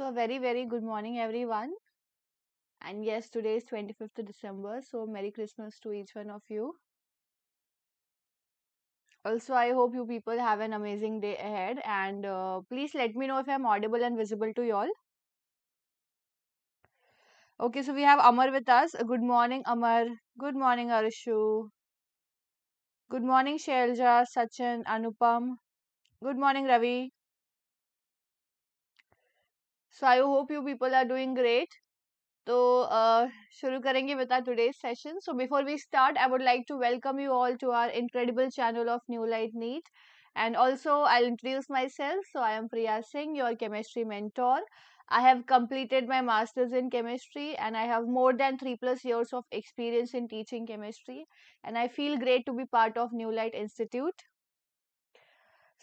So, a very, very good morning, everyone. And yes, today is 25th of December. So, Merry Christmas to each one of you. Also, I hope you people have an amazing day ahead. And uh, please let me know if I'm audible and visible to you all. Okay, so we have Amar with us. Good morning, Amar. Good morning, Arshu. Good morning, Shailja, Sachin, Anupam. Good morning, Ravi. So I hope you people are doing great तो शुरू करेंगे with our today's session so before we start I would like to welcome you all to our incredible channel of New Light NEET and also I introduce myself so I am Priya Singh your chemistry mentor I have completed my masters in chemistry and I have more than three plus years of experience in teaching chemistry and I feel great to be part of New Light institute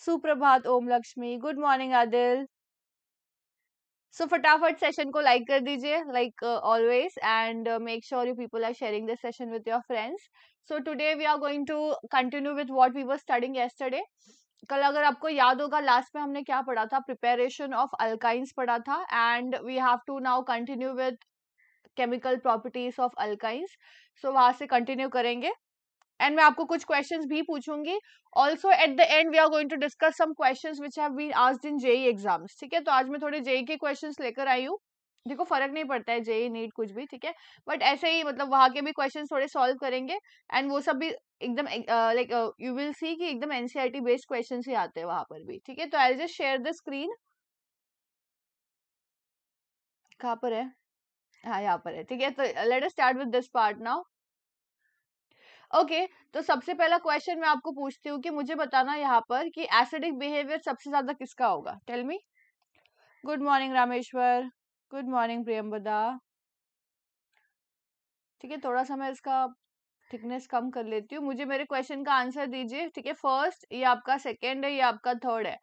सुप्रभात Om Lakshmi good morning Adil so फटाफट session को like कर दीजिए like always and make sure you people are sharing this session with your friends so today we are going to continue with what we were studying yesterday कल अगर आपको याद होगा last में हमने क्या पढ़ा था प्रिपेरेशन ऑफ अल्काइंस पढ़ा था and we have to now continue with chemical properties of alkynes so वहां से कंटिन्यू करेंगे एंड मैं आपको कुछ क्वेश्चंस भी पूछूंगी also at the end we are going to discuss some questions which have been asked in JEE exams ठीक है तो आज मैं थोड़े जेई e के क्वेश्चंस लेकर आई हूँ देखो फर्क नहीं पड़ता है जेई नीट e कुछ भी ठीक है बट ऐसे ही मतलब वहाँ के भी क्वेश्चन थोड़े सॉल्व करेंगे एंड वो सब भी एकदम लाइक यू विल सी कि एकदम एनसीआरटी बेस्ड क्वेश्चन ही आते हैं वहां पर भी ठीक है तो I just share the screen कहाँ पर है हाँ यहाँ पर है ठीक है तो let us start with this part now okay okay, तो सबसे पहला क्वेश्चन मैं आपको पूछती हूँ कि मुझे बताना यहाँ पर कि एसिडिक बिहेवियर सबसे ज्यादा किसका होगा tell me good morning Rameshwar good morning Priyambada ठीक है थोड़ा सा मैं इसका थिकनेस कम कर लेती हूँ मुझे मेरे क्वेश्चन का आंसर दीजिए ठीक है फर्स्ट ये आपका सेकेंड है ये आपका थर्ड है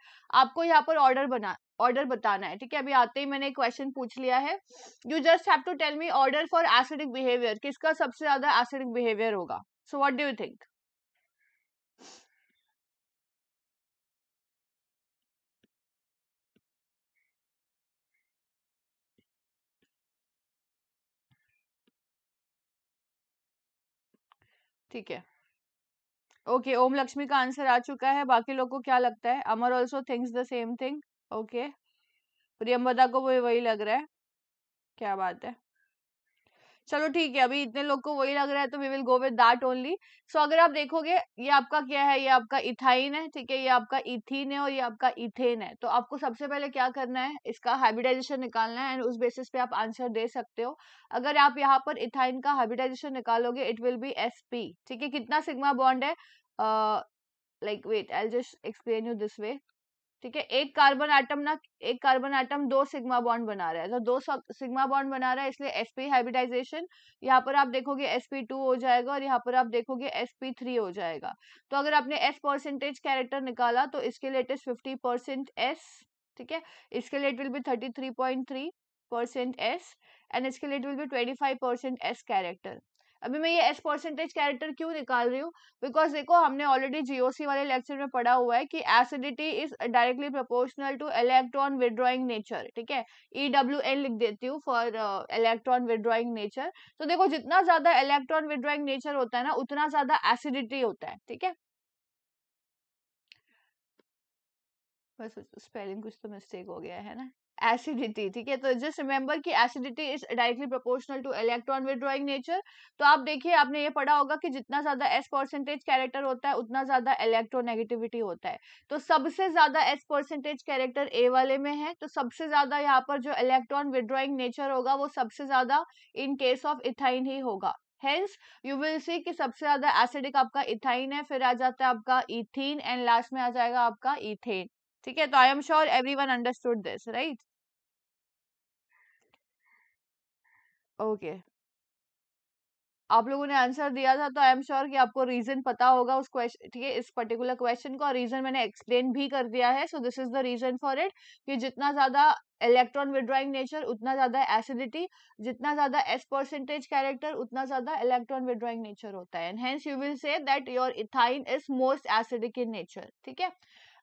आपको यहाँ पर ऑर्डर बना ऑर्डर बताना है ठीक है अभी आते ही मैंने एक क्वेश्चन पूछ लिया है you just have to tell me order for acidic behaviour किसका सबसे ज्यादा एसिडिक बिहेवियर होगा So, what do you think? ठीक है ओके ओम लक्ष्मी का आंसर आ चुका है बाकी लोगों को क्या लगता है Amar also thinks the same thing okay Priyambada को भी वही लग रहा है क्या बात है चलो ठीक है अभी इतने लोग को वही लग रहा है तो we will go with that only so अगर आप देखोगे ये आपका क्या है ये आपका इथाइन है ठीक है ये आपका इथिन है और ये आपका इथेन है तो आपको सबसे पहले क्या करना है इसका हैबिटाइजेशन निकालना है एंड उस बेसिस पे आप आंसर दे सकते हो अगर आप यहाँ पर इथाइन का हैबिटाइजेशन निकालोगे इट विल बी एस ठीक है कितना सिग्मा बॉन्ड है like wait I just explain you this way ठीक है एक कार्बन आइटम ना एक कार्बन आइटम दो सिग्मा बॉन्ड बना रहा है तो दो सिग्मा बॉन्ड बना रहा है इसलिए sp हाइब्रिडाइजेशन यहाँ पर आप देखोगे sp2 हो जाएगा और यहाँ पर आप देखोगे sp3 हो जाएगा तो अगर आपने s परसेंटेज कैरेक्टर निकाला तो इसके लेटेस्ट फिफ्टी परसेंट एस ठीक है इसके let will be thirty three point three percent s and इसके let will be twenty five percent s character अभी मैं ये एस परसेंटेज कैरेक्टर क्यों निकाल रही हूँ बिकॉज देखो हमने ऑलरेडी जीओसी वाले लेक्चर में पढ़ा हुआ है कि acidity is directly proportional to electron withdrawing nature ठीक है ई डब्ल्यू एन लिख देती हूँ फॉर इलेक्ट्रॉन विद्रॉइंग नेचर तो देखो जितना ज्यादा इलेक्ट्रॉन विद्रॉइंग नेचर होता है ना उतना ज्यादा एसिडिटी होता है ठीक है बस स्पेलिंग कुछ तो मिस्टेक हो गया है ना एसिडिटी ठीक है तो जस्ट रिमेंबर की acidity is directly proportional to electron withdrawing nature तो आप देखिए आपने ये पढ़ा होगा कि जितना ज्यादा एस परसेंटेज कैरेक्टर होता है उतना ज्यादा इलेक्ट्रोनेगेटिविटी होता है तो सबसे ज्यादा एस परसेंटेज कैरेक्टर ए वाले में है तो सबसे ज्यादा यहाँ पर जो इलेक्ट्रॉन विद्रॉइंग नेचर होगा वो सबसे ज्यादा इन केस ऑफ इथाइन ही होगा Hence, यू विल सी कि सबसे ज्यादा एसिडिक आपका इथाइन है फिर आ जाता है आपका इथीन एंड लास्ट में आ जाएगा आपका इथेन ठीक है तो I am sure everyone understood this right okay आप लोगों ने आंसर दिया था तो आई एम श्योर कि आपको रीजन पता होगा उस क्वेश्चन ठीक है इस पर्टिकुलर क्वेश्चन का रीजन मैंने एक्सप्लेन भी कर दिया है so this is the reason for it कि जितना ज्यादा इलेक्ट्रॉन विड्रॉइंग नेचर उतना ज्यादा एसिडिटी जितना ज्यादा एस परसेंटेज कैरेक्टर उतना ज्यादा इलेक्ट्रॉन विड्रॉइंग नेचर होता है and hence you will see that your ethyne is most acidic in nature ठीक है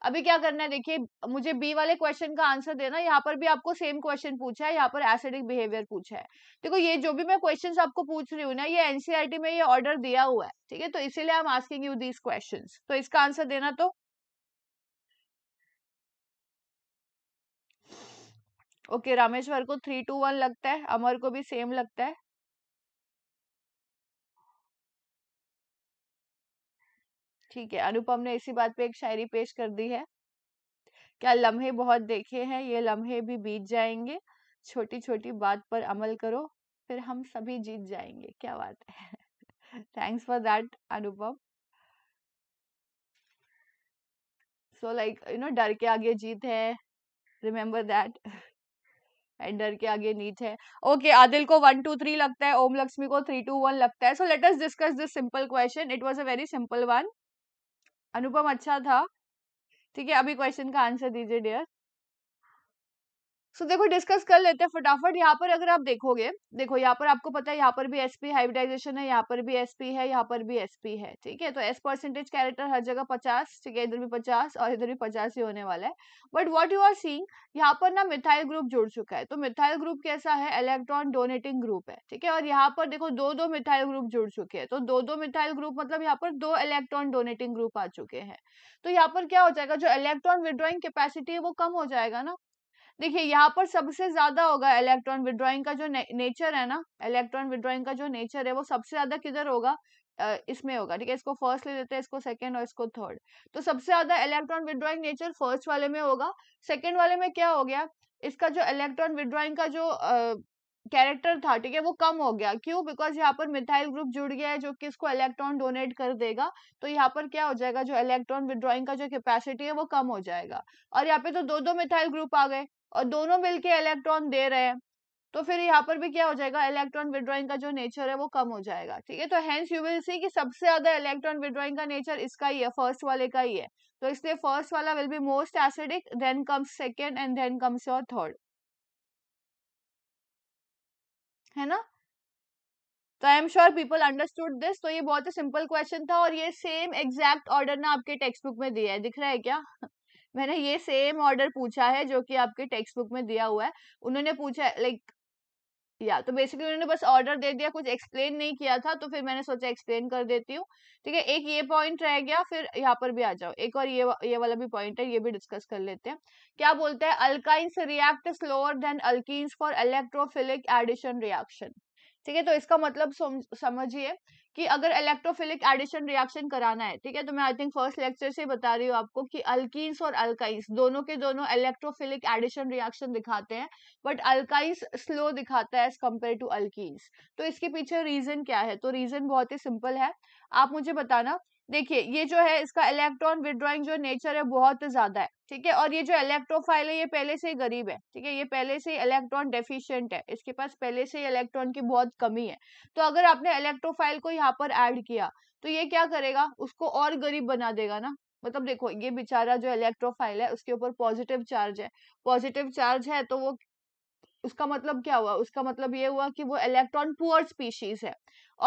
अभी क्या करना है देखिए मुझे बी वाले क्वेश्चन का आंसर देना यहाँ पर भी आपको सेम क्वेश्चन पूछा है यहाँ पर एसिडिक बिहेवियर पूछा है देखो ये जो भी मैं क्वेश्चन आपको पूछ रही हूँ ना ये एनसीआरटी e में ये ऑर्डर दिया हुआ है ठीक है तो इसीलिए हम आस्किंग यू दीज क्वेश्चन तो इसका आंसर देना तो ओके okay, रामेश्वर को थ्री टू वन लगता है अमर को भी सेम लगता है ठीक है अनुपम ने इसी बात पे एक शायरी पेश कर दी है क्या लम्हे बहुत देखे हैं ये लम्हे भी बीत जाएंगे छोटी छोटी बात पर अमल करो फिर हम सभी जीत जाएंगे क्या बात है thanks for that Anupam so like you know डर के आगे जीत है रिमेम्बर दैट एंड डर के आगे नीट है ओके okay, आदिल को वन टू थ्री लगता है ओम लक्ष्मी को थ्री टू वन लगता है so let us discuss this simple question it was a very simple one Anupam अच्छा था ठीक है अभी क्वेश्चन का आंसर दीजिए डियर सो so, देखो डिस्कस कर लेते हैं फटाफट यहाँ पर अगर आप देखोगे देखो यहाँ पर आपको पता है यहाँ पर भी एसपी हाइब्रिडाइजेशन है यहाँ पर भी एसपी है यहाँ पर भी एसपी है ठीक है तो एस परसेंटेज कैरेक्टर हर जगह पचास ठीक है इधर भी पचास और इधर भी पचास ही होने वाला है but what you are seeing यहाँ पर ना मिथाइल ग्रुप जुड़ चुका है तो मिथाइल ग्रुप कैसा है इलेक्ट्रॉन डोनेटिंग ग्रुप है ठीक है और यहाँ पर देखो दो दो मिथाइल ग्रुप जुड़ चुके हैं तो दो दो मिथाइल ग्रुप मतलब यहाँ पर दो इलेक्ट्रॉन डोनेटिंग ग्रुप आ चुके हैं तो यहाँ पर क्या हो जाएगा जो इलेक्ट्रॉन विड्रॉइंग कैपेसिटी है वो कम हो जाएगा ना देखिए यहाँ पर सबसे ज्यादा होगा इलेक्ट्रॉन विड्रॉइंग का जो ने, नेचर है ना इलेक्ट्रॉन विड्रॉइंग का जो नेचर है वो सबसे ज्यादा किधर होगा इसमें होगा ठीक है इसको फर्स्ट ले लेते हैं इसको सेकंड और इसको थर्ड तो सबसे ज्यादा इलेक्ट्रॉन विड्रॉइंग नेचर फर्स्ट वाले में होगा सेकेंड वाले में क्या हो गया इसका जो इलेक्ट्रॉन विड्रॉइंग का जो कैरेक्टर था ठीक है वो कम हो गया क्यों बिकॉज यहाँ पर मिथाइल ग्रुप जुड़ गया है जो कि इसको इलेक्ट्रॉन डोनेट कर देगा तो यहाँ पर क्या हो जाएगा जो इलेक्ट्रॉन विड्रॉइंग का जो कैपेसिटी है वो कम हो जाएगा और यहाँ पे तो दो दो मिथाइल ग्रुप आ गए और दोनों मिलके इलेक्ट्रॉन दे रहे हैं तो फिर यहाँ पर भी क्या हो जाएगा इलेक्ट्रॉन विड्रॉइंग का जो नेचर है वो कम हो जाएगा ठीक है तो हैंस यू विल सी कि सबसे ज्यादा इलेक्ट्रॉन विड्रॉइंग का नेचर इसका ही है फर्स्ट वाले का ही है तो इसलिए फर्स्ट वाला will be most acidic then comes second and then comes your third है ना तो I am sure people understood this तो ये बहुत ही सिंपल क्वेश्चन था और ये सेम एग्जैक्ट ऑर्डर ना आपके टेक्स्ट बुक में दिया है दिख रहा है क्या मैंने ये सेम ऑर्डर पूछा है जो कि आपके टेक्स्ट बुक में दिया हुआ है उन्होंने पूछा लाइक या तो बेसिकली उन्होंने बस ऑर्डर दे दिया कुछ एक्सप्लेन नहीं किया था तो फिर मैंने सोचा एक्सप्लेन कर देती हूँ ठीक है एक ये पॉइंट रह गया फिर यहाँ पर भी आ जाओ एक और ये ये वाला भी पॉइंट है ये भी डिस्कस कर लेते हैं क्या बोलते हैं alkynes react slower than alkenes for electrophilic addition reaction ठीक है तो इसका मतलब समझिए कि अगर इलेक्ट्रोफिलिक एडिशन रिएक्शन कराना है ठीक है तो मैं आई थिंक फर्स्ट लेक्चर से बता रही हूँ आपको कि अल्किस और अल्काइस दोनों के दोनों इलेक्ट्रोफिलिक एडिशन रिएक्शन दिखाते हैं बट अल्काइस स्लो दिखाता है एज कम्पेयर टू अल्किस तो इसके पीछे रीजन क्या है तो रीजन बहुत ही सिंपल है आप मुझे बताना देखिए ये जो है इसका इलेक्ट्रॉन विद्रॉइंग जो नेचर है बहुत ज्यादा है ठीक है और ये जो इलेक्ट्रोफाइल है ये पहले से ही गरीब है ठीक है ये पहले से ही इलेक्ट्रॉन डेफिशिएंट है इसके पास पहले से ही इलेक्ट्रॉन की बहुत कमी है तो अगर आपने इलेक्ट्रोफाइल को यहाँ पर ऐड किया तो ये क्या करेगा उसको और गरीब बना देगा ना मतलब देखो ये बेचारा जो इलेक्ट्रोफाइल है उसके ऊपर पॉजिटिव चार्ज है पॉजिटिव चार्ज है तो वो उसका मतलब क्या हुआ उसका मतलब ये हुआ कि वो इलेक्ट्रॉन पुअर स्पीशीज है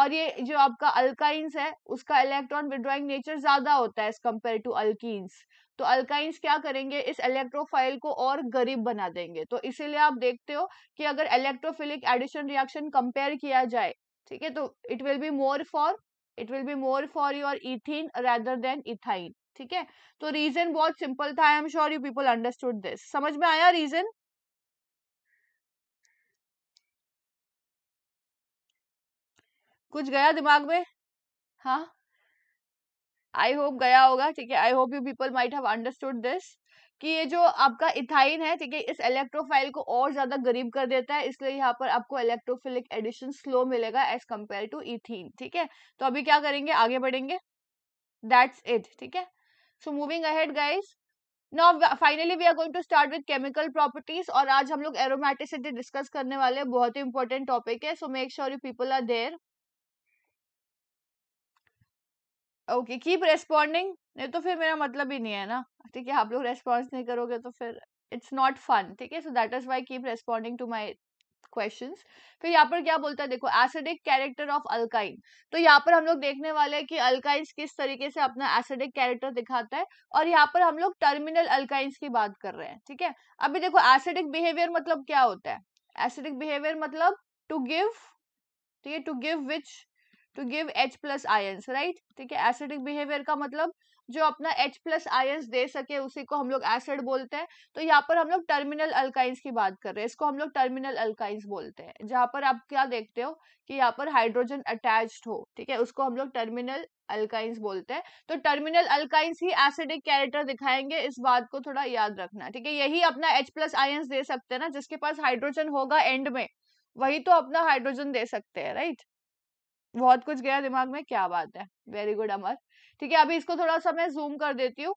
और ये जो आपका अल्काइंस है उसका इलेक्ट्रॉन विड्रॉइंग नेचर ज्यादा होता है एज कम्पेयर टू अल्कीन्स तो अल्काइंस क्या करेंगे इस इलेक्ट्रोफाइल को और गरीब बना देंगे तो इसीलिए आप देखते हो कि अगर इलेक्ट्रोफिलिक एडिशन रिएक्शन कंपेयर किया जाए ठीक है तो it will be more for it will be more for your ethene rather than ethyne ठीक है तो रीजन बहुत सिंपल था I am sure you people understood this समझ में आया रीजन कुछ गया दिमाग में हाँ आई होप गया होगा ठीक है I hope you people might have understood this कि ये जो आपका इथाइन है ठीक है इस इलेक्ट्रोफाइल को और ज्यादा गरीब कर देता है इसलिए यहाँ पर आपको इलेक्ट्रोफिलिक एडिशन स्लो मिलेगा एज कम्पेयर टू इथीन ठीक है तो अभी क्या करेंगे आगे बढ़ेंगे दैट्स इट ठीक है so moving ahead guys now finally we are going to start with chemical properties और आज हम लोग एरोमेटिसिटी डिस्कस करने वाले बहुत ही इंपॉर्टेंट टॉपिक है so make sure you people are there okay keep responding नहीं तो फिर मेरा मतलब ही नहीं है ना ठीक है आप लोग रेस्पॉन्स नहीं करोगे तो फिर इट्स नॉट फन ठीक है so that is why keep responding to my question फिर यहाँ पर क्या बोलता है देखो एसिडिक कैरेक्टर ऑफ अल्काइन तो यहाँ पर हम लोग देखने वाले हैं कि अल्काइंस किस तरीके से अपना एसिडिक कैरेक्टर दिखाता है और यहाँ पर हम लोग टर्मिनल अल्काइंस की बात कर रहे हैं ठीक है अभी देखो एसिडिक बिहेवियर मतलब क्या होता है एसिडिक बिहेवियर मतलब टू गिव ठीक है to give which to give H plus ions right ठीक है एसिडिक बिहेवियर का मतलब जो अपना H प्लस आयंस दे सके उसी को हम लोग एसिड बोलते हैं तो यहाँ पर हम लोग टर्मिनल अल्काइंस की बात कर रहे हैं इसको हम लोग टर्मिनल अल्काइंस बोलते हैं जहाँ पर आप क्या देखते हो कि यहाँ पर हाइड्रोजन अटैच्ड हो ठीक है उसको हम लोग टर्मिनल अल्काइंस बोलते हैं तो टर्मिनल अल्काइंस ही एसिडिक कैरेक्टर दिखाएंगे इस बात को थोड़ा याद रखना ठीक है यही अपना एच प्लस आयंस दे सकते हैं ना जिसके पास हाइड्रोजन होगा एंड में वही तो अपना हाइड्रोजन दे सकते हैं राइट बहुत कुछ गया दिमाग में क्या बात है वेरी गुड अमर ठीक है अभी इसको थोड़ा सा मैं जूम कर देती हूँ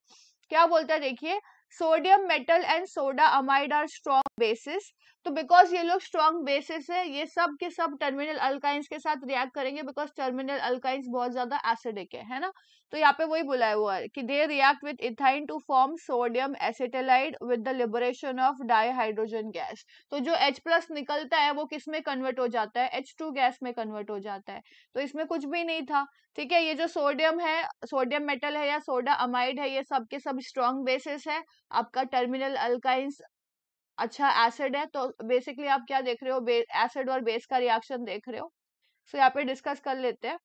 क्या बोलता है देखिए sodium metal and soda amide are strong bases तो बिकॉज ये लोग स्ट्रॉन्ग बेसिस है ये सब के सब टर्मिनल अल्काइंस के साथ रिएक्ट करेंगे बिकॉज टर्मिनल अल्काइंस बहुत ज्यादा एसिडिक है है ना तो यहाँ पे वही बुलाया हुआ है कि they react with ethyne to form sodium acetylide with the liberation of dihydrogen gas तो जो H प्लस निकलता है वो किस में कन्वर्ट हो जाता है H2 गैस में कन्वर्ट हो जाता है तो इसमें कुछ भी नहीं था ठीक है ये जो सोडियम है सोडियम मेटल है या सोडा अमाइड है ये सब के सब स्ट्रॉन्ग बेसिस है आपका टर्मिनल अल्काइंस अच्छा एसिड है तो बेसिकली आप क्या देख रहे हो एसिड और बेस का रिएक्शन देख रहे हो सो so, यहाँ पे डिस्कस कर लेते हैं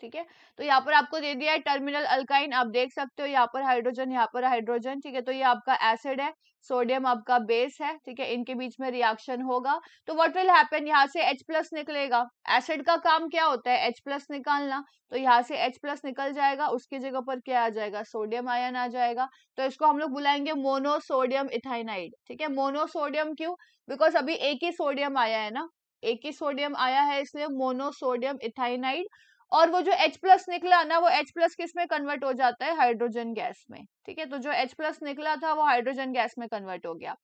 ठीक है तो यहाँ पर आपको दे दिया है टर्मिनल अल्काइन आप देख सकते हो यहाँ पर हाइड्रोजन यहाँ पर हाइड्रोजन ठीक है तो ये आपका एसिड है सोडियम आपका बेस है ठीक है इनके बीच में रिएक्शन होगा तो व्हाट विल हैपन यहाँ से H प्लस निकलेगा एसिड का काम क्या होता है H प्लस निकालना तो यहाँ से H प्लस निकल जाएगा उसकी जगह पर क्या आ जाएगा सोडियम आयन आ जाएगा तो इसको हम लोग बुलाएंगे मोनोसोडियम इथाइनाइड ठीक है मोनोसोडियम क्यों बिकॉज अभी एक ही सोडियम आया है ना एक ही सोडियम आया है इसलिए मोनोसोडियम इथाइनाइड और वो जो H प्लस निकला ना वो H प्लस किस में कन्वर्ट हो जाता है हाइड्रोजन गैस में ठीक है तो जो H प्लस निकला था वो हाइड्रोजन गैस में कन्वर्ट हो गया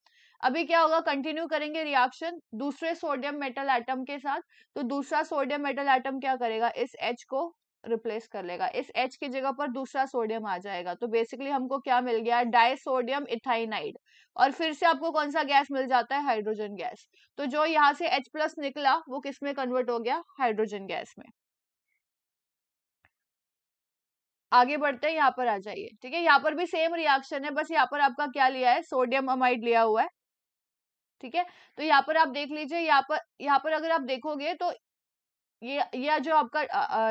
अभी क्या होगा कंटिन्यू करेंगे रिएक्शन दूसरे सोडियम मेटल एटम के साथ तो दूसरा सोडियम मेटल एटम क्या करेगा इस एच को रिप्लेस कर लेगा इस एच की जगह पर दूसरा सोडियम आ जाएगा तो बेसिकली हमको क्या मिल गया डाई सोडियम इथाइनाइड और फिर से आपको कौन सा गैस मिल जाता है हाइड्रोजन गैस तो जो यहाँ से H प्लस निकला वो किस में कन्वर्ट हो गया हाइड्रोजन गैस में आगे बढ़ते हैं यहाँ पर आ जाइए ठीक है यहाँ पर भी सेम रिएक्शन है बस यहाँ पर आपका क्या लिया है सोडियम अमाइड लिया हुआ है ठीक है तो यहाँ पर आप देख लीजिए यहाँ पर यहाँ पर अगर आप देखोगे तो ये यह जो आपका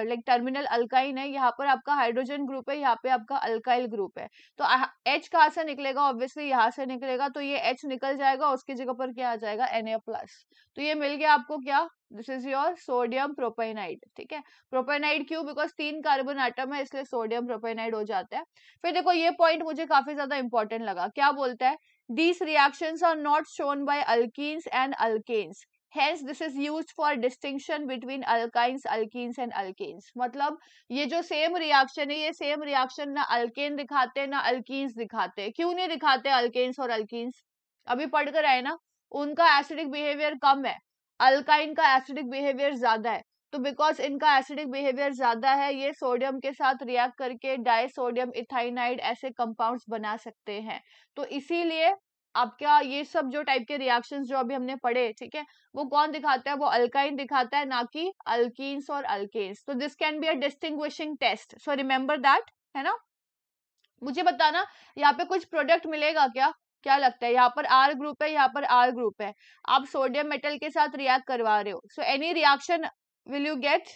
लाइक टर्मिनल अल्काइन है यहाँ पर आपका हाइड्रोजन ग्रुप है यहाँ पे आपका अल्काइल ग्रुप है तो एच कहाँ से निकलेगा ऑब्वियसली यहाँ से निकलेगा तो ये एच निकल जाएगा उसकी जगह पर क्या आ जाएगा एन प्लस तो ये मिल गया आपको क्या this is your sodium propanide ठीक है प्रोपेनाइड क्यों बिकॉज तीन कार्बन आइटम है इसलिए सोडियम प्रोपेनाइड हो जाता है फिर देखो ये पॉइंट मुझे काफी ज्यादा इंपॉर्टेंट लगा क्या बोलता है these reactions are not shown by alkenes and alkanes hence this is used for distinction between alkynes alkenes and alkanes. मतलब ये जो सेम रिएक्शन है ये सेम रिएक्शन ना अल्केन दिखाते ना अल्कीन्स दिखाते क्यों नहीं दिखाते अल्केन्स और अल्कीन्स अभी पढ़कर आए ना उनका एसिडिक बिहेवियर कम है अल्काइन का एसिडिक बिहेवियर ज्यादा है तो बिकॉज इनका एसिडिक बिहेवियर ज्यादा है ये सोडियम के साथ रिएक्ट करके डाइसोडियम इथाइनाइड ऐसे कंपाउंड्स बना सकते हैं तो इसीलिए आपका ये सब जो टाइप के रिएक्शंस जो अभी हमने पढ़े ठीक है वो कौन दिखाता है वो अल्काइन दिखाता है ना कि अल्किस और अल्केन्स तो this can be a distinguishing test so remember that है ना मुझे बताना यहाँ पे कुछ प्रोडक्ट मिलेगा क्या क्या लगता है यहाँ पर आर ग्रुप है यहाँ पर आर ग्रुप है आप सोडियम मेटल के साथ रिएक्ट करवा रहे हो so any reaction will you get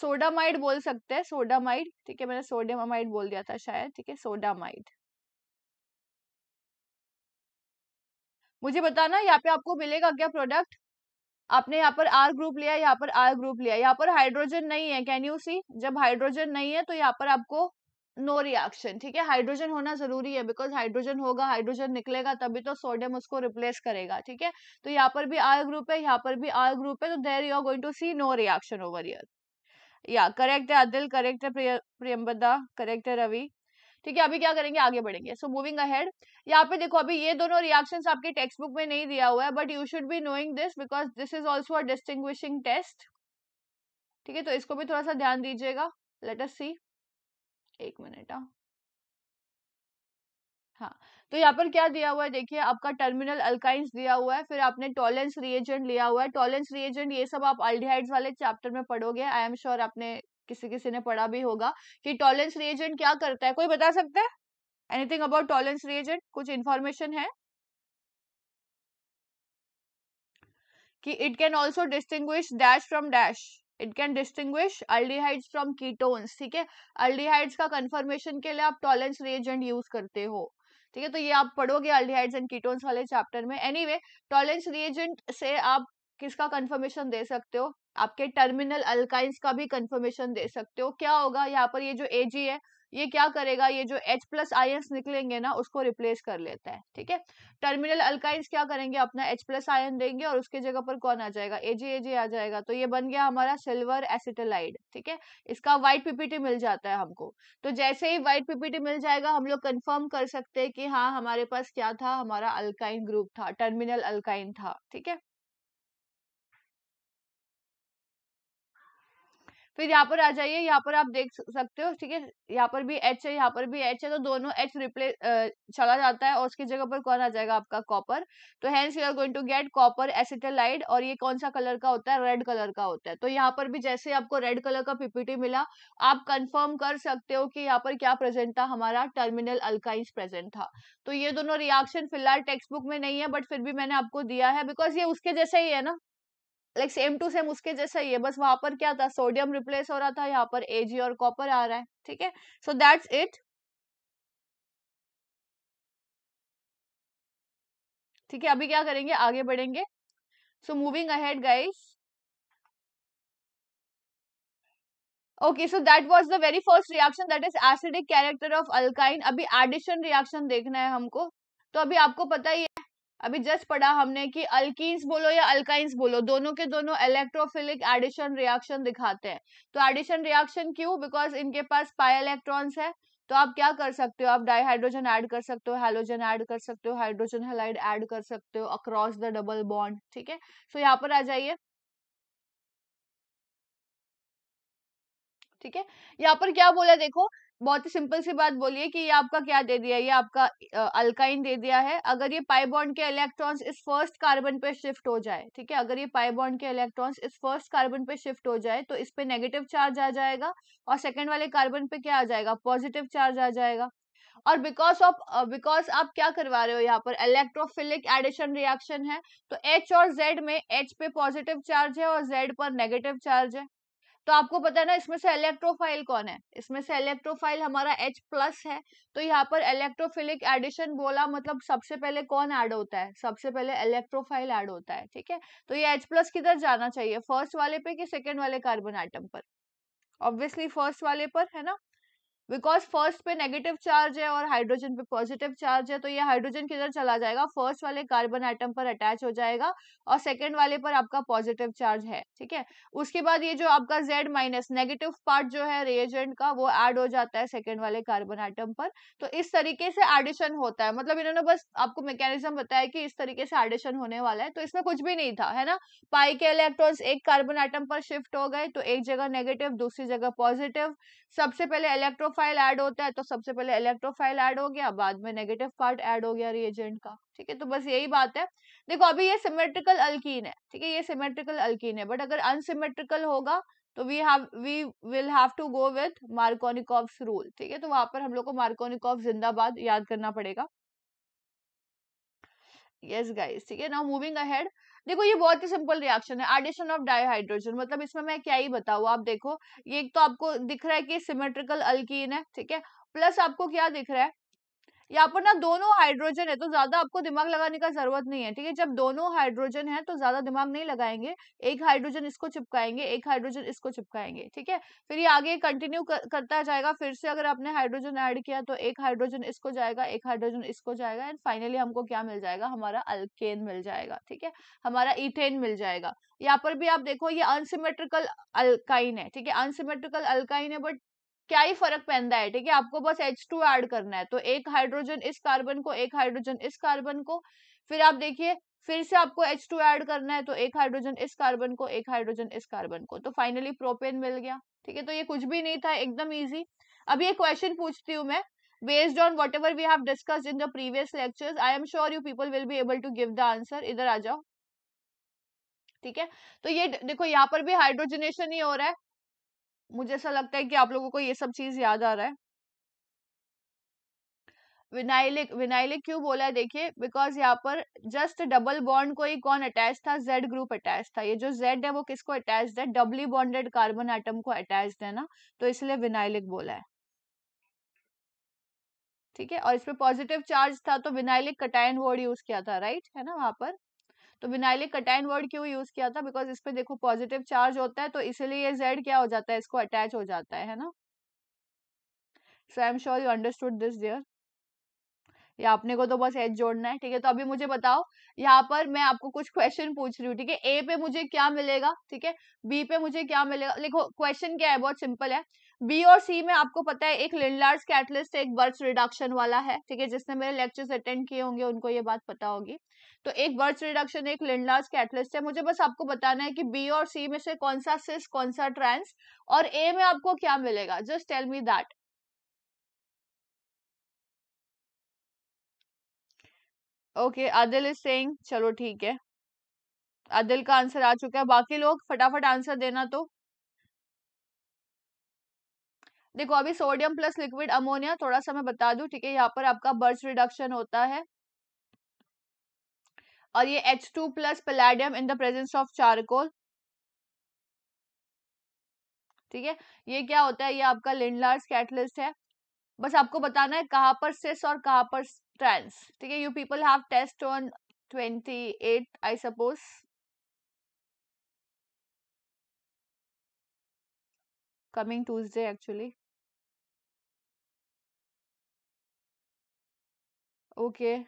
sodamide बोल सकते हैं सोडामाइड ठीक है मैंने सोडियमाइड बोल दिया था शायद ठीक है सोडामाइड मुझे बताना यहाँ पे आपको मिलेगा क्या प्रोडक्ट आपने यहाँ पर आर ग्रुप लिया यहाँ पर आर ग्रुप लिया यहाँ पर हाइड्रोजन नहीं है कैन यू सी जब हाइड्रोजन नहीं है तो यहाँ पर आपको नो रिएक्शन ठीक है हाइड्रोजन होना जरूरी है बिकॉज हाइड्रोजन होगा हाइड्रोजन निकलेगा तभी तो सोडियम उसको रिप्लेस करेगा ठीक है तो यहाँ पर भी आर ग्रुप है यहाँ पर भी आर ग्रुप है तो there you are going to see no reaction over here या करेक्ट है अदिल करेक्ट है प्रियंबदा करेक्ट है रवि ठीक है अभी क्या करेंगे आगे बढ़ेंगे सो मूविंग अहेड यहाँ पे देखो अभी ये दोनों रिएक्शंस आपके टेक्स्ट बुक में नहीं दिया हुआ है but you should be knowing this because this is also a distinguishing test ठीक है तो इसको भी थोड़ा सा ध्यान दीजिएगा लेट अस सी एक मिनट हाँ, हाँ तो यहाँ पर क्या दिया हुआ है देखिए आपका टर्मिनल अल्काइंस दिया हुआ है फिर आपने टॉलेंस रिएजेंट लिया हुआ है टॉलेंस रिएजेंट ये सब आप अल्डिहाइड्स वाले चैप्टर में पढ़ोगे आई एम श्योर आपने किसी किसी ने पढ़ा भी होगा कि टॉलेंस रिएजेंट क्या करता है कोई बता सकता है एनीथिंग अबाउट टॉलेंस रिएजेंट कुछ इन्फॉर्मेशन है कि it can also distinguish dash from dash it can distinguish aldehydes from ketones ठीक है अल्डिहाइड्स का कंफर्मेशन के लिए आप टॉलेंस रिएजेंट यूज करते हो ठीक है तो ये आप पढ़ोगे एल्डिहाइड्स एंड कीटोन्स वाले चैप्टर में एनी वे टॉलेंस रिएजेंट से आप किसका कंफर्मेशन दे सकते हो आपके टर्मिनल अल्काइंस का भी कंफर्मेशन दे सकते हो क्या होगा यहाँ पर ये जो एजी है ये क्या करेगा ये जो H प्लस आयन्स निकलेंगे ना उसको रिप्लेस कर लेता है ठीक है टर्मिनल अल्काइन्स क्या करेंगे अपना H प्लस आयन देंगे और उसके जगह पर कौन आ जाएगा एजी एजी आ जाएगा तो ये बन गया हमारा सिल्वर एसिटेलाइड ठीक है इसका व्हाइट पीपीटी मिल जाता है हमको तो जैसे ही व्हाइट पीपीटी मिल जाएगा हम लोग कन्फर्म कर सकते हैं कि हाँ हमारे पास क्या था हमारा अल्काइन ग्रुप था टर्मिनल अल्काइन था ठीक है फिर यहाँ पर आ जाइए यहाँ पर आप देख सकते हो ठीक है यहाँ पर भी एच है यहाँ पर भी एच है तो दोनों एच रिप्लेस चला जाता है और उसकी जगह पर कौन आ जाएगा आपका कॉपर तो hence you are going to get copper acetylide और ये कौन सा कलर का होता है रेड कलर का होता है तो यहाँ पर भी जैसे आपको रेड कलर का पीपीटी मिला आप कंफर्म कर सकते हो कि यहाँ पर क्या प्रेजेंट था हमारा टर्मिनल अल्काइंस प्रेजेंट था तो ये दोनों रिएक्शन फिलहाल टेक्स्ट बुक में नहीं है बट फिर भी मैंने आपको दिया है बिकॉज ये उसके जैसे ही है ना लाइक सेम टू सेम उसके जैसा ही है बस वहां पर क्या था सोडियम रिप्लेस हो रहा था यहाँ पर एजी और कॉपर आ रहा है ठीक है सो दैट्स इट ठीक है अभी क्या करेंगे आगे बढ़ेंगे so moving ahead guys okay so that was the very first reaction that is acidic character of alkyne अभी एडिशन रिएक्शन देखना है हमको तो अभी आपको पता ही है अभी जस्ट पढ़ा हमने कि अल्कीन्स बोलो या अल्काइंस बोलो दोनों के दोनों इलेक्ट्रोफिलिक एडिशन रिएक्शन दिखाते हैं तो एडिशन रिएक्शन क्यों बिकॉज इनके पास पाई इलेक्ट्रॉन्स है तो आप क्या कर सकते हो आप डाइहाइड्रोजन ऐड कर सकते हो हेलोजन ऐड कर सकते हो हाइड्रोजन हेलाइड ऐड कर सकते हो अक्रॉस द डबल बॉन्ड ठीक है सो यहाँ पर आ जाइए ठीक है यहाँ पर क्या बोला देखो बहुत ही सिंपल सी बात बोलिए कि ये आपका क्या दे दिया ये आपका अल्काइन दे दिया है अगर ये पाई बॉन्ड के इलेक्ट्रॉन्स इस फर्स्ट कार्बन पे शिफ्ट हो जाए ठीक है अगर ये पाई बॉन्ड के इलेक्ट्रॉन्स इस फर्स्ट कार्बन पे शिफ्ट हो जाए तो इस पे नेगेटिव चार्ज आ जाएगा और सेकेंड वाले कार्बन पे क्या आ जाएगा पॉजिटिव चार्ज आ जाएगा और बिकॉज ऑफ बिकॉज आप क्या करवा रहे हो यहाँ पर इलेक्ट्रोफिलिक एडिशन रिएक्शन है तो एच और जेड में एच पे पॉजिटिव चार्ज है और जेड पर नेगेटिव चार्ज है तो आपको पता है ना इसमें से इलेक्ट्रोफाइल कौन है इसमें से इलेक्ट्रोफाइल हमारा एच प्लस है तो यहाँ पर इलेक्ट्रोफिलिक एडिशन बोला मतलब सबसे पहले कौन ऐड होता है सबसे पहले इलेक्ट्रोफाइल ऐड होता है ठीक है तो ये एच प्लस किधर जाना चाहिए फर्स्ट वाले पे कि सेकेंड वाले कार्बन आइटम पर ऑब्वियसली फर्स्ट वाले पर है ना बिकॉज फर्स्ट पे नेगेटिव चार्ज है और हाइड्रोजन पे पॉजिटिव चार्ज है तो ये हाइड्रोजन किधर चला जाएगा फर्स्ट वाले कार्बन आइटम पर अटैच हो जाएगा और सेकेंड वाले पर आपका पॉजिटिव चार्ज है ठीक है उसके बाद ये जो आपका जेड माइनस नेगेटिव पार्ट जो है रिएजेंट का वो एड हो जाता है सेकेंड वाले कार्बन आइटम पर तो इस तरीके से एडिशन होता है मतलब इन्होंने बस आपको मैकेनिज्म बताया कि इस तरीके से एडिशन होने वाला है तो इसमें कुछ भी नहीं था है ना पाई के इलेक्ट्रॉन एक कार्बन आइटम पर शिफ्ट हो गए तो एक जगह नेगेटिव दूसरी जगह पॉजिटिव सबसे पहले इलेक्ट्रो इलेक्ट्रोफाइल ऐड होता है तो सबसे पहले इलेक्ट्रोफाइल ऐड हो गया बाद में नेगेटिव पार्ट ऐड हो गया रिएजेंट का ठीक है तो बस यही बात है देखो अभी ये सिमेट्रिकल अल्कीन है ठीक है ये सिमेट्रिकल अल्कीन है बट अगर अनसिमेट्रिकल होगा तो we have we will have to go with Markovnikov's rule ठीक है तो वहां पर हम लोग को मार्कोनिकॉफ जिंदाबाद याद करना पड़ेगा यस गाइस ठीक है नाउ मूविंग अहेड देखो ये बहुत ही सिंपल रिएक्शन है एडिशन ऑफ डाइहाइड्रोजन मतलब इसमें मैं क्या ही बताऊ आप देखो ये एक तो आपको दिख रहा है कि सिमेट्रिकल अल्कीन है ठीक है प्लस आपको क्या दिख रहा है यहाँ पर ना दोनों हाइड्रोजन है तो ज्यादा आपको दिमाग लगाने का जरूरत नहीं है ठीक है जब दोनों हाइड्रोजन है तो ज्यादा दिमाग नहीं लगाएंगे एक हाइड्रोजन इसको चिपकाएंगे एक हाइड्रोजन इसको चिपकाएंगे ठीक है फिर ये आगे कंटिन्यू कर, करता जाएगा फिर से अगर आपने हाइड्रोजन ऐड किया तो एक हाइड्रोजन इसको जाएगा एक हाइड्रोजन इसको जाएगा एंड फाइनली हमको क्या मिल जाएगा हमारा अल्केन मिल जाएगा ठीक है हमारा इथेन मिल जाएगा यहाँ पर भी आप देखो ये अनसिमेट्रिकल अल्काइन है ठीक है अनसिमेट्रिकल अल्काइन है बट क्या ही फर्क पैदा है ठीक है आपको बस एच टू एड करना है तो एक हाइड्रोजन इस कार्बन को एक हाइड्रोजन इस कार्बन को फिर आप देखिए फिर से आपको एच टू एड करना है तो एक हाइड्रोजन इस कार्बन को एक हाइड्रोजन इस कार्बन को तो फाइनली प्रोपेन मिल गया ठीक है तो ये कुछ भी नहीं था एकदम ईजी अब ये क्वेश्चन पूछती हूँ मैं based on whatever we have discuss in the previous lecture I am sure you people will be able to give the answer इधर आ जाओ ठीक है तो ये देखो यहाँ पर भी हाइड्रोजनेशन ही हो रहा है मुझे ऐसा लगता है कि आप लोगों को ये सब चीज याद आ रहा है विनाइलिक विनाइलिक क्यों बोला है देखिए बिकॉज यहाँ पर जस्ट डबल बॉन्ड को ही कौन अटैच था जेड ग्रुप अटैच था ये जो जेड है वो किसको अटैच है डबली बॉन्डेड कार्बन एटम को अटैच है ना तो इसलिए विनाइलिक बोला है ठीक है और इसमें पॉजिटिव चार्ज था तो विनाइलिक कटाइन वर्ड यूज किया था राइट है ना वहां पर तो विनाइलिक कटाइन वर्ड क्यों यूज किया था बिकॉज इसमें देखो पॉजिटिव चार्ज होता है तो इसीलिए ये जेड क्या हो जाता है इसको अटैच हो जाता है ना so I am sure you understood this dear या आपने को तो बस एच जोड़ना है ठीक है तो अभी मुझे बताओ यहाँ पर मैं आपको कुछ क्वेश्चन पूछ रही हूँ ठीक है ए पे मुझे क्या मिलेगा ठीक है बी पे मुझे क्या मिलेगा देखो क्वेश्चन क्या है बहुत सिंपल है बी और सी में आपको पता है एक लिनलार्ज कैटलिस्ट एक बर्थ रिडक्शन वाला है ठीक है जिसने मेरे लेक्चर्स अटेंड किए होंगे उनको ये बात पता होगी तो एक बर्थ रिडक्शन एक लिनलार्ज कैटलिस्ट है मुझे बस आपको बताना है कि बी और सी में से कौन सा सिस कौन सा ट्रांस और ए में आपको क्या मिलेगा just tell me that okay Adil is saying चलो ठीक है आदिल का आंसर आ चुका है बाकी लोग फटाफट आंसर देना तो देखो अभी सोडियम प्लस लिक्विड अमोनिया थोड़ा सा मैं बता दू ठीक है यहाँ पर आपका बर्च रिडक्शन होता है और ये H two plus palladium in the presence of charcoal ठीक है ये क्या होता है ये आपका लिंडलार्स कैटलिस्ट है बस आपको बताना है कहाँ पर सिस और कहाँ पर ट्रांस ठीक है you people have test on twenty eight I suppose coming Tuesday actually okay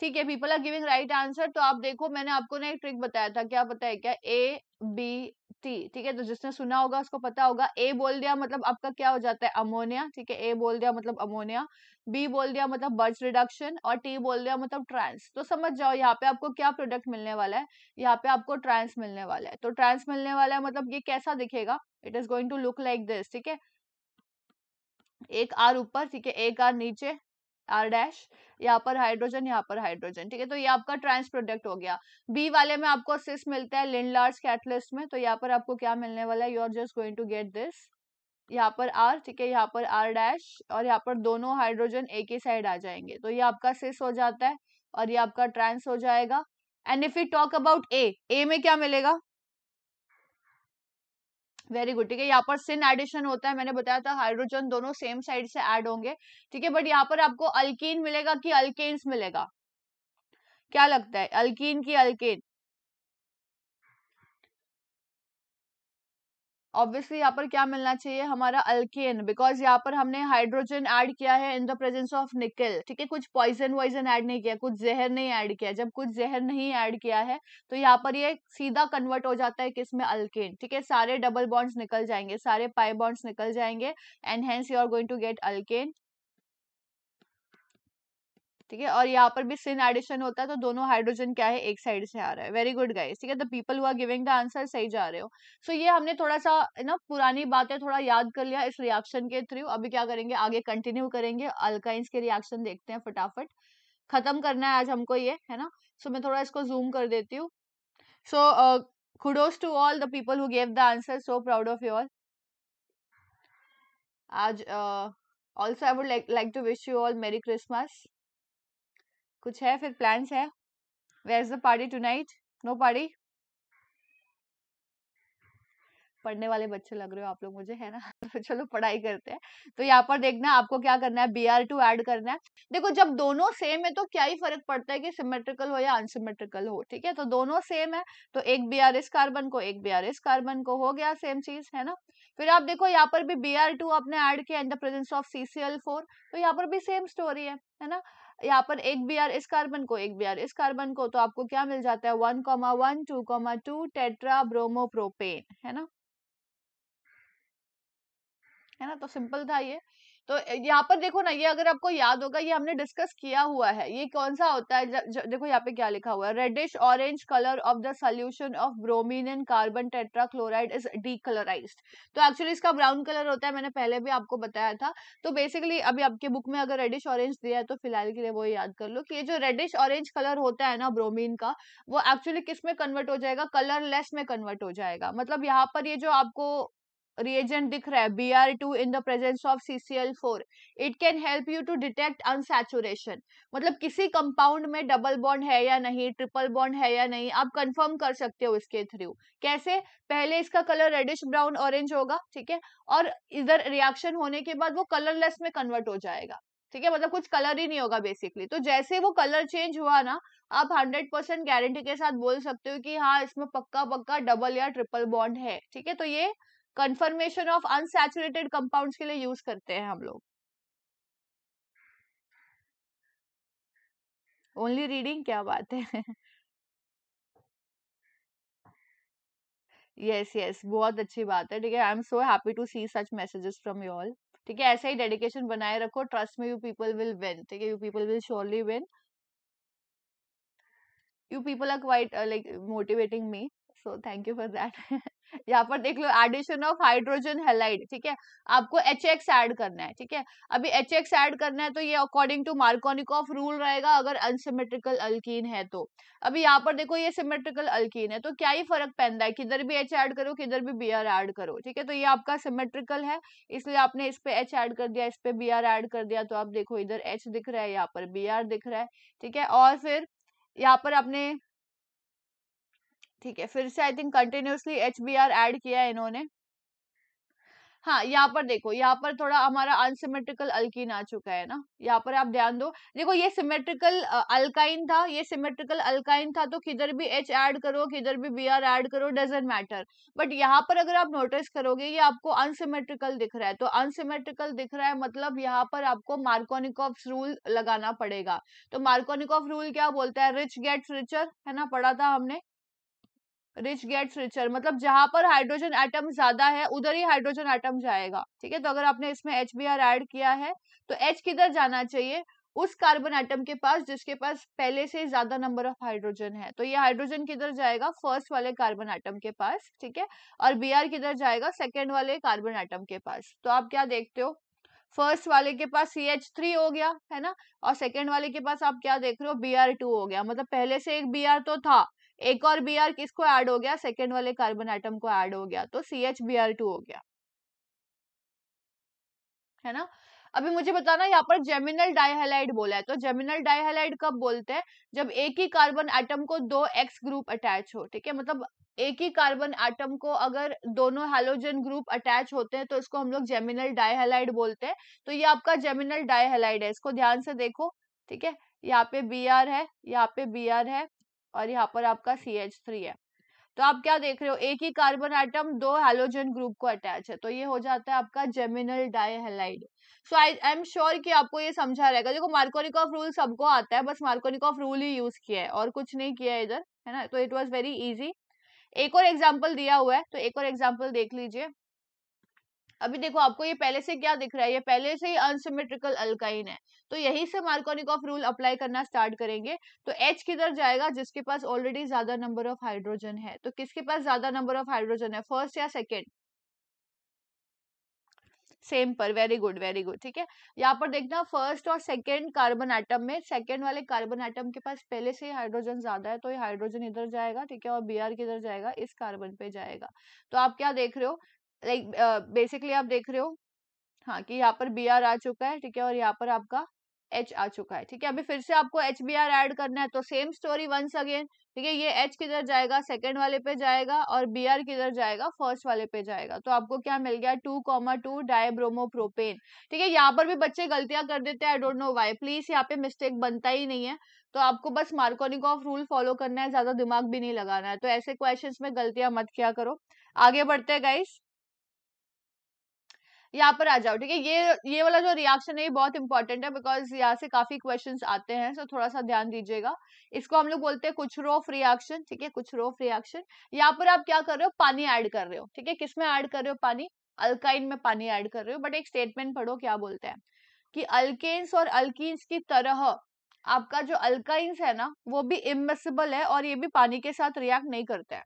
ठीक है people are giving right answer तो आप देखो मैंने आपको ना एक ट्रिक बताया था क्या पता है क्या ए बी टी ठीक है तो जिसने सुना होगा उसको पता होगा ए बोल दिया मतलब आपका क्या हो जाता है अमोनिया ठीक है ए बोल दिया मतलब अमोनिया बी बोल दिया मतलब बर्च रिडक्शन और टी बोल दिया मतलब ट्रांस तो समझ जाओ यहाँ पे आपको क्या प्रोडक्ट मिलने वाला है यहाँ पे आपको ट्रांस मिलने वाला है तो ट्रांस मिलने वाला है मतलब ये कैसा दिखेगा it is going to look like this ठीक है एक आर ऊपर ठीक है एक आर नीचे आर डैश यहाँ पर हाइड्रोजन यहाँ पर हाइड्रोजन ठीक है तो ये आपका ट्रांस प्रोडक्ट हो गया बी वाले में आपको सिस मिलता है लिंडलार्स कैटलिस्ट में तो यहाँ पर आपको क्या मिलने वाला है you are just going to get this यहाँ पर आर ठीक है यहाँ पर आर डैश और यहाँ पर दोनों हाइड्रोजन एक ही साइड आ जाएंगे तो ये आपका सिस हो जाता है और ये आपका ट्रांस हो जाएगा and if you talk about a a में क्या मिलेगा वेरी गुड ठीक है यहाँ पर सिन एडिशन होता है मैंने बताया था हाइड्रोजन दोनों सेम साइड से एड होंगे ठीक है बट यहाँ पर आपको अल्कीन मिलेगा कि अल्केन्स मिलेगा क्या लगता है अल्किन की अल्केन ऑब्वियसली यहाँ पर क्या मिलना चाहिए हमारा अल्केन बिकॉज यहाँ पर हमने हाइड्रोजन ऐड किया है इन द प्रेजेंस ऑफ निकल ठीक है कुछ पॉइजन वॉइजन ऐड नहीं किया कुछ जहर नहीं ऐड किया जब कुछ जहर नहीं ऐड किया है तो यहाँ पर ये सीधा कन्वर्ट हो जाता है किसमें अल्केन ठीक है सारे डबल बॉन्ड्स निकल जाएंगे सारे पाई बॉन्ड्स निकल जाएंगे and hence you are going to get alkane ठीक है और यहाँ पर भी सिन एडिशन होता है तो दोनों हाइड्रोजन क्या है एक साइड से आ रहा है वेरी गुड गाइस ठीक है द पीपल हुआ गिविंग द आंसर सही जा रहे हो सो so, ये हमने थोड़ा सा ना पुरानी बातें थोड़ा याद कर लिया इस रिएक्शन के थ्रू अभी क्या करेंगे आगे कंटिन्यू करेंगे अल्काइंस के रिएक्शन देखते हैं फटाफट खत्म करना है आज हमको ये है ना सो so, मैं थोड़ा इसको जूम कर देती हूँ so kudos to all the people who gave the answer so proud of you all आज also I would like to wish you all merry Christmas कुछ है फिर प्लान है where is the party night no party पढ़ने वाले बच्चे लग रहे हो आप लोग मुझे है ना तो चलो पढ़ाई करते हैं तो यहाँ पर देखना आपको क्या करना है बी आर टू एड करना है देखो जब दोनों सेम है तो क्या ही फर्क पड़ता है कि सिमेट्रिकल हो या अनसिमेट्रिकल हो ठीक है तो दोनों सेम है तो एक बी आर एस कार्बन को एक बी आर एस कार्बन को हो गया सेम चीज है ना फिर आप देखो यहाँ पर भी बी आर टू आपने एड किया in the presence of C C L four तो यहाँ पर भी सेम स्टोरी है है ना यहाँ पर एक बी आर इस कार्बन को एक बी आर इस कार्बन को तो आपको क्या मिल जाता है one comma one two comma two tetrabromopropane है ना है ना तो सिंपल था ये तो यहाँ पर देखो ना ये अगर आपको याद होगा ये हमने डिस्कस किया हुआ है ये कौन सा होता है ज, ज, देखो यहाँ पे क्या लिखा हुआ है reddish orange colour of the solution of bromine and carbon tetrachloride is decolourise तो एक्चुअली इसका ब्राउन कलर होता है मैंने पहले भी आपको बताया था तो बेसिकली अभी आपके बुक में अगर रेडिश ऑरेंज दिया है तो फिलहाल के लिए वो याद कर लो कि ये जो रेडिश ऑरेंज कलर होता है ना ब्रोमीन का वो एक्चुअली किस में कन्वर्ट हो जाएगा कलरलेस में कन्वर्ट हो जाएगा मतलब यहाँ पर ये जो आपको reagent दिख रहा है B R two Br2 in the presence of four it can help you to detect unsaturation मतलब किसी कंपाउंड में डबल बॉन्ड है या नहीं ट्रिपल बॉन्ड है या नहीं आप कंफर्म कर सकते हो इसके थ्रू कैसे पहले इसका कलर रेडिश ब्राउन ऑरेंज होगा ठीक है और इधर रिएक्शन होने के बाद वो कलरलेस में कन्वर्ट हो जाएगा ठीक है मतलब कुछ कलर ही नहीं होगा बेसिकली तो जैसे वो कलर चेंज हुआ ना आप हंड्रेड परसेंट गारंटी के साथ बोल सकते हो कि हाँ इसमें पक्का पक्का डबल या ट्रिपल बॉन्ड है ठीक है तो ये कंफर्मेशन ऑफ अनसेचुरेटेड कंपाउंड्स के लिए यूज करते हैं हम लोग ओनली रीडिंग क्या बात है यस यस बहुत अच्छी बात है ठीक है I am so happy to see such messages from you all ठीक है ऐसे ही डेडिकेशन बनाए रखो ट्रस्ट में यू पीपल विल विन ठीक है you people will surely win you people are quite like motivating me so thank you for that यहाँ पर देख लो एडिशन ऑफ हाइड्रोजन हेलाइड ठीक है आपको एच एक्स एड करना है ठीक है अभी एच एक्स एड करना है तो ये अकॉर्डिंग टू मार्कोनिक ऑफ रूल रहेगा अगर अनसिमेट्रिकल अल्कीन है तो अभी यहाँ पर देखो ये सिमेट्रिकल अल्कीन है तो क्या ही फर्क पैदा है किधर भी एच एड करो किधर भी बी आर एड करो ठीक है तो ये आपका सिमेट्रिकल है इसलिए आपने इस पे एच एड कर दिया इस पे बी आर एड कर दिया तो आप देखो इधर एच दिख रहा है यहाँ पर बी आर दिख रहा है ठीक है और फिर यहाँ पर आपने ठीक है फिर से I think continuously H B R add किया है इन्होंने हाँ यहाँ पर देखो यहाँ पर थोड़ा हमारा अनसिमेट्रिकल अल्किन आ चुका है ना यहाँ पर आप ध्यान दो देखो ये सिमेट्रिकल अल्काइन था ये सिमेट्रिकल अल्काइन था तो किधर भी एच ऐड करो किधर भी बी आर ऐड करो डजेंट मैटर बट यहाँ पर अगर आप नोटिस करोगे ये आपको अनसिमेट्रिकल दिख रहा है तो अनसिमेट्रिकल दिख रहा है मतलब यहाँ पर आपको मार्कोनिकॉफ रूल लगाना पड़ेगा तो मार्कोनिकॉफ रूल क्या बोलता है रिच गेट्स रिचर है ना पढ़ा था हमने रिच गेट्स रिचर मतलब जहां पर हाइड्रोजन एटम ज्यादा है उधर ही हाइड्रोजन एटम जाएगा ठीक है तो अगर आपने इसमें एच बी आर एड किया है तो एच किधर जाना चाहिए उस कार्बन एटम के पास जिसके पास पहले से ज्यादा नंबर ऑफ हाइड्रोजन है तो ये हाइड्रोजन किधर जाएगा फर्स्ट वाले कार्बन एटम के पास ठीक है और बी आर किधर जाएगा सेकेंड वाले कार्बन एटम के पास तो आप क्या देखते हो फर्स्ट वाले के पास सी एच थ्री हो गया है ना और सेकेंड वाले के पास आप क्या देख रहे हो बी आर टू हो गया मतलब पहले से एक बी आर तो था एक और बी आर किसको ऐड हो गया सेकेंड वाले कार्बन आइटम को ऐड हो गया तो C H B R two हो गया है ना अभी मुझे बताना यहाँ पर जेमिनल डाइहेलाइड बोला है तो जेमिनल डाइहेलाइड कब बोलते हैं जब एक ही कार्बन एटम को दो एक्स ग्रुप अटैच हो ठीक है मतलब एक ही कार्बन एटम को अगर दोनों हेलोजन ग्रुप अटैच होते हैं तो इसको हम लोग जेमिनल डाइहेलाइड बोलते हैं तो ये आपका जेमिनल डाइहेलाइड है इसको ध्यान से देखो ठीक है यहाँ पे बी आर है यहाँ पे बी आर है और यहाँ पर आपका सी एच थ्री है तो आप क्या देख रहे हो एक ही कार्बन आइटम दो हेलोजन ग्रुप को अटैच है तो ये हो जाता है आपका geminal dihalide so I I am sure कि आपको ये समझा रहेगा देखो मार्कोनिक ऑफ रूल सबको आता है बस मार्कोनिक ऑफ रूल ही यूज किया है और कुछ नहीं किया है इधर है ना तो इट वॉज वेरी इजी एक और एग्जाम्पल दिया हुआ है तो एक और एग्जाम्पल देख लीजिए अभी देखो आपको ये पहले से क्या दिख रहा है ये पहले से ही अनसिमेट्रिकल अल्काइन है तो यही से ऑफ रूल अप्लाई करना स्टार्ट करेंगे तो एच किधर जाएगा जिसके पास ऑलरेडी ज्यादा नंबर ऑफ हाइड्रोजन है तो किसके पास ज्यादा नंबर ऑफ हाइड्रोजन है फर्स्ट या सेकेंड सेम पर वेरी गुड वेरी गुड ठीक है यहाँ पर देखना फर्स्ट और सेकेंड कार्बन आइटम में सेकेंड वाले कार्बन आइटम के पास पहले से ही हाइड्रोजन ज्यादा है तो ये हाइड्रोजन इधर जाएगा ठीक है और बी किधर जाएगा इस कार्बन पे जाएगा तो आप क्या देख रहे हो लाइक बेसिकली आप देख रहे हो हाँ कि यहाँ पर बी आर आ चुका है ठीक है और यहाँ पर आपका एच आ चुका है ठीक है अभी फिर से आपको एच बी आर एड करना है तो सेम स्टोरी वंस अगेन ठीक है ये एच किधर जाएगा सेकेंड वाले पे जाएगा और बी आर किधर जाएगा फर्स्ट वाले पे जाएगा तो आपको क्या मिल गया two comma two dibromopropane ठीक है यहाँ पर भी बच्चे गलतियां कर देते हैं I don't know why please यहाँ पे मिस्टेक बनता ही नहीं है तो आपको बस मार्कोनिक ऑफ रूल फॉलो करना है ज्यादा दिमाग भी नहीं लगाना है तो ऐसे क्वेश्चन में गलतियां मत किया करो आगे बढ़ते गाइस यहाँ पर आ जाओ ठीक है ये ये वाला जो रिएक्शन है ये बहुत इंपॉर्टेंट है बिकॉज यहाँ से काफी क्वेश्चन आते हैं सो थोड़ा सा ध्यान दीजिएगा इसको हम लोग बोलते हैं कुछ रोफ रिएक्शन ठीक है कुछ रोफ रिएक्शन यहाँ पर आप क्या कर रहे हो पानी ऐड कर रहे हो ठीक है किसमें ऐड कर रहे हो पानी अल्काइन में पानी ऐड कर रहे हो बट एक स्टेटमेंट पढ़ो क्या बोलते हैं कि अल्केन्स और अल्किस की तरह आपका जो अल्काइंस है ना वो भी इमिसिबल है और ये भी पानी के साथ रिएक्ट नहीं करता है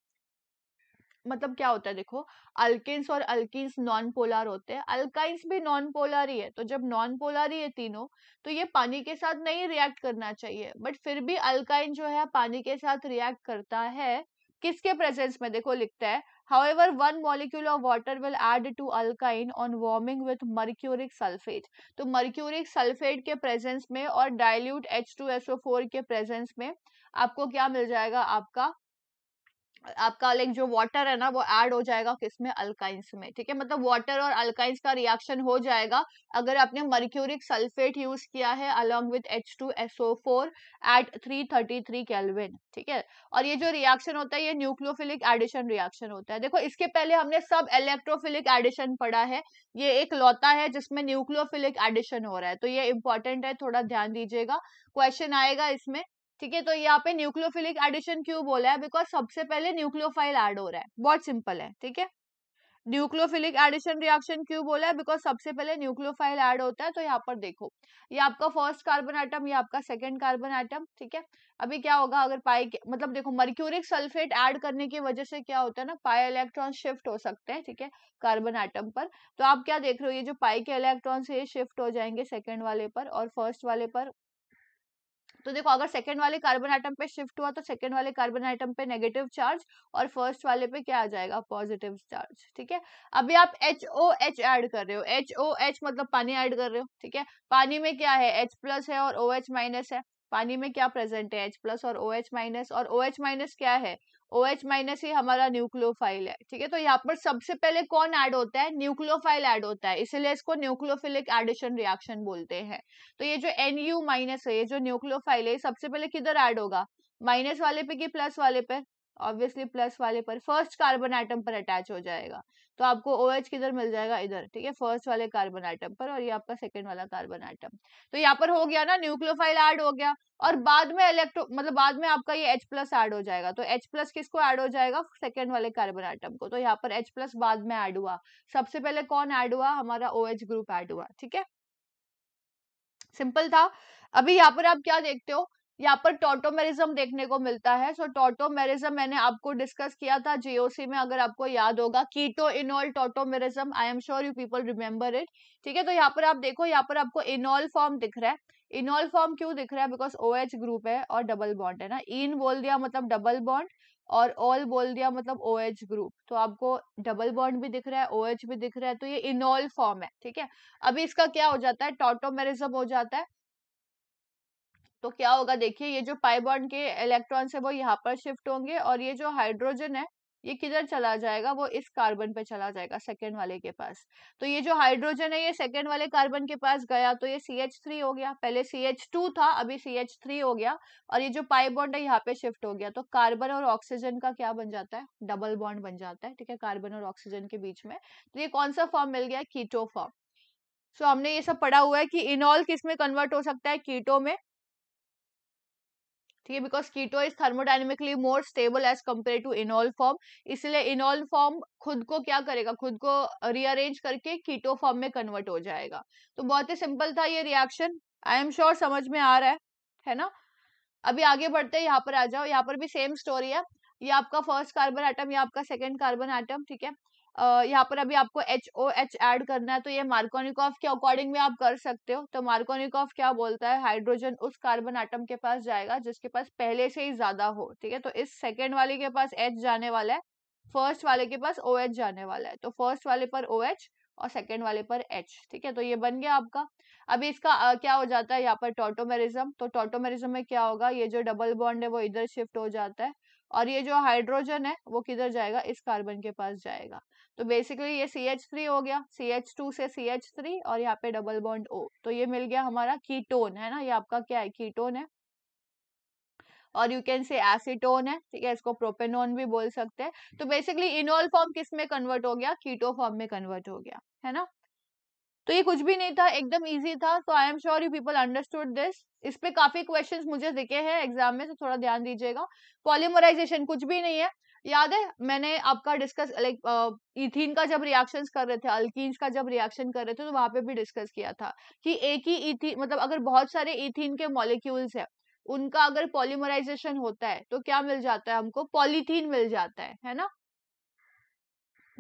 मतलब क्या होता है देखो अल्केन्स और अल्किन्स नॉन पोलर होते हैं अल्काइंस भी नॉन पोलर ही है तो जब नॉन पोलर ही है तीनों तो ये पानी के साथ नहीं रिएक्ट करना चाहिए बट फिर भी अल्काइन जो है पानी के साथ रिएक्ट करता है किसके प्रेजेंस में देखो लिखता है however one molecule of water will add to alkyne on warming with mercuric sulfate तो mercuric sulfate के presence में और dilute H2SO4 के presence में आपको क्या मिल जाएगा आपका आपका लाइक जो वाटर है ना वो ऐड हो जाएगा किसमें अल्काइंस में ठीक है मतलब वाटर और अल्काइंस का रिएक्शन हो जाएगा अगर आपने मर्क्यूरिक सल्फेट यूज किया है along with H two S O four at three thirty three kelvin ठीक है और ये जो रिएक्शन होता है ये न्यूक्लियोफिलिक एडिशन रिएक्शन होता है देखो इसके पहले हमने सब इलेक्ट्रोफिलिक एडिशन पढ़ा है ये एक लौता है जिसमें न्यूक्लियोफिलिक एडिशन हो रहा है तो ये इंपॉर्टेंट है थोड़ा ध्यान दीजिएगा क्वेश्चन आएगा इसमें ठीक है तो यहाँ पे न्यूक्लियोफिलिक एडिशन क्यों बोला है बिकॉज सबसे पहले न्यूक्लियोफाइल एड हो रहा है बहुत सिंपल है ठीक है न्यूक्लियोफिलिक एडिशन रिएक्शन क्यों बोला है बिकॉज सबसे पहले न्यूक्लियोफाइल एड होता है तो यहाँ पर देखो ये आपका फर्स्ट कार्बन आइटम ये आपका सेकेंड कार्बन आइटम ठीक है अभी क्या होगा अगर पाई के मतलब देखो मर्क्यूरिक सल्फेट ऐड करने की वजह से क्या होता है ना पाई इलेक्ट्रॉन शिफ्ट हो सकते हैं ठीक है कार्बन आइटम पर तो आप क्या देख रहे हो ये जो पाई के इलेक्ट्रॉन ये शिफ्ट हो जाएंगे सेकेंड वाले पर और फर्स्ट वाले पर तो देखो अगर सेकेंड वाले कार्बन आइटम पे शिफ्ट हुआ तो सेकेंड वाले कार्बन आइटम पे नेगेटिव चार्ज और फर्स्ट वाले पे क्या आ जाएगा पॉजिटिव चार्ज ठीक है अभी आप एच ओ एच एड कर रहे हो एच ओ एच मतलब पानी एड कर रहे हो ठीक है पानी में क्या है एच प्लस है और ओ एच माइनस है पानी में क्या प्रेजेंट है एच प्लस और ओ एच माइनस और ओ एच माइनस क्या है ओ एच माइनस ही हमारा न्यूक्लियोफाइल है ठीक है तो यहाँ पर सबसे पहले कौन ऐड होता है न्यूक्लियोफाइल ऐड होता है इसीलिए इसको न्यूक्लियोफिलिक एडिशन रिएक्शन बोलते हैं तो ये जो एन यू माइनस है ये जो न्यूक्लियोफाइल है सबसे पहले किधर ऐड होगा माइनस वाले पे कि प्लस वाले पे ऑब्वियसली प्लस वाले पर फर्स्ट कार्बन आइटम पर अटैच हो जाएगा तो आपको ओ OH किधर मिल जाएगा इधर ठीक है फर्स्ट वाले कार्बन आइटम पर और ये आपका सेकेंड वाला कार्बन आइटम तो यहाँ पर हो गया ना न्यूक्लियोफाइल ऐड हो गया और बाद में इलेक्ट्रो मतलब बाद में आपका ये H प्लस ऐड हो जाएगा तो H प्लस किसको ऐड हो जाएगा सेकेंड वाले कार्बन आइटम को तो यहाँ पर H प्लस बाद में ऐड हुआ सबसे पहले कौन ऐड हुआ हमारा ओ OH ग्रुप ऐड हुआ ठीक है सिंपल था अभी यहाँ पर आप क्या देखते हो यहाँ पर टोटोमेरिज्म देखने को मिलता है सो टोटोमेरिज्म मैंने आपको डिस्कस किया था जीओसी में अगर आपको याद होगा keto enol tautomerism I am sure you people remember it ठीक है तो यहाँ पर आप देखो यहाँ पर आपको इनोल फॉर्म दिख रहा है इनोल फॉर्म क्यों दिख रहा है बिकॉज ओ OH ग्रुप है और डबल बॉन्ड है ना इन बोल दिया मतलब डबल बॉन्ड और ऑल बोल दिया मतलब ओ OH ग्रुप तो आपको डबल बॉन्ड भी दिख रहा है ओ OH भी दिख रहा है तो ये इनोल फॉर्म है ठीक है अभी इसका क्या हो जाता है टोटोमेरिज्म हो जाता है तो क्या होगा देखिए ये जो पाइबॉन्ड के इलेक्ट्रॉन्स है वो यहाँ पर शिफ्ट होंगे और ये जो हाइड्रोजन है ये किधर चला जाएगा वो इस कार्बन पे चला जाएगा सेकेंड वाले के पास तो ये जो हाइड्रोजन है ये सेकेंड वाले कार्बन के पास गया तो ये सी एच थ्री हो गया पहले सी एच टू था अभी सी एच थ्री हो गया और ये जो पाई बॉन्ड है यहाँ पे शिफ्ट हो गया तो कार्बन और ऑक्सीजन का क्या बन जाता है डबल बॉन्ड बन जाता है ठीक है कार्बन और ऑक्सीजन के बीच में तो ये कौन सा फॉर्म मिल गया कीटो फॉर्म सो so, हमने ये सब पढ़ा हुआ है कि इनॉल किस में कन्वर्ट हो सकता है कीटो में ठीक है because keto is thermodynamically more stable as compare to enol form इसलिए इनोल फॉर्म खुद को क्या करेगा खुद को रीअरेंज करके कीटो फॉर्म में कन्वर्ट हो जाएगा तो बहुत ही सिंपल था ये रिएक्शन आई एम श्योर समझ में आ रहा है है ना अभी आगे बढ़ते हैं यहाँ पर आ जाओ यहाँ पर भी सेम स्टोरी है ये आपका फर्स्ट कार्बन आइटम या आपका सेकेंड कार्बन आइटम ठीक है यहाँ पर अभी आपको एच ओ एच एड करना है तो ये मार्कोनिकॉफ के अकॉर्डिंग में आप कर सकते हो तो मार्कोनिकॉफ क्या बोलता है हाइड्रोजन उस कार्बन आटम के पास जाएगा जिसके पास पहले से ही ज्यादा हो ठीक है तो इस सेकेंड वाले के पास एच जाने वाला है फर्स्ट वाले के पास ओ OH जाने वाला है तो फर्स्ट वाले पर ओ OH और सेकेंड वाले पर एच ठीक है तो ये बन गया आपका अभी इसका आ, क्या हो जाता है यहाँ पर टोटोमेरिज्म तो टोटोमेरिज्म में क्या होगा ये जो डबल बॉन्ड है वो इधर शिफ्ट हो जाता है और ये जो हाइड्रोजन है वो किधर जाएगा इस कार्बन के पास जाएगा तो बेसिकली ये सी एच थ्री हो गया सी एच टू से सी एच थ्री और यहाँ पे डबल बॉन्ड ओ तो ये मिल गया हमारा कीटोन है ना ये आपका क्या है कीटोन है और यू कैन से एसिटोन है ठीक है इसको प्रोपेनोन भी बोल सकते हैं तो बेसिकली इनोल फॉर्म किस में कन्वर्ट हो गया कीटो फॉर्म में कन्वर्ट हो गया है ना तो ये कुछ भी नहीं था एकदम इजी था तो I am sure you people understood this इस पे काफी क्वेश्चन मुझे दिखे हैं एग्जाम में तो थोड़ा ध्यान दीजिएगा पॉलीमराइजेशन कुछ भी नहीं है याद है मैंने आपका डिस्कस लाइक इथिन का जब रिएक्शंस कर रहे थे अल्किन्स का जब रिएक्शन कर रहे थे तो वहां पे भी डिस्कस किया था कि एक ही इथिन मतलब अगर बहुत सारे इथिन के मॉलिक्यूल्स है उनका अगर पॉलीमराइजेशन होता है तो क्या मिल जाता है हमको पॉलीथीन मिल जाता है है ना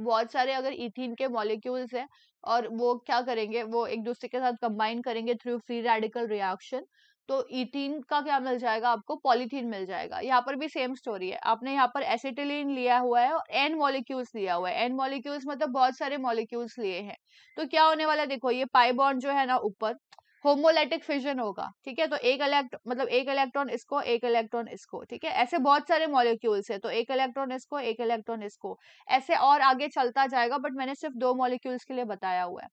बहुत सारे अगर इथिन के मॉलिक्यूल्स हैं और वो क्या करेंगे वो एक दूसरे के साथ कंबाइन करेंगे थ्रू फ्री रेडिकल रिएक्शन तो इथिन का क्या मिल जाएगा आपको पॉलीथीन मिल जाएगा यहाँ पर भी सेम स्टोरी है आपने यहाँ पर एसिटिलीन लिया हुआ है और एन मॉलिक्यूल्स लिया हुआ है एन मॉलिक्यूल्स मतलब बहुत सारे मॉलिक्यूल्स लिए हैं तो क्या होने वाला है देखो ये पाइबॉन्ड जो है ना ऊपर होमोलेटिक फिजन होगा ठीक है तो एक इलेक्ट मतलब एक इलेक्ट्रॉन इसको एक इलेक्ट्रॉन इसको ठीक है ऐसे बहुत सारे मॉलिक्यूल्स है तो एक इलेक्ट्रॉन इसको एक इलेक्ट्रॉन इसको ऐसे और आगे चलता जाएगा बट मैंने सिर्फ दो मॉलिक्यूल्स के लिए बताया हुआ है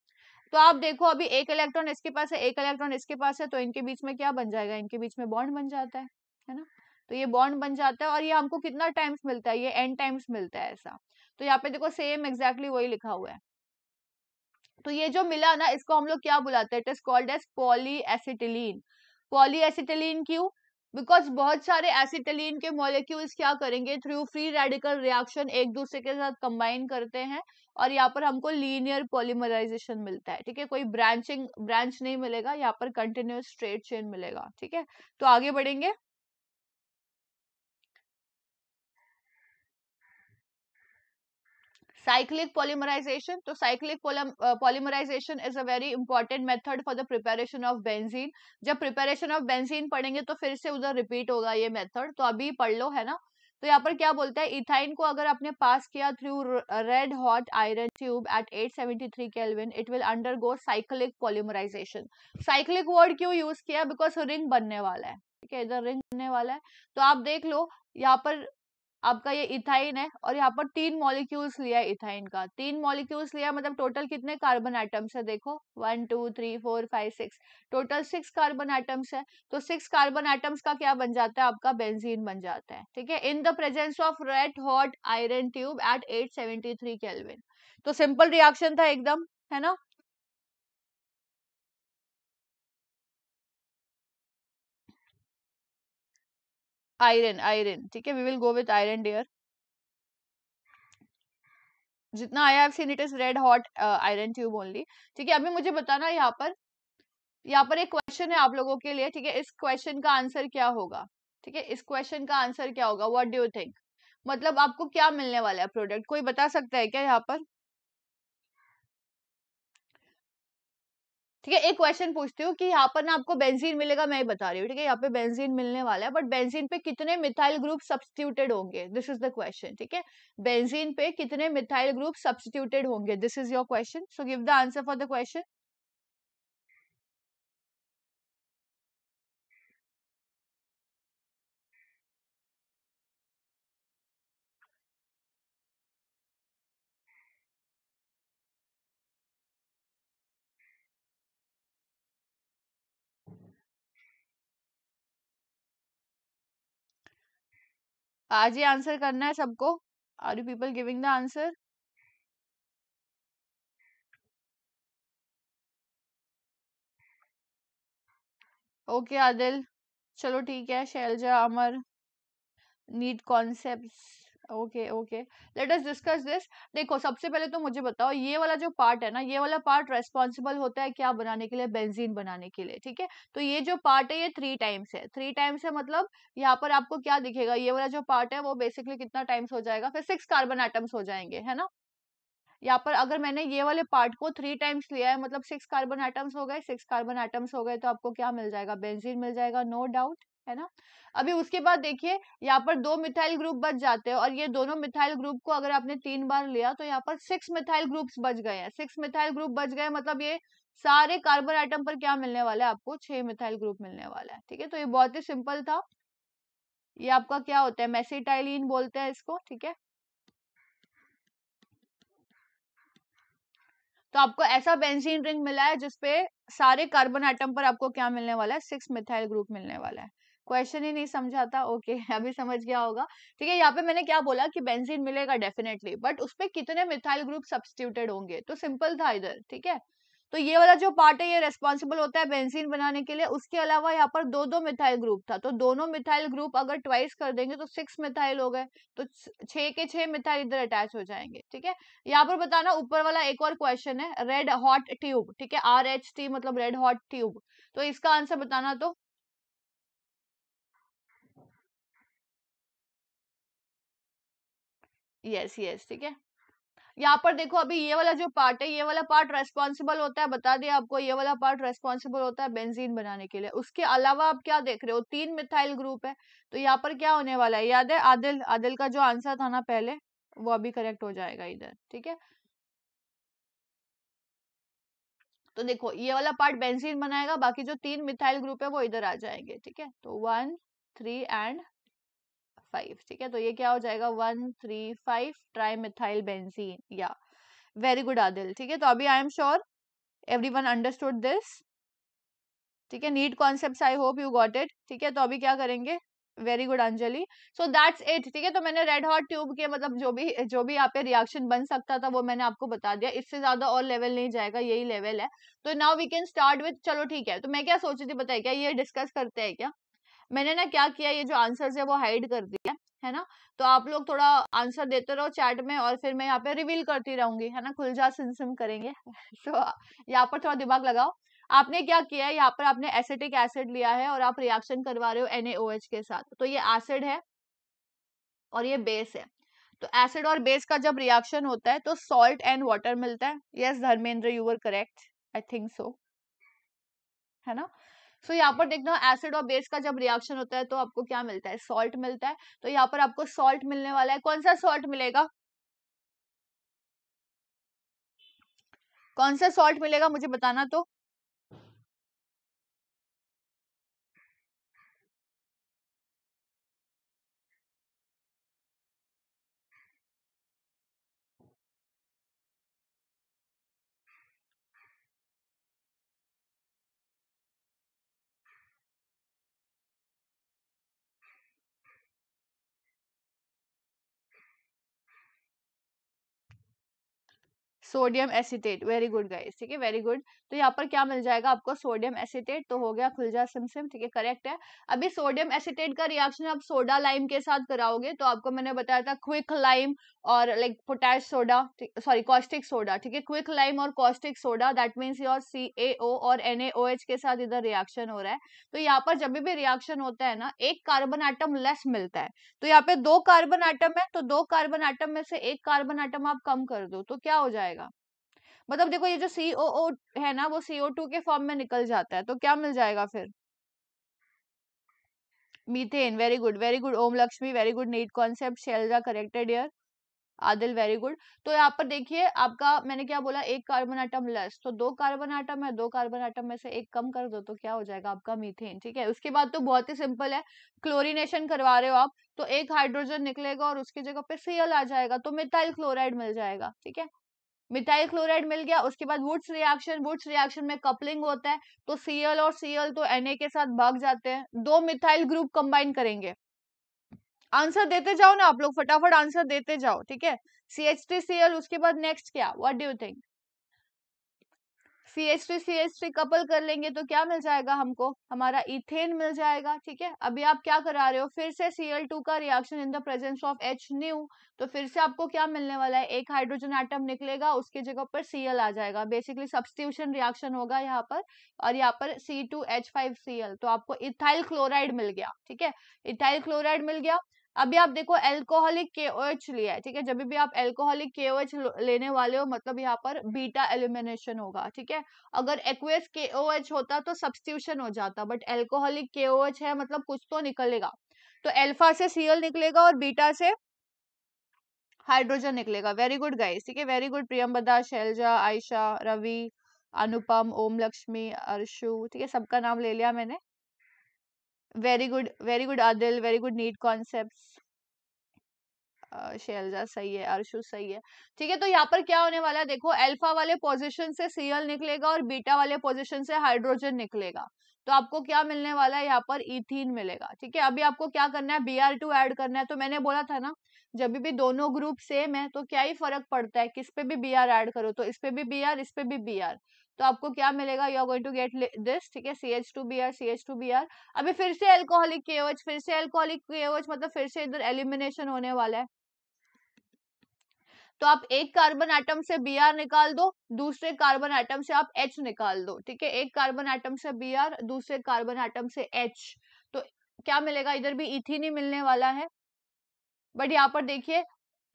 तो आप देखो अभी एक इलेक्ट्रॉन इसके पास है एक इलेक्ट्रॉन इसके पास है तो इनके बीच में क्या बन जाएगा इनके बीच में बॉन्ड बन जाता है है ना तो ये बॉन्ड बन जाता है और ये हमको कितना टाइम्स मिलता है ये एन टाइम्स मिलता है ऐसा तो यहाँ पे देखो सेम एग्जैक्टली exactly वही लिखा हुआ है तो ये जो मिला ना इसको हम लोग क्या बुलाते हैं it is called as polyacetylene polyacetylene क्यों बिकॉज बहुत सारे एसिटिलीन के मॉलिक्यूल्स क्या करेंगे थ्रू फ्री रेडिकल रिएक्शन एक दूसरे के साथ कंबाइन करते हैं और यहाँ पर हमको लीनियर पॉलीमराइजेशन मिलता है ठीक है कोई ब्रांचिंग ब्रांच नहीं मिलेगा यहाँ पर कंटिन्यूस स्ट्रेट चेन मिलेगा ठीक है तो आगे बढ़ेंगे साइक्लिक पॉलीमराइजेशन तो cyclic polymerisation is a very important method for the the of benzene जब preparation ऑफ बेंजीन पढ़ेंगे तो फिर से उधर रिपीट होगा ये मेथड तो अभी पढ़ लो है ना तो यहाँ पर क्या बोलता है इथाइन को अगर आपने पास किया through red hot iron tube at 873 kelvin it will undergo cyclic polymerisation cyclic word क्यों यूज किया बिकॉज रिंग बनने वाला है ठीक है इधर रिंग बनने वाला है तो आप देख लो यहाँ पर आपका ये इथाइन है और यहाँ पर तीन मॉलिक्यूल्स लिया है इथाइन का तीन मॉलिक्यूल्स लिया मतलब टोटल कितने कार्बन आइटम्स है देखो one two three four five six total six carbon atoms है तो सिक्स कार्बन आइटम्स का क्या बन जाता है आपका बेंजीन बन जाता है ठीक है in the presence of red hot iron tube at eight seventy three तो सिंपल रिएक्शन था एकदम है ना आयरन आयरन ठीक है we will go with iron dear जितना आया have seen it is red hot iron tube only ठीक है अभी मुझे बताना यहाँ पर यहाँ पर एक क्वेश्चन है आप लोगों के लिए ठीक है इस क्वेश्चन का आंसर क्या होगा ठीक है इस क्वेश्चन का आंसर क्या होगा व्हाट डू यू थिंक मतलब आपको क्या मिलने वाला है प्रोडक्ट कोई बता सकता है क्या यहाँ पर ठीक है एक क्वेश्चन पूछती हूँ कि यहाँ पर ना आपको बेंजीन मिलेगा मैं बता रही हूँ ठीक है यहाँ पे बेंजीन मिलने वाला है बट बेंजीन पे कितने मिथाइल ग्रुप सब्सटीट्यूटेड होंगे दिस इज द क्वेश्चन ठीक है बेंजीन पे कितने मिथाइल ग्रुप सब्सटीट्यूटेड होंगे this is your question so give the answer for the question आज ही आंसर करना है सबको are you people giving the answer okay Adil चलो ठीक है Shailaja Amar NEET concepts okay okay let us discuss this देखो सबसे पहले तो मुझे बताओ ये वाला जो पार्ट है ना ये वाला पार्ट रेस्पॉन्सिबल होता है क्या बनाने के लिए बेंजीन बनाने के लिए ठीक है तो ये जो पार्ट है ये थ्री टाइम्स है थ्री टाइम्स है मतलब यहाँ पर आपको क्या दिखेगा ये वाला जो पार्ट है वो बेसिकली कितना टाइम्स हो जाएगा फिर सिक्स कार्बन एटम्स हो जाएंगे है ना यहाँ पर अगर मैंने ये वाले पार्ट को थ्री टाइम्स लिया है मतलब सिक्स कार्बन एटम्स हो गए सिक्स कार्बन एटम्स हो गए तो आपको क्या मिल जाएगा बेंजीन मिल जाएगा नो no डाउट है ना अभी उसके बाद देखिए यहाँ पर दो मिथाइल ग्रुप बच जाते हैं और ये दोनों मिथाइल ग्रुप को अगर आपने तीन बार लिया तो यहाँ पर सिक्स मिथाइल ग्रुप्स बच गए हैं सिक्स मिथाइल ग्रुप बच गए मतलब ये सारे कार्बन आइटम पर क्या मिलने वाला है आपको छह मिथाइल ग्रुप मिलने वाला है ठीक है तो ये बहुत ही सिंपल था ये आपका क्या होता है मैसेटाइलिन बोलते हैं इसको ठीक है तो आपको ऐसा बेंजीन रिंग मिला है जिसपे सारे कार्बन आइटम पर आपको क्या मिलने वाला है सिक्स मिथाइल ग्रुप मिलने वाला है क्वेश्चन ही नहीं समझा था ओके okay, अभी समझ गया होगा ठीक है यहाँ पे मैंने क्या बोला कि बेंजीन मिलेगा डेफिनेटली बट उसपे कितने मिथाइल ग्रुप सब्सटीट्यूटेड होंगे तो सिंपल था इधर ठीक है तो ये वाला जो पार्ट है ये रेस्पॉन्सिबल होता है बेंजीन बनाने के लिए उसके अलावा यहाँ पर दो दो मिथाइल ग्रुप था तो दोनों मिथाइल ग्रुप अगर ट्वाइस कर देंगे तो सिक्स मिथाइल हो गए तो छह के छह मिथाइल इधर अटैच हो जाएंगे ठीक है यहाँ पर बताना ऊपर वाला एक और क्वेश्चन है रेड हॉट ट्यूब ठीक है आर एच टी मतलब रेड हॉट ट्यूब तो इसका आंसर बताना तो यस यस ठीक है यहाँ पर देखो अभी ये वाला जो पार्ट है ये वाला पार्ट रेस्पॉन्सिबल होता है बता दिया आपको ये वाला पार्ट रेस्पॉन्सिबल होता है बेंजीन बनाने के लिए उसके अलावा आप क्या देख रहे हो तीन मिथाइल ग्रुप है तो यहाँ पर क्या होने वाला है याद है आदिल आदिल का जो आंसर था ना पहले वो अभी करेक्ट हो जाएगा इधर ठीक है तो देखो ये वाला पार्ट बेंजीन बनाएगा बाकी जो तीन मिथाइल ग्रुप है वो इधर आ जाएंगे ठीक है तो वन थ्री एंड फाइव ठीक है तो ये क्या हो जाएगा one three five trimethyl benzene या वेरी गुड आदिल ठीक है तो अभी I am sure everyone understood this ठीक है NEET concept I hope you got it ठीक है तो अभी क्या करेंगे very good Anjali so that's it ठीक है तो मैंने रेड हॉट ट्यूब के मतलब जो भी जो भी यहाँ पे रिएक्शन बन सकता था वो मैंने आपको बता दिया इससे ज्यादा और लेवल नहीं जाएगा यही लेवल है तो now we can start with चलो ठीक है तो मैं क्या सोच रही थी बताया क्या ये डिस्कस करते हैं क्या मैंने ना क्या किया ये जो आंसर्स है वो हाइड कर दिया है ना तो आप लोग थोड़ा आंसर देते रहो चैट में और फिर मैं यहाँ पे रिवील करती रहूंगी है ना खुल जा सिम सिम करेंगे तो यहाँ पर थोड़ा दिमाग लगाओ आपने क्या किया है यहाँ पर आपने एसिटिक एसिड लिया है और आप रिएक्शन करवा रहे हो एन के साथ तो ये एसिड है और ये बेस है तो एसिड और बेस का जब रिएक्शन होता है तो सॉल्ट एंड वाटर मिलता है yes Dharmendra you were correct I think so है ना सो so, यहाँ पर देखना एसिड और बेस का जब रिएक्शन होता है तो आपको क्या मिलता है सॉल्ट मिलता है तो यहाँ पर आपको सॉल्ट मिलने वाला है कौन सा सॉल्ट मिलेगा कौन सा सॉल्ट मिलेगा मुझे बताना तो sodium acetate very good guys ठीक है वेरी गुड तो यहाँ पर क्या मिल जाएगा आपको सोडियम एसिटेट तो हो गया जा सिमसिम ठीक है करेक्ट है अभी सोडियम एसिटेट का रिएक्शन आप सोडा लाइम के साथ कराओगे तो आपको मैंने बताया था क्विक लाइम और like potash soda sorry caustic soda ठीक है क्विक लाइम और caustic soda that means your C A O और एन ए ओ एच के साथ इधर रिएक्शन हो रहा है तो यहाँ पर जब भी रिएक्शन होता है ना एक कार्बन आइटम लेस मिलता है तो यहाँ पे दो कार्बन आइटम है तो दो कार्बन आइटम में से एक कार्बन आइटम आप कम कर दो तो क्या हो जाएगा मतलब देखो ये जो सीओ है ना वो सीओ टू के फॉर्म में निकल जाता है तो क्या मिल जाएगा फिर methane very good very good Om Lakshmi very good neat concept Shailaja corrected year Adil very good तो यहाँ पर देखिए आपका मैंने क्या बोला एक कार्बन आइटम लेस तो दो कार्बन आइटम है दो कार्बन आइटम में से एक कम कर दो तो क्या हो जाएगा आपका मीथेन ठीक है उसके बाद तो बहुत ही सिंपल है क्लोरिनेशन करवा रहे हो आप तो एक हाइड्रोजन निकलेगा और उसकी जगह पे सीएल आ जाएगा तो मिथाइल क्लोराइड मिल जाएगा ठीक है मिथाइल क्लोराइड मिल गया उसके बाद वुड्स रिएक्शन वुड्स रिएक्शन में कपलिंग होता है तो सीएल और सीएल तो एनए के साथ भाग जाते हैं दो मिथाइल ग्रुप कंबाइन करेंगे आंसर देते जाओ ना आप लोग फटाफट आंसर देते जाओ ठीक है C H T C L उसके बाद नेक्स्ट क्या what do you think C H two C H three couple कर लेंगे तो क्या मिल जाएगा हमको हमारा इथेन मिल जाएगा ठीक है अभी आप क्या करा रहे हो फिर से सी एल टू का reaction in the presence of H nu तो फिर से आपको क्या मिलने वाला है एक हाइड्रोजन एटम निकलेगा उसकी जगह पर सी एल आ जाएगा बेसिकली सब्सटीट्यूशन रिएक्शन होगा यहाँ पर और यहाँ पर C two H five C L तो आपको इथाइल क्लोराइड मिल गया ठीक है इथाइल क्लोराइड मिल गया अभी आप देखो एल्कोहलिक के लिया है ठीक है जब भी आप एल्कोहलिक के लेने वाले हो मतलब यहाँ पर बीटा एलिमिनेशन होगा ठीक है अगर एक्वेस के होता तो सब्सटीट्यूशन हो जाता बट एल्कोहलिक के है मतलब कुछ तो निकलेगा तो एल्फा से सीएल निकलेगा और बीटा से हाइड्रोजन निकलेगा वेरी गुड गाइस ठीक है वेरी गुड प्रियम्बदा शैलजा आयशा रवि अनुपम ओम लक्ष्मी अर्शु ठीक है सबका नाम ले लिया मैंने very good very good Adil very good neat concept Shailaja सही है अर्शु सही है ठीक है तो यहाँ पर क्या होने वाला है देखो अल्फा वाले पोजीशन से सीएल निकलेगा और बीटा वाले पोजीशन से हाइड्रोजन निकलेगा तो आपको क्या मिलने वाला है यहाँ पर इथीन मिलेगा ठीक है अभी आपको क्या करना है बी आर टू एड करना है तो मैंने बोला था ना जब भी दोनों ग्रुप सेम है तो क्या ही फर्क पड़ता है किस पे भी बी आर एड करो तो इस पे भी बी आर इस पे भी बी आर तो आपको क्या मिलेगा you are going to get this ठीक है C H two B R C H two B R अभी फिर से एल्कोहलिक के एवच फिर से एल्कोहलिक के एवच मतलब फिर से इधर एलिमिनेशन होने वाला है तो आप एक कार्बन एटम से बी आर निकाल दो दूसरे कार्बन एटम से आप एच निकाल दो ठीक है एक कार्बन एटम से बी आर दूसरे कार्बन एटम से एच तो क्या मिलेगा इधर भी इथिन ही मिलने वाला है बट यहाँ पर देखिए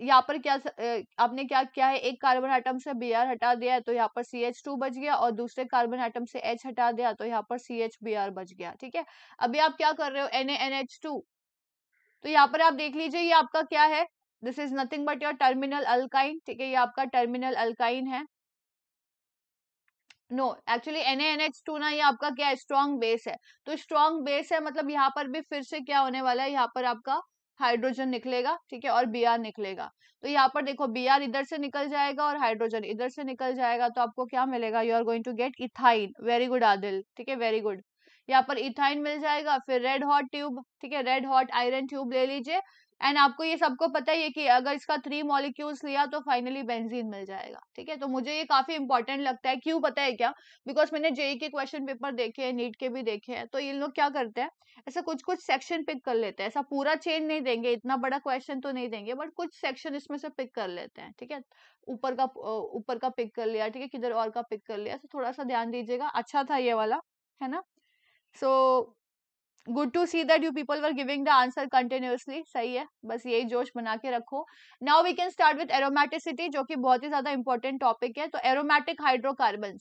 यहाँ पर क्या आपने क्या किया है एक कार्बन आइटम से बी आर हटा दिया है तो यहाँ पर सी एच टू बच गया और दूसरे कार्बन आइटम से एच हटा दिया तो यहाँ पर सी एच बी आर बच गया ठीक है अभी आप क्या कर रहे हो एन एन एच टू तो यहाँ पर आप देख लीजिए ये आपका क्या है this is nothing but your terminal alkyne ठीक है ये आपका टर्मिनल अल्काइन है no actually N H two ना ये आपका क्या है स्ट्रॉन्ग बेस है तो स्ट्रॉन्ग बेस है मतलब यहाँ पर भी फिर से क्या होने वाला है यहाँ पर आपका हाइड्रोजन निकलेगा ठीक है और बी निकलेगा तो यहाँ पर देखो बी इधर से निकल जाएगा और हाइड्रोजन इधर से निकल जाएगा तो आपको क्या मिलेगा you are going to get ethyne very good Adil ठीक है वेरी गुड यहाँ पर इथाइन मिल जाएगा फिर रेड हॉट ट्यूब ठीक है रेड हॉट आयरन ट्यूब ले लीजिए एंड आपको ये सबको पता ही है कि अगर इसका थ्री मॉलिक्यूल्स लिया तो फाइनली बेंजीन मिल जाएगा ठीक है तो मुझे ये काफी इंपॉर्टेंट लगता है क्यों पता है क्या बिकॉज मैंने जेई के क्वेश्चन पेपर देखे हैं नीट के भी देखे हैं तो ये लोग क्या करते हैं ऐसा कुछ कुछ सेक्शन पिक कर लेते हैं ऐसा पूरा चेंज नहीं देंगे इतना बड़ा क्वेश्चन तो नहीं देंगे बट कुछ सेक्शन इसमें से पिक कर लेते हैं ठीक है ऊपर का ऊपर का पिक कर लिया ठीक है किधर और का पिक कर लिया तो थोड़ा सा ध्यान दीजिएगा अच्छा था ये वाला है ना so so, good to see that you people were giving the answer continuously सही है बस यही जोश बना के रखो now we can start with aromaticity जो कि बहुत ही ज्यादा इंपॉर्टेंट टॉपिक है तो एरोमेटिक हाइड्रोकार्बन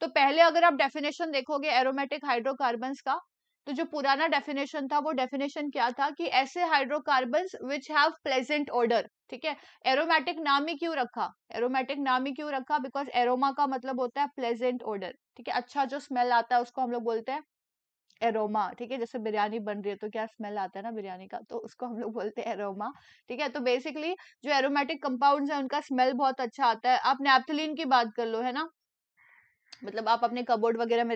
तो पहले अगर आप डेफिनेशन देखोगे एरोमेटिक हाइड्रोकार्बन का तो जो पुराना डेफिनेशन था वो डेफिनेशन क्या था कि ऐसे hydrocarbon which have pleasant odour ठीक है एरोमेटिक नाम ही क्यों रखा एरोमेटिक नाम ही क्यों रखा बिकॉज एरोमा का मतलब होता है प्लेजेंट ऑर्डर ठीक है अच्छा जो स्मेल आता है उसको हम लोग बोलते हैं एरोमा ठीक है जैसे बिरयानी बन रही है तो क्या स्मेल आता है ना बिरयानी का तो उसको हम लोग बोलते हैं एरोमा ठीक है तो बेसिकली जो एरोमेटिक कंपाउंड है उनका स्मेल बहुत अच्छा आता है आप नेपथलीन की बात कर लो है ना मतलब आप अपने कबोर्ड वगैरह में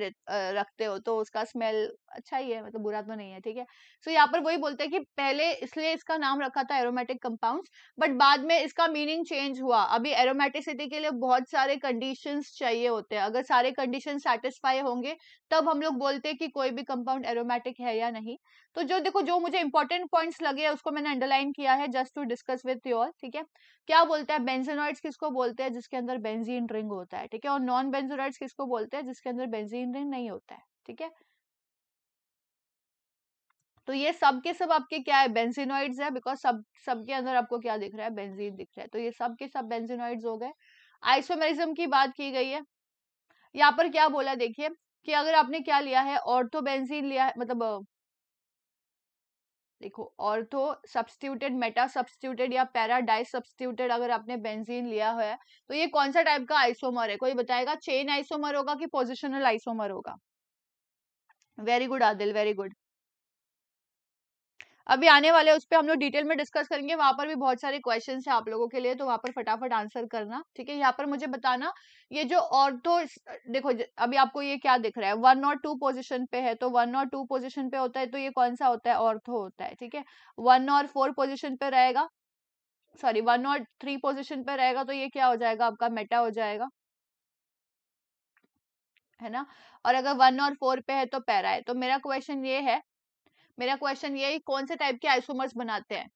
रखते हो तो उसका स्मेल अच्छा ही है मतलब बुरा तो नहीं है ठीक है सो so, यहाँ पर वही बोलते हैं कि पहले इसलिए इसका नाम रखा था एरोमेटिक कंपाउंड्स बट बाद में इसका मीनिंग चेंज हुआ अभी एरोमेटिसिटी के लिए बहुत सारे कंडीशंस चाहिए होते हैं अगर सारे कंडीशन सेटिस्फाई होंगे तब हम लोग बोलते हैं कि कोई भी कंपाउंड एरोमेटिक है या नहीं तो जो देखो जो मुझे इंपॉर्टेंट पॉइंट्स लगे उसको मैंने अंडरलाइन किया है just to discuss with your ठीक है क्या बोलते हैं बेंजेनॉइड्स किसको बोलते हैं जिसके अंदर बेंजीन रिंग होता है ठीक है और नॉन बेंजेनॉइड्स किसको बोलते हैं जिसके अंदर बेंजीन रिंग नहीं होता है ठीक है तो ये सब के सब आपके क्या है बेंजीनोइड्स है बिकॉज सब सब के अंदर आपको क्या दिख रहा है बेंजीन दिख रहा है तो ये सब के सब बेंजीनोइड्स हो गए आइसोमेरिज्म की बात की गई है यहाँ पर क्या बोला देखिए कि अगर आपने क्या लिया है ऑर्थोबेंजीन लिया है मतलब देखो ऑर्थो सब्सटीट्यूटेड मेटा सब्सटीट्यूटेड या पैराडाइज सब्सटीट्यूटेड अगर आपने बेंजीन लिया हुआ है तो ये कौन सा टाइप का आइसोमर है कोई बताएगा चेन आइसोमर होगा कि पोजिशनल आइसोमर होगा very good Adil very good अभी आने वाले उस पर हम लोग डिटेल में डिस्कस करेंगे वहां पर भी बहुत सारे क्वेश्चन है आप लोगों के लिए तो वहां पर फटाफट आंसर करना ठीक है यहाँ पर मुझे बताना ये जो ऑर्थो देखो अभी आपको ये क्या दिख रहा है वन और टू पोजिशन पे है तो वन और टू पोजिशन पे होता है तो ये कौन सा होता है ऑर्थो होता है ठीक है वन और फोर पोजिशन पे रहेगा सॉरी वन और थ्री पोजिशन पे रहेगा तो ये क्या हो जाएगा आपका मेटा हो जाएगा है ना और अगर वन और फोर पे है तो पैरा है तो मेरा क्वेश्चन ये है मेरा क्वेश्चन ये है कौन से टाइप के आइसोमर्स बनाते हैं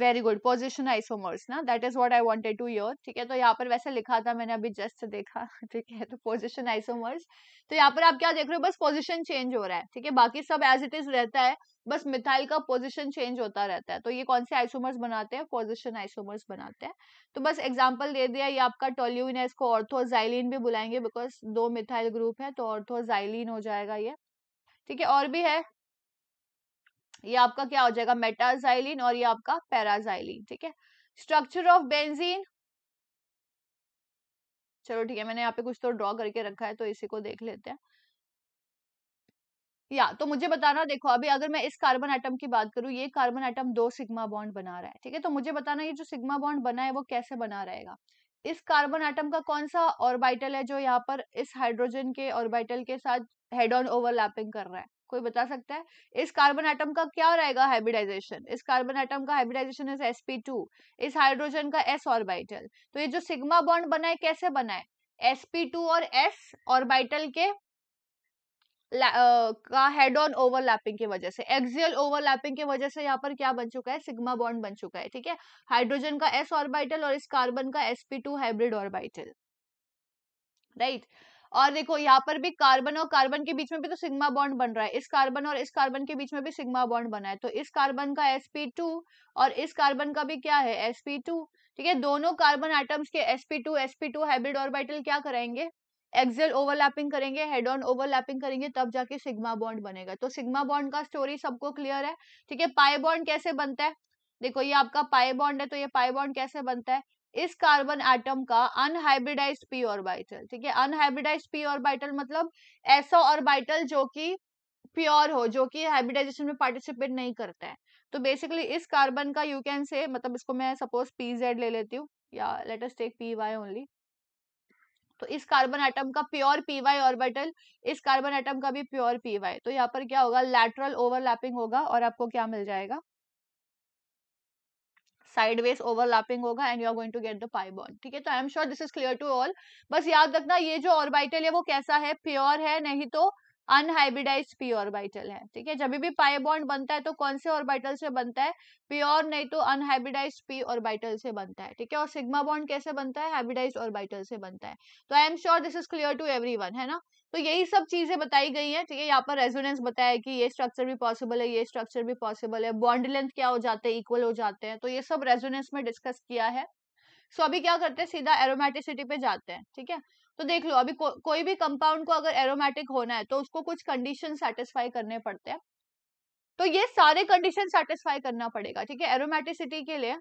वेरी गुड पोजिशन आइसोमर्स ना that is what I wanted to your ठीक है तो यहाँ पर वैसे लिखा था मैंने अभी जस्ट देखा ठीक है तो पोजिशन आइसोमर्स तो यहाँ पर आप क्या देख रहे हो बस पोजिशन चेंज हो रहा है ठीक है बाकी सब एज इट इज रहता है बस मिथाइल का पोजिशन चेंज होता रहता है तो ये कौन से आइसोमर्स बनाते हैं पोजिशन आइसोमर्स बनाते हैं तो बस एग्जाम्पल दे दिया ये आपका टोल्यून है इसको ऑर्थोजाइलिन भी बुलाएंगे बिकॉज दो मिथाइल ग्रुप है तो ऑर्थोजाइलिन हो जाएगा ये ठीक है और भी है ये आपका क्या हो जाएगा मेटाजाइलिन और ये आपका पैराजाइलिन ठीक है स्ट्रक्चर ऑफ बेंजीन चलो ठीक है मैंने यहाँ पे कुछ तो ड्रॉ करके रखा है तो इसी को देख लेते हैं या तो मुझे बताना देखो अभी अगर मैं इस कार्बन आइटम की बात करूं ये कार्बन आइटम दो सिग्मा बॉन्ड बना रहा है ठीक है तो मुझे बताना ये जो सिग्मा बॉन्ड बना है वो कैसे बना रहेगा इस कार्बन आइटम का कौन सा ऑर्बिटल है जो यहाँ पर इस हाइड्रोजन के ऑर्बिटल के साथ हेड ऑन ओवरलैपिंग कर रहा है कोई बता सकता है इस कार्बन एटम का क्या रहेगा हाइब्रिडाइजेशन इस कार्बन एटम का हाइब्रिडाइजेशन इज sp2 इस हाइड्रोजन का s ऑर्बिटल तो ये जो सिग्मा बॉन्ड बनाए है कैसे बना है sp2 और s ऑर्बिटल के का हेड ऑन ओवरलैपिंग की वजह से एक्सियल ओवरलैपिंग की वजह से यहाँ पर क्या बन चुका है सिग्मा बॉन्ड बन चुका है ठीक है हाइड्रोजन का एस ऑर्बाइटल और इस कार्बन का two hybrid orbital right right? और देखो यहाँ पर भी कार्बन और कार्बन के बीच में भी तो सिग्मा बॉन्ड बन रहा है इस कार्बन और इस कार्बन के बीच में भी सिग्मा बॉन्ड बना है तो इस कार्बन का sp2 और इस कार्बन का भी क्या है sp2 ठीक है दोनों कार्बन आइटम्स के sp2 sp2 हाइब्रिड ऑर्बिटल क्या कराएंगे एक्सेल ओवरलैपिंग करेंगे हेड ऑन ओवरलैपिंग करेंगे तब जाके सिग्मा बॉन्ड बनेगा तो सिग्मा बॉन्ड का स्टोरी सबको क्लियर है ठीक है पाए बॉन्ड कैसे बनता है देखो ये आपका पाए बॉन्ड है तो ये पाए बॉन्ड कैसे बनता है इस कार्बन एटम का अनहाइब्रिडाइज पी ऑर्बिटल ठीक है अनहाइब्रिडाइज पी ऑर्बिटल मतलब ऐसा ऑर्बिटल जो कि प्योर हो जो कि हाइब्रिडाइजेशन में पार्टिसिपेट नहीं करता है तो बेसिकली इस कार्बन का यू कैन से मतलब इसको मैं सपोज पी जेड ले लेती हूँ या let's just take p y only तो इस कार्बन एटम का प्योर पी वाई ऑर्बिटल इस कार्बन एटम का भी प्योर पी वाई तो यहाँ पर क्या होगा लैटरल ओवरलैपिंग होगा और आपको क्या मिल जाएगा साइडवेज ओवरलैपिंग होगा and you are going to get the pi bond ठीक है तो I am sure this is clear to all बस याद रखना ये जो ऑर्बिटल है वो कैसा है प्योर है नहीं तो अनहाइब्रिडाइज पी ऑर्बिटल है ठीक है जब भी पाए बॉन्ड बनता है तो कौन से ऑर्बिटल से बनता है प्योर नहीं तो अनहाइब्रिडाइज पी ऑर्बिटल से बनता है ठीक है और सिग्मा बॉन्ड कैसे बनता है हाइब्रिडाइज ऑर्बिटल से बनता है तो I am sure this is clear to every है ना तो यही सब चीजें बताई गई है ठीक है यहाँ पर रेजोनेंस बताया कि ये स्ट्रक्चर भी पॉसिबल है ये स्ट्रक्चर भी पॉसिबल है बॉन्ड लेंथ क्या हो जाते हैं इक्वल हो जाते हैं तो ये सब रेजोनेंस में डिस्कस किया है सो so, अभी क्या करते हैं सीधा एरोमेटिसिटी पे जाते हैं ठीक है तो देख लो अभी को, कोई भी कंपाउंड को अगर एरोमेटिक होना है तो उसको कुछ कंडीशन सेटिस्फाई करने पड़ते हैं तो ये सारे कंडीशन सेटिस्फाई करना पड़ेगा ठीक है एरोमेटिसिटी के लिए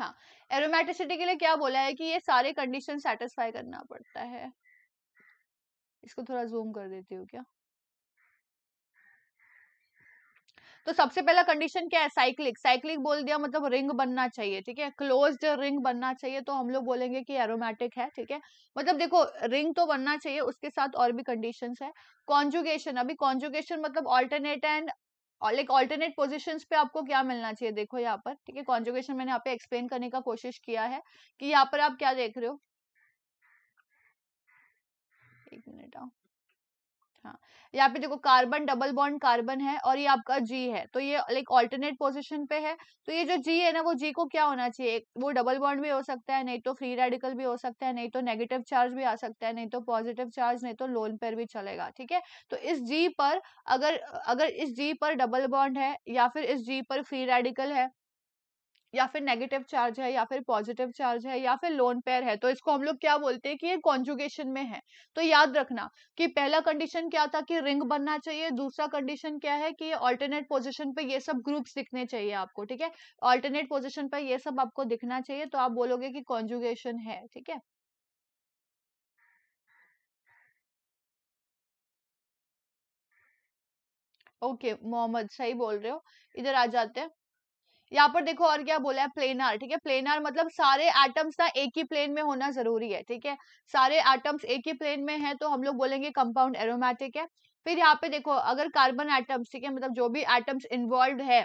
हाँ एरोमेटिसिटी के लिए क्या बोला है कि ये सारे कंडीशन सेटिस्फाई करना पड़ता है इसको थोड़ा जूम कर देती हूँ क्या तो सबसे पहला कंडीशन क्या है साइक्लिक साइक्लिक बोल दिया मतलब रिंग बनना चाहिए ठीक है क्लोज रिंग बनना चाहिए तो हम लोग बोलेंगे कि एरोमेटिक है ठीक है मतलब देखो रिंग तो बनना चाहिए उसके साथ और भी कंडीशन है कॉन्जुगेशन अभी कॉन्जुगेशन मतलब alternate and like alternate position पे आपको क्या मिलना चाहिए देखो यहाँ पर ठीक है कॉन्जुगेशन मैंने यहाँ पे एक्सप्लेन करने का कोशिश किया है कि यहाँ पर आप क्या देख रहे हो एक मिनट आओ हाँ। हाँ यहाँ पे देखो कार्बन डबल बॉन्ड कार्बन है और ये आपका जी है तो ये लाइक ऑल्टरनेट पोजिशन पे है तो ये जो जी है ना वो जी को क्या होना चाहिए वो डबल बॉन्ड भी हो सकता है नहीं तो फ्री रेडिकल भी हो सकता है नहीं तो नेगेटिव चार्ज भी आ सकता है नहीं तो पॉजिटिव चार्ज नहीं तो लोन पेयर भी चलेगा ठीक है तो इस जी पर अगर अगर इस जी पर डबल बॉन्ड है या फिर इस जी पर फ्री रेडिकल है या फिर नेगेटिव चार्ज है या फिर पॉजिटिव चार्ज है या फिर लोन पेयर है तो इसको हम लोग क्या बोलते हैं कि ये कॉन्जुगेशन में है तो याद रखना कि पहला कंडीशन क्या था कि रिंग बनना चाहिए दूसरा कंडीशन क्या है कि ऑल्टरनेट पोजिशन पे ये सब ग्रुप्स दिखने चाहिए आपको ठीक है ऑल्टरनेट पोजिशन पर ये सब आपको दिखना चाहिए तो आप बोलोगे की कॉन्जुगेशन है ठीक है ओके मोहम्मद सही बोल रहे हो इधर आ जाते हैं यहाँ पर देखो और क्या बोला है प्लेनर ठीक है प्लेनर मतलब सारे एटम्स ना एक ही प्लेन में होना जरूरी है ठीक है सारे एटम्स एक ही प्लेन में है तो हम लोग बोलेंगे कंपाउंड एरोमेटिक है फिर यहाँ पे देखो अगर कार्बन एटम्स ठीक है मतलब जो भी एटम्स इन्वॉल्व है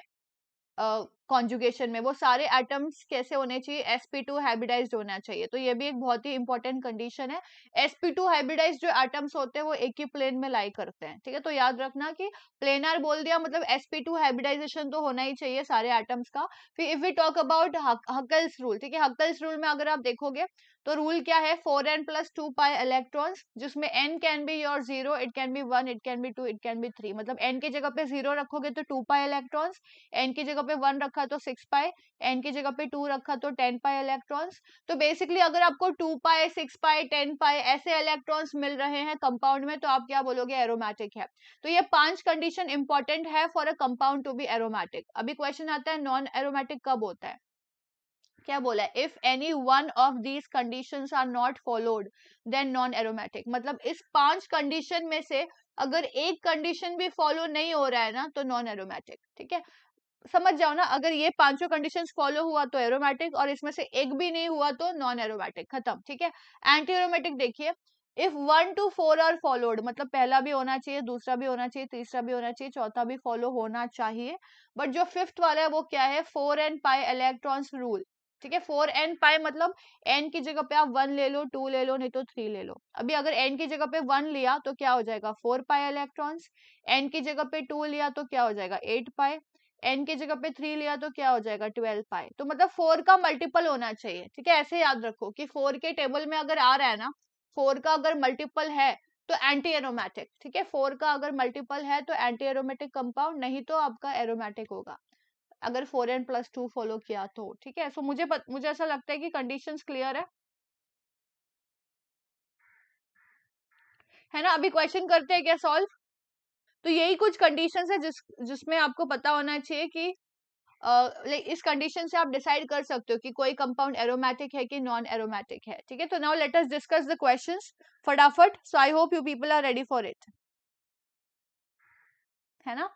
कॉन्जुगेशन में वो सारे एटम्स कैसे होने चाहिए टू हाइब्रिडाइज्ड होना चाहिए तो ये भी एक बहुत ही इंपॉर्टेंट कंडीशन है एसपी टू जो एटम्स होते हैं वो एक ही प्लेन में लाई करते हैं ठीक है तो याद रखना कि प्लेनर बोल दिया मतलब sp2 हाइब्रिडाइजेशन तो होना ही चाहिए सारे एटम्स का फिर if you talk about Huckel's rule ठीक है हकल्स रूल में अगर आप देखोगे तो रूल क्या है four N plus two pi electrons जिसमें N can be your zero it can be one it can be two it can be three मतलब एन की जगह पे जीरो रखोगे तो टू पाई इलेक्ट्रॉन्स एन की जगह पे वन रखा तो सिक्स पाए एन की जगह पे टू रखा तो टेन पाए इलेक्ट्रॉन्स तो बेसिकली अगर आपको टू पाए सिक्स पाए टेन पाए ऐसे इलेक्ट्रॉन्स मिल रहे हैं कंपाउंड में तो आप क्या बोलोगे एरोमेटिक है तो ये पांच कंडीशन इंपॉर्टेंट है for a compound to be aromatic अभी क्वेश्चन आता है नॉन एरोमेटिक कब होता है क्या बोला if any one of these condition are not followed then non aromatic मतलब इस पांच कंडीशन में से अगर एक कंडीशन भी फॉलो नहीं हो रहा है ना तो नॉन एरोमेटिक ठीक है समझ जाओ ना अगर ये पांचों कंडीशंस फॉलो हुआ तो एरोमेटिक और इसमें से एक भी नहीं हुआ तो नॉन एरोमेटिक खत्म ठीक है एंटी एरोमेटिक देखिए if one two four are followed मतलब पहला भी होना चाहिए दूसरा भी होना चाहिए तीसरा भी होना चाहिए चौथा भी फॉलो होना चाहिए बट जो फिफ्थ वाला है वो क्या है four and pi electron rule ठीक है फोर एन पाई मतलब एन की जगह पे आप वन ले लो टू ले लो नहीं तो थ्री ले लो अभी अगर एन की जगह पे वन लिया तो क्या हो जाएगा फोर पाई इलेक्ट्रॉन्स एन की जगह पे टू लिया तो क्या हो जाएगा एट पाई एन के जगह पे थ्री लिया तो क्या हो जाएगा ट्वेल्व पाई तो मतलब फोर का मल्टीपल होना चाहिए ठीक है ऐसे याद रखो कि फोर के टेबल में अगर आ रहा है ना फोर का अगर मल्टीपल है तो एंटी एरोमेटिक ठीक है फोर का अगर मल्टीपल है तो एंटी एरोमेटिक कंपाउंड नहीं तो आपका एरोमेटिक होगा अगर four N plus two follow किया तो ठीक है सो मुझे मुझे ऐसा लगता है कि कंडीशंस क्लियर है है ना अभी क्वेश्चन करते हैं क्या सॉल्व तो यही कुछ कंडीशंस है जिस जिसमें आपको पता होना चाहिए कि आ, इस कंडीशन से आप डिसाइड कर सकते हो कि कोई कंपाउंड एरोमेटिक है कि नॉन एरोमेटिक है ठीक है तो now let us discuss the questions फटाफट so I hope you people are ready for it है ना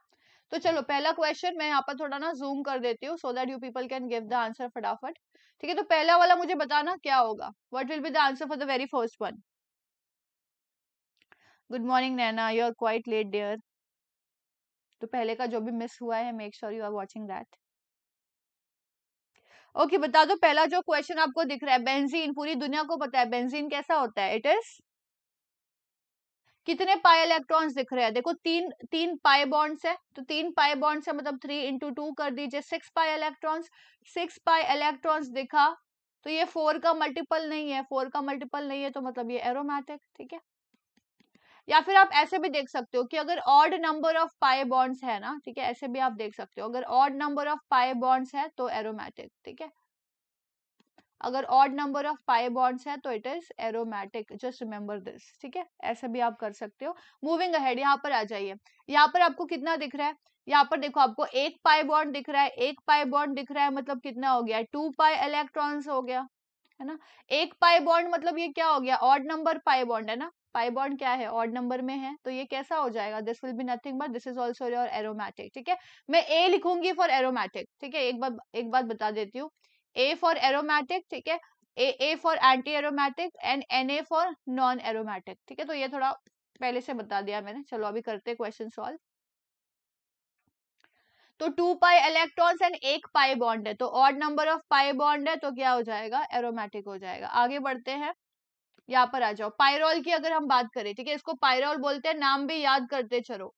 तो चलो पहला क्वेश्चन मैं यहाँ पर थोड़ा ना जूम कर देती हूँ so that you people can give the answer फटाफट ठीक है तो पहला वाला मुझे बताना क्या होगा what will be the answer for the very first one good morning Naina you are quite late dear तो पहले का जो भी मिस हुआ है make sure you are watching that okay बता दो पहला जो क्वेश्चन आपको दिख रहा है बेंजीन पूरी दुनिया को पता है बेंजीन कैसा होता है इट इज कितने पाए इलेक्ट्रॉन्स दिख रहे हैं देखो तीन तीन पाए बॉन्ड्स है तो तीन पाए बॉन्ड्स है मतलब थ्री इंटू टू कर दीजिए six pi electrons six pi electrons दिखा तो ये फोर का मल्टीपल नहीं है फोर का मल्टीपल नहीं है तो मतलब ये एरोमेटिक ठीक है या फिर आप ऐसे भी देख सकते हो कि अगर odd number of pi bonds है ना ठीक है ऐसे भी आप देख सकते हो अगर odd number of pi bonds है तो एरोमेटिक ठीक है अगर odd number of pi bonds है तो it is aromatic just remember this ठीक है ऐसे भी आप कर सकते हो मूविंग अहेड यहाँ पर आ जाइए यहाँ पर आपको कितना दिख रहा है यहाँ पर देखो आपको एक पाए बॉन्ड दिख रहा है एक पाए बॉन्ड दिख रहा है मतलब कितना हो गया टू पाए इलेक्ट्रॉन्स हो गया है ना एक पाए बॉन्ड मतलब ये क्या हो गया ऑड नंबर पाए बॉन्ड है ना पाई बॉन्ड क्या है ऑड नंबर में है तो ये कैसा हो जाएगा this will be nothing but this is also your aromatic ठीक है मैं ए लिखूंगी फॉर एरोमेटिक ठीक है एक बार एक बात बता देती हूँ ए फॉर एरोमेटिक ठीक है A A for anti aromatic and N A for non aromatic ठीक है तो ये थोड़ा पहले से बता दिया मैंने चलो अभी करते क्वेश्चन सॉल्व तो टू पाई इलेक्ट्रॉन्स एंड एक पाई बॉन्ड है तो odd number of pi bond है तो क्या हो जाएगा एरोमेटिक हो जाएगा आगे बढ़ते हैं यहाँ पर आ जाओ पायरोल की अगर हम बात करें ठीक है इसको पायरोल बोलते हैं नाम भी याद करते चलो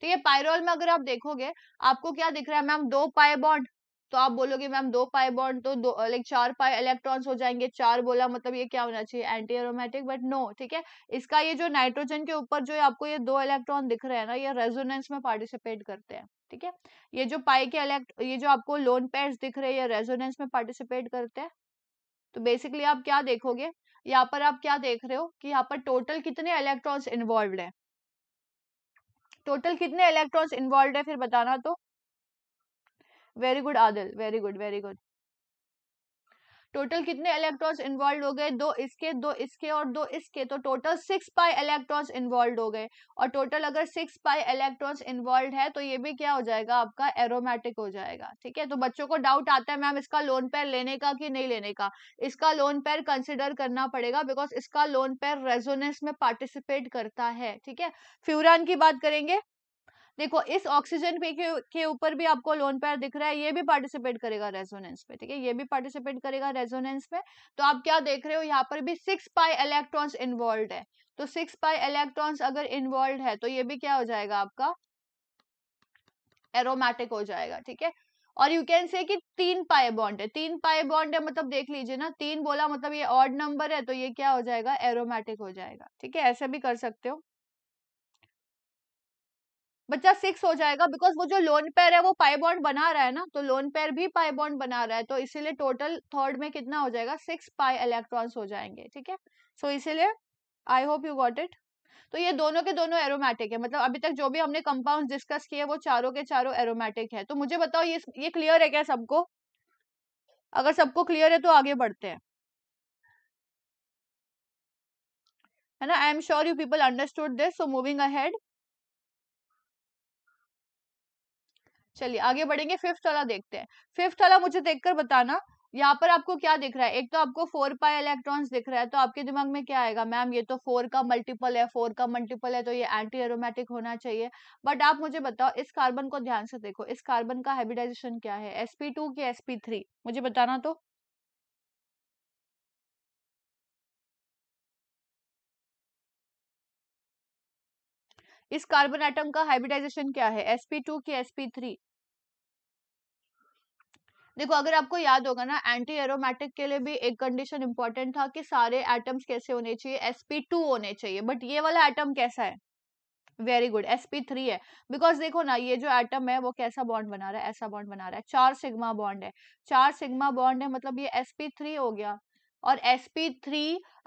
ठीक है पायरोल में अगर आप देखोगे आपको क्या दिख रहा है मैम दो पाए बॉन्ड तो आप बोलोगे मैम दो पाए बॉन्ड तो दो लाइक चार पाए इलेक्ट्रॉन्स हो जाएंगे चार बोला मतलब ये क्या होना चाहिए एंटी एरोमेटिक बट नो ठीक है इसका ये जो नाइट्रोजन के ऊपर जो आपको ये दो इलेक्ट्रॉन दिख रहे हैं ना ये रेजोनेंस में पार्टिसिपेट करते हैं ठीक है ये जो पाई के इलेक्ट ये जो आपको लोन पेड्स दिख रहे हैं ये रेजोनेंस में पार्टिसिपेट करते हैं तो बेसिकली आप क्या देखोगे यहाँ पर आप क्या देख रहे हो कि यहाँ पर टोटल कितने इलेक्ट्रॉन्स इन्वॉल्व है टोटल कितने इलेक्ट्रॉन्स इन्वॉल्व है फिर बताना तो very good Adil very good very good total कितने इलेक्ट्रॉन्स इन्वॉल्व हो गए दो इसके दो इसके और दो इसके तो total six pi electrons involve हो गए और टोटल अगर सिक्स पाई इलेक्ट्रॉन्स इन्वॉल्व है तो ये भी क्या हो जाएगा आपका एरोमेटिक हो जाएगा ठीक है तो बच्चों को डाउट आता है मैम इसका लोन पेयर लेने का कि नहीं लेने का इसका लोन पेयर कंसिडर करना पड़ेगा बिकॉज इसका लोन पेयर रेजोनेंस में पार्टिसिपेट करता है ठीक है फ्यूरान की बात करेंगे देखो इस ऑक्सीजन पे के ऊपर भी आपको लोन पैर दिख रहा है ये भी पार्टिसिपेट करेगा रेजोनेंस पे ठीक है ये भी पार्टिसिपेट करेगा रेजोनेंस पे तो आप क्या देख रहे हो यहाँ पर भी सिक्स पाई इलेक्ट्रॉन्स इन्वॉल्व है तो सिक्स पाई इलेक्ट्रॉन्स अगर इन्वॉल्व है तो ये भी क्या हो जाएगा आपका एरोमेटिक हो जाएगा ठीक है और यू कैन से कि तीन पाए बॉन्ड है तीन पाए बॉन्ड है मतलब देख लीजिए ना तीन बोला मतलब ये ऑड नंबर है तो ये क्या हो जाएगा एरोमेटिक हो जाएगा ठीक है ऐसे भी कर सकते हो बच्चा सिक्स हो जाएगा बिकॉज वो जो लोन पेयर है वो पाई बॉन्ड बना रहा है ना तो लोन पेयर भी पाई बॉन्ड बना रहा है तो इसीलिए टोटल थर्ड में कितना हो जाएगा सिक्स पाई इलेक्ट्रॉन्स हो जाएंगे ठीक है सो इसीलिए I hope you got it तो ये दोनों के दोनों एरोमेटिक है मतलब अभी तक जो भी हमने कंपाउंड डिस्कस किए वो चारों के चारों एरोमेटिक है तो मुझे बताओ ये ये क्लियर है क्या सबको अगर सबको क्लियर है तो आगे बढ़ते हैं है ना I am sure you people understood this so moving ahead चलिए आगे बढ़ेंगे फिफ्थ वाला देखते हैं फिफ्थ वाला मुझे देखकर बताना यहाँ पर आपको क्या दिख रहा है एक तो आपको फोर पाई इलेक्ट्रॉन्स दिख रहा है तो आपके दिमाग में क्या आएगा मैम ये तो फोर का मल्टीपल है फोर का मल्टीपल है तो ये एंटी एरोमेटिक होना चाहिए बट आप मुझे बताओ इस कार्बन को ध्यान से देखो इस कार्बन का हाइब्रिडाइजेशन क्या है sp2 टू के एस मुझे बताना तो इस कार्बन एटम का हाइब्रिडाइजेशन क्या है sp2 टू के एस देखो अगर आपको याद होगा ना एंटी एरोमेटिक के लिए भी एक कंडीशन इंपॉर्टेंट था कि सारे एटम्स कैसे होने चाहिए sp2 टू होने चाहिए बट ये वाला एटम कैसा है वेरी गुड sp3 थ्री है बिकॉज देखो ना ये जो एटम है वो कैसा बॉन्ड बना रहा है ऐसा बॉन्ड बना रहा है चार सिग्मा बॉन्ड है चार सिग्मा बॉन्ड है मतलब ये sp3 थ्री हो गया और sp3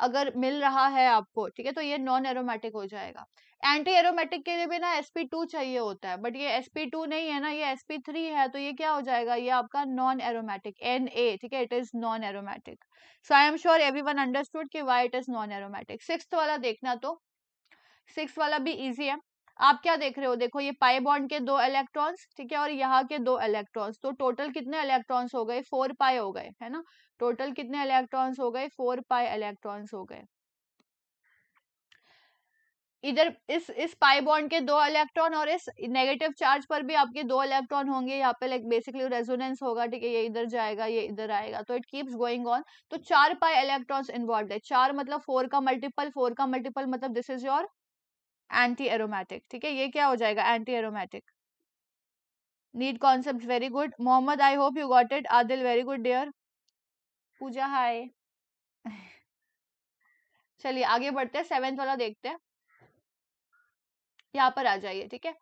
अगर मिल रहा है आपको ठीक है तो ये नॉन एरोमेटिक हो जाएगा एंटी एरोमेटिक के लिए भी ना sp2 चाहिए होता है बट ये sp2 नहीं है ना ये sp3 है तो ये क्या हो जाएगा ये आपका नॉन एरोमेटिक na ठीक है it is non aromatic so I am sure everyone understood कि why it is non aromatic six वाला देखना तो सिक्स वाला भी इजी है आप क्या देख रहे हो देखो ये पाई बॉन्ड के दो इलेक्ट्रॉन्स ठीक है और यहाँ के दो इलेक्ट्रॉन्स तो टोटल कितने इलेक्ट्रॉन्स हो गए फोर पाई हो गए है ना टोटल कितने इलेक्ट्रॉन्स हो गए फोर पाई इलेक्ट्रॉन्स हो गए इधर इस इस पाई बॉन्ड के दो इलेक्ट्रॉन और इस नेगेटिव चार्ज पर भी आपके दो इलेक्ट्रॉन होंगे यहाँ पे लाइक बेसिकली रेजोनेंस होगा ठीक है ये इधर जाएगा ये इधर आएगा तो इट कीप्स गोइंग ऑन तो चार पाई इलेक्ट्रॉन्स इन्वॉल्व है चार मतलब फोर का मल्टीपल फोर का मल्टीपल मतलब this is your anti aromatic ठीक है ये क्या हो जाएगा anti aromatic neat concept very good Mohammad I hope you got it Adil very good dear Pooja hi चलिए आगे बढ़ते हैं सेवेंथ वाला देखते हैं यहाँ पर आ जाइए ठीक है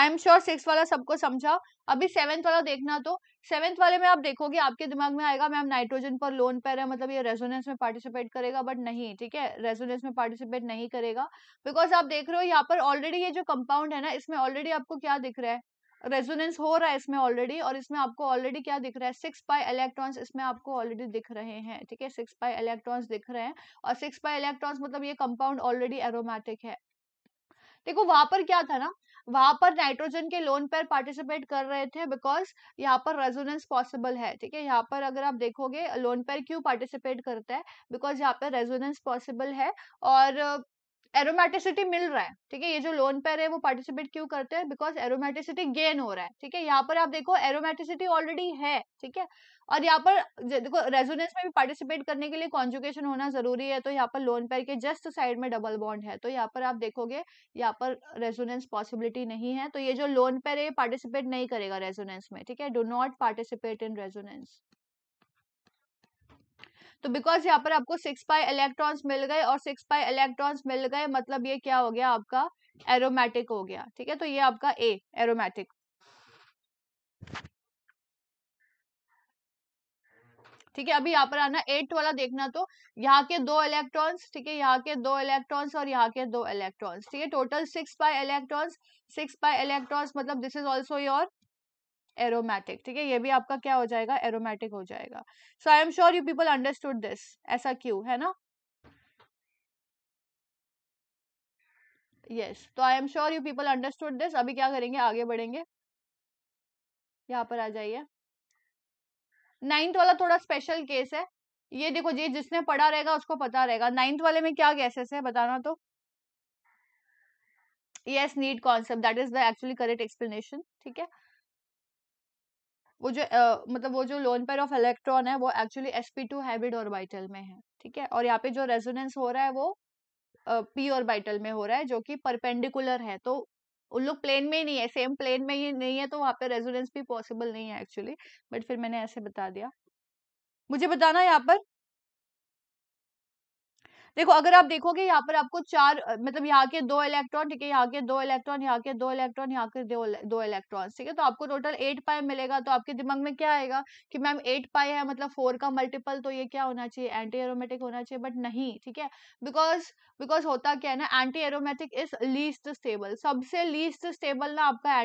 आई एम श्योर सिक्स वाला सबको समझा अभी सेवेंथ वाला देखना तो सेवेंथ वाले में आप देखोगे आपके दिमाग में आएगा मैम नाइट्रोजन पर लोन पर है मतलब ये रेजोनेंस में पार्टिसिपेट करेगा बट नहीं ठीक है रेजोनेंस में पार्टिसिपेट नहीं करेगा बिकॉज आप देख रहे हो यहाँ पर ऑलरेडी ये जो कंपाउंड है ना इसमें ऑलरेडी आपको क्या दिख रहा है रेजोनेंस हो रहा है इसमें ऑलरेडी और इसमें आपको ऑलरेडी क्या दिख रहा है सिक्स पाई इलेक्ट्रॉन्स इसमें आपको ऑलरेडी दिख रहे हैं ठीक है सिक्स पाई इलेक्ट्रॉन्स दिख रहे हैं और सिक्स पाई इलेक्ट्रॉन्स मतलब ये कंपाउंड ऑलरेडी एरोमेटिक है देखो वहां पर क्या था ना वहां पर नाइट्रोजन के लोन पर पार्टिसिपेट कर रहे थे बिकॉज यहाँ पर रेजोनेंस पॉसिबल है ठीक है यहाँ पर अगर आप देखोगे लोन पर क्यों पार्टिसिपेट करता है बिकॉज यहाँ पर रेजोनेंस पॉसिबल है और एरोमेटिसिटी मिल रहा है ठीक है ये जो लोन पेयर है वो पार्टिसिपेट क्यों करते हैं बिकॉज एरोमेटिसिटी गेन हो रहा है ठीक है यहाँ पर आप देखो एरोमेटिसिटी ऑलरेडी है ठीक है और यहाँ पर देखो रेजोनेंस में भी पार्टिसिपेट करने के लिए कॉन्जुकेशन होना जरूरी है तो यहाँ पर लोन पेयर के जस्ट साइड में डबल बॉन्ड है तो यहाँ पर आप देखोगे यहाँ पर रेजोनेंस पॉसिबिलिटी नहीं है तो ये जो लोन पेयर है पार्टिसिपेट नहीं करेगा रेजोनेंस में ठीक है do not participate in resonance तो बिकॉज यहाँ पर आपको सिक्स पाई इलेक्ट्रॉन्स मिल गए और सिक्स पाई इलेक्ट्रॉन्स मिल गए मतलब ये क्या हो गया आपका एरोमेटिक हो गया ठीक है तो ये आपका ए एरोमेटिक ठीक है अभी यहाँ पर आना एट वाला देखना तो यहाँ के दो इलेक्ट्रॉन्स ठीक है यहाँ के दो इलेक्ट्रॉन्स और यहाँ के दो इलेक्ट्रॉन्स ठीक है total six pi electrons six pi electrons मतलब this is also your aromatic ठीक है ये भी आपका क्या हो जाएगा एरोमेटिक हो जाएगा so I am sure you people understood this ऐसा क्यों है ना यस तो I am sure you people understood this अभी क्या करेंगे आगे बढ़ेंगे यहाँ पर आ जाइए नाइन्थ वाला थोड़ा स्पेशल केस है ये देखो जी जिसने पढ़ा रहेगा उसको पता रहेगा नाइन्थ वाले में क्या गैसेस है बताना तो yes neat concept that is the actually correct explanation ठीक है वो जो आ, मतलब वो जो लोन पेयर ऑफ इलेक्ट्रॉन है वो एक्चुअली sp2 हाइब्रिड ऑर्बिटल में है ठीक है और यहाँ पे जो रेजोनेंस हो रहा है वो पी ऑर्बिटल में हो रहा है जो कि परपेंडिकुलर है तो उन लोग प्लेन में ही नहीं है सेम प्लेन में ही नहीं है तो वहाँ पे रेजोनेंस भी पॉसिबल नहीं है एक्चुअली बट फिर मैंने ऐसे बता दिया मुझे बताना यहाँ पर देखो अगर आप देखोगे यहाँ पर आपको चार मतलब यहाँ के दो इलेक्ट्रॉन ठीक है यहाँ के दो इलेक्ट्रॉन यहाँ के दो इलेक्ट्रॉन यहाँ के दो इलेक्ट्रॉन ठीक है तो आपको टोटल एट पाई मिलेगा तो आपके दिमाग में क्या आएगा कि मैम एट पाई है मतलब फोर का मल्टीपल तो ये क्या होना चाहिए एंटी एरोमेटिक होना चाहिए बट नहीं ठीक है बिकॉज बिकॉज होता क्या है ना anti aromatic is least stable सबसे लीस्ट स्टेबल ना आपका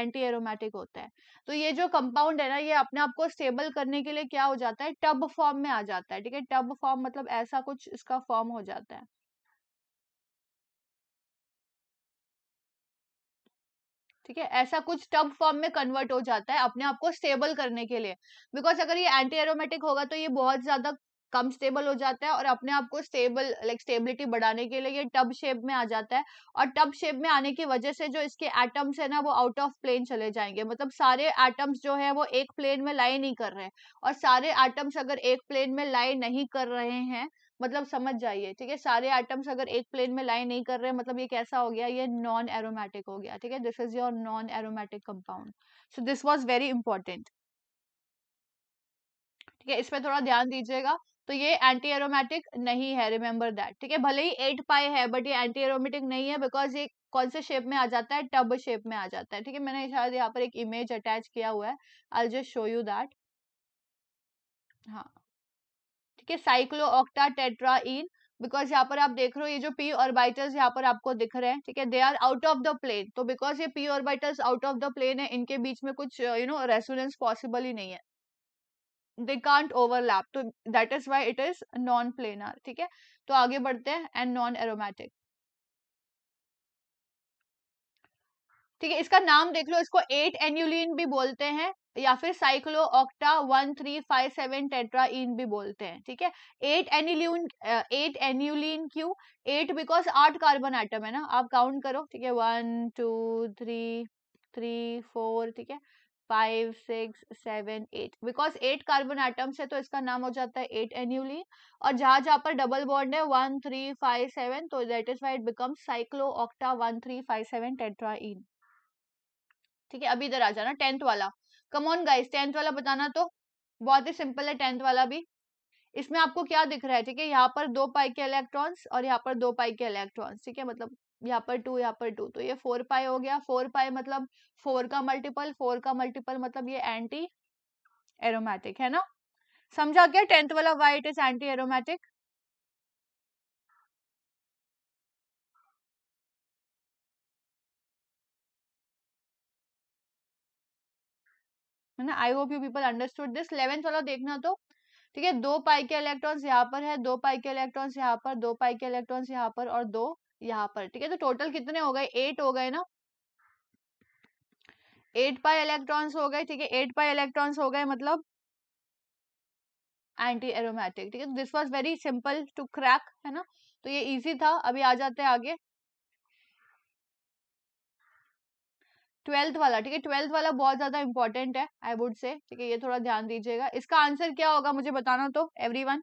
एंटी एरोमेटिक होता है तो ये जो कंपाउंड है ना ये अपने आप को स्टेबल करने के लिए क्या हो जाता है टब फॉर्म में आ जाता है ठीक है टब फॉर्म मतलब ऐसा कुछ इसका फॉर्म हो जाता है ठीक है ऐसा कुछ टब फॉर्म में कन्वर्ट हो जाता है अपने आप को स्टेबल करने के लिए बिकॉज अगर ये एंटी एरोमेटिक होगा तो ये बहुत ज्यादा कम स्टेबल हो जाता है और अपने आप को स्टेबल लाइक स्टेबिलिटी बढ़ाने के लिए ये टब शेप में आ जाता है और टब शेप में आने की वजह से जो इसके एटम्स है ना वो आउट ऑफ प्लेन चले जाएंगे मतलब सारे एटम्स जो है वो एक प्लेन में लाई नहीं कर रहे और सारे एटम्स अगर एक प्लेन में लाई नहीं कर रहे हैं मतलब समझ जाइए ठीक है सारे एटम्स अगर एक प्लेन में लाई नहीं कर रहे मतलब ये कैसा हो गया ये नॉन एरोमेटिक हो गया ठीक है this is your non aromatic compound so this was very important ठीक है इस पर थोड़ा ध्यान दीजिएगा तो ये एंटी एरोमेटिक नहीं है रिमेम्बर दैट ठीक है भले ही एट पाई है बट ये एंटी एरोमेटिक नहीं है बिकॉज ये कौन से शेप में आ जाता है टब शेप में आ जाता है ठीक है मैंने शायद यहाँ पर एक इमेज अटैच किया हुआ है I just show you that हाँ ठीक है cyclooctatetraene because यहाँ पर आप देख रहे हो ये जो पी ऑर्बिटल्स यहाँ पर आपको दिख रहे हैं ठीक है they are out of the plane तो बिकॉज ये P orbitals out of the plane है इनके बीच में कुछ यू नो रेसोनेंस पॉसिबल ही नहीं है दे कांट ओवरलैप तो that is why it is non planar ठीक है तो आगे बढ़ते हैं एंड नॉन एरोमेटिक ठीक है इसका नाम देख लो इसको एट एन्यूलिन भी बोलते हैं या फिर cycloocta one three five seven tetraene भी बोलते हैं ठीक है एट एन्यूलिन एट एन्यूलिन क्यों एट बिकॉज आठ कार्बन आइटम है ना आप काउंट करो ठीक है one two three three four ठीक है five six seven eight because eight carbon atoms है तो इसका नाम हो जाता है एट एन्यूली और जहाँ जहाँ पर डबल बॉन्ड है वन थ्री फाइव सेवन तो that is why it become cycloocta one three five seven tetraene ठीक है अभी इधर आ जाना टेंथ वाला कमोन गाइस टेंथ वाला बताना तो बहुत ही सिंपल है टेंथ वाला भी इसमें आपको क्या दिख रहा है ठीक है यहाँ पर दो पाई के इलेक्ट्रॉन्स और यहाँ पर दो पाई के इलेक्ट्रॉन्स ठीक है मतलब यहाँ पर टू यहाँ पर टू तो ये फोर पाई हो गया फोर पाई मतलब फोर का मल्टीपल फोर का मल्टीपल मतलब ये एंटी एरोमेटिक है ना समझा गया टेंथ वाला वाइट इज एंटी एरोमेटिक ना I hope you people understood this eleventh वाला देखना तो ठीक है दो पाई के इलेक्ट्रॉन्स यहाँ पर है दो पाई के इलेक्ट्रॉन्स यहाँ पर दो पाई के इलेक्ट्रॉन्स यहाँ पर और दो यहाँ पर ठीक है तो टोटल कितने हो गए एट हो गए ना एट पाई इलेक्ट्रॉन्स हो गए ठीक है एट पाई इलेक्ट्रॉन्स हो गए मतलब एंटी एरोमेटिक ठीक है this was very simple to crack है ना तो ये इजी था अभी आ जाते हैं आगे ट्वेल्थ वाला ठीक है ट्वेल्थ वाला बहुत ज्यादा इंपॉर्टेंट है आई वुड से ठीक है ये थोड़ा ध्यान दीजिएगा इसका आंसर क्या होगा मुझे बताना तो everyone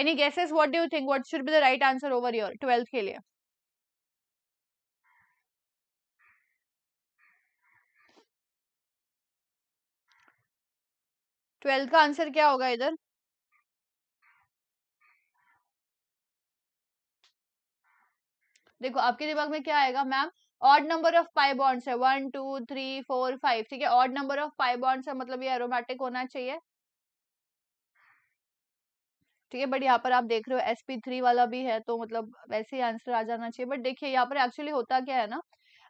any guesses what do you think what should be the right answer over your twelfth के लिए ट्वेल्थ का आंसर क्या होगा इधर देखो आपके दिमाग में क्या आएगा ma'am odd number of pi bonds है one two three four five ठीक है odd number of pi bonds है मतलब ये एरोमेटिक होना चाहिए ठीक है बट यहाँ पर आप देख रहे हो एस पी थ्री वाला भी है तो मतलब वैसे ही आंसर आ जाना चाहिए बट देखिए यहाँ पर एक्चुअली होता क्या है ना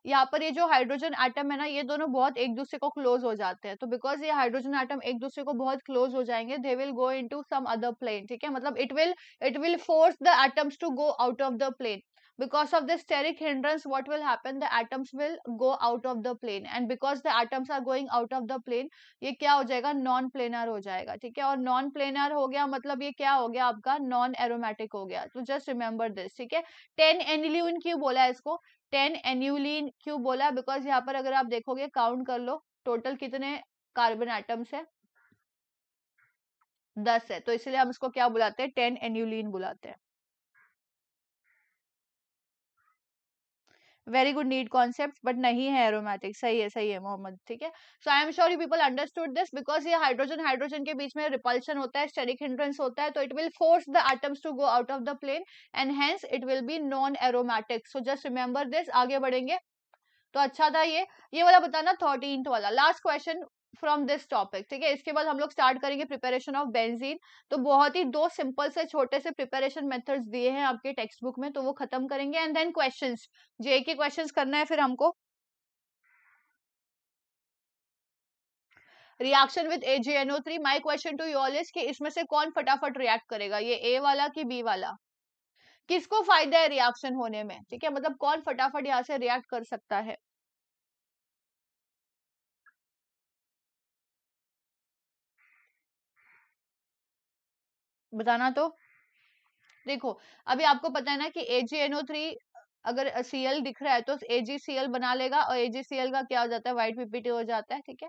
यहाँ पर ये जो हाइड्रोजन आइटम है ना ये दोनों बहुत एक दूसरे को क्लोज हो जाते हैं तो बिकॉज ये हाइड्रोजन आइटम एक दूसरे को बहुत क्लोज हो जाएंगे they will go into some other plane ठीक है मतलब it will it will force the atoms to go out of the plane because of this steric hindrance what will happen the atoms will go out of the plane and because the atoms are going out of the plane ये क्या हो जाएगा non planar हो जाएगा ठीक है और non planar हो गया मतलब ये क्या हो गया आपका नॉन एरोमेटिक हो गया तो जस्ट रिमेम्बर दिस ठीक है टेन एनिल्यून क्यों बोला है इसको टेन एन्यूलिन क्यों बोला बिकॉज यहाँ पर अगर आप देखोगे काउंट कर लो टोटल कितने कार्बन एटम्स है दस है तो इसलिए हम इसको क्या बुलाते हैं टेन एन्यूलिन बुलाते हैं very good neat concept but नहीं है एरोमेटिक सही है सही है मोहम्मद ठीक है so I am sure you people understood this because ये हाइड्रोजन हाइड्रोजन के बीच में रिपल्शन होता है स्टेरिक हिंड्रेंस होता है तो it will force the atoms to go out of the plane and hence it will be non aromatic so just remember this आगे बढ़ेंगे तो अच्छा था ये ये वाला बताना थर्टीन वाला last question from this topic ठीक है इसके बाद हम लोग स्टार्ट करेंगे प्रिपरेशन ऑफ बेंजीन तो बहुत ही दो सिंपल से छोटे से प्रिपरेशन मेथड्स दिए हैं आपके टेक्स्ट बुक में तो वो खत्म करेंगे एंड देन क्वेश्चंस जे के क्वेश्चंस करना है फिर हमको reaction with AgNO three my question to you all is कि इसमें से कौन फटाफट रिएक्ट करेगा ये ए वाला कि बी वाला किसको फायदा है रिएक्शन होने में ठीक है मतलब कौन फटाफट यहाँ से रिएक्ट कर सकता है बताना तो देखो अभी आपको पता है ना कि AgNO3 थ्री अगर सीएल दिख रहा है तो एजीसीएल बना लेगा और एजीसीएल का क्या हो जाता है व्हाइट पीपीटी हो जाता है ठीक है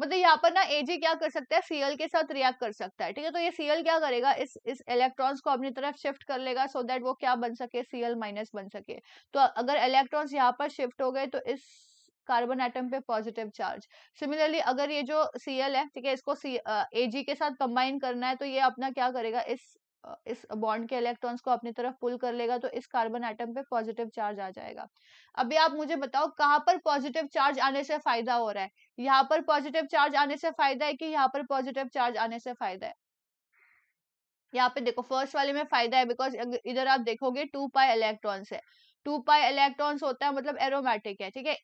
मतलब यहाँ पर ना एजी क्या कर सकता है सीएल के साथ रिएक्ट कर सकता है ठीक है तो ये सीएल क्या करेगा इस इस इलेक्ट्रॉन्स को अपनी तरफ शिफ्ट कर लेगा सो so देट वो क्या बन सके सीएल माइनस बन सके तो अगर इलेक्ट्रॉन्स यहाँ पर शिफ्ट हो गए तो इस कार्बन एटम पे पॉजिटिव चार्ज सिमिलरली अगर ये जो सी है ठीक है इसको ए जी के साथ कंबाइन करना है तो ये अपना क्या करेगा इस इस बॉन्ड के इलेक्ट्रॉन्स को अपनी तरफ पुल कर लेगा तो इस कार्बन एटम पे पॉजिटिव चार्ज आ जाएगा अभी आप मुझे बताओ कहाँ पर पॉजिटिव चार्ज आने से फायदा हो रहा है यहाँ पर पॉजिटिव चार्ज आने से फायदा है कि यहाँ पर पॉजिटिव चार्ज आने से फायदा है यहाँ पे देखो फर्स्ट वाले में फायदा है बिकॉज इधर आप देखोगे टू पाई इलेक्ट्रॉन्स है टू पाई इलेक्ट्रॉन्स होता है मतलब एरोमेटिक है ठीक है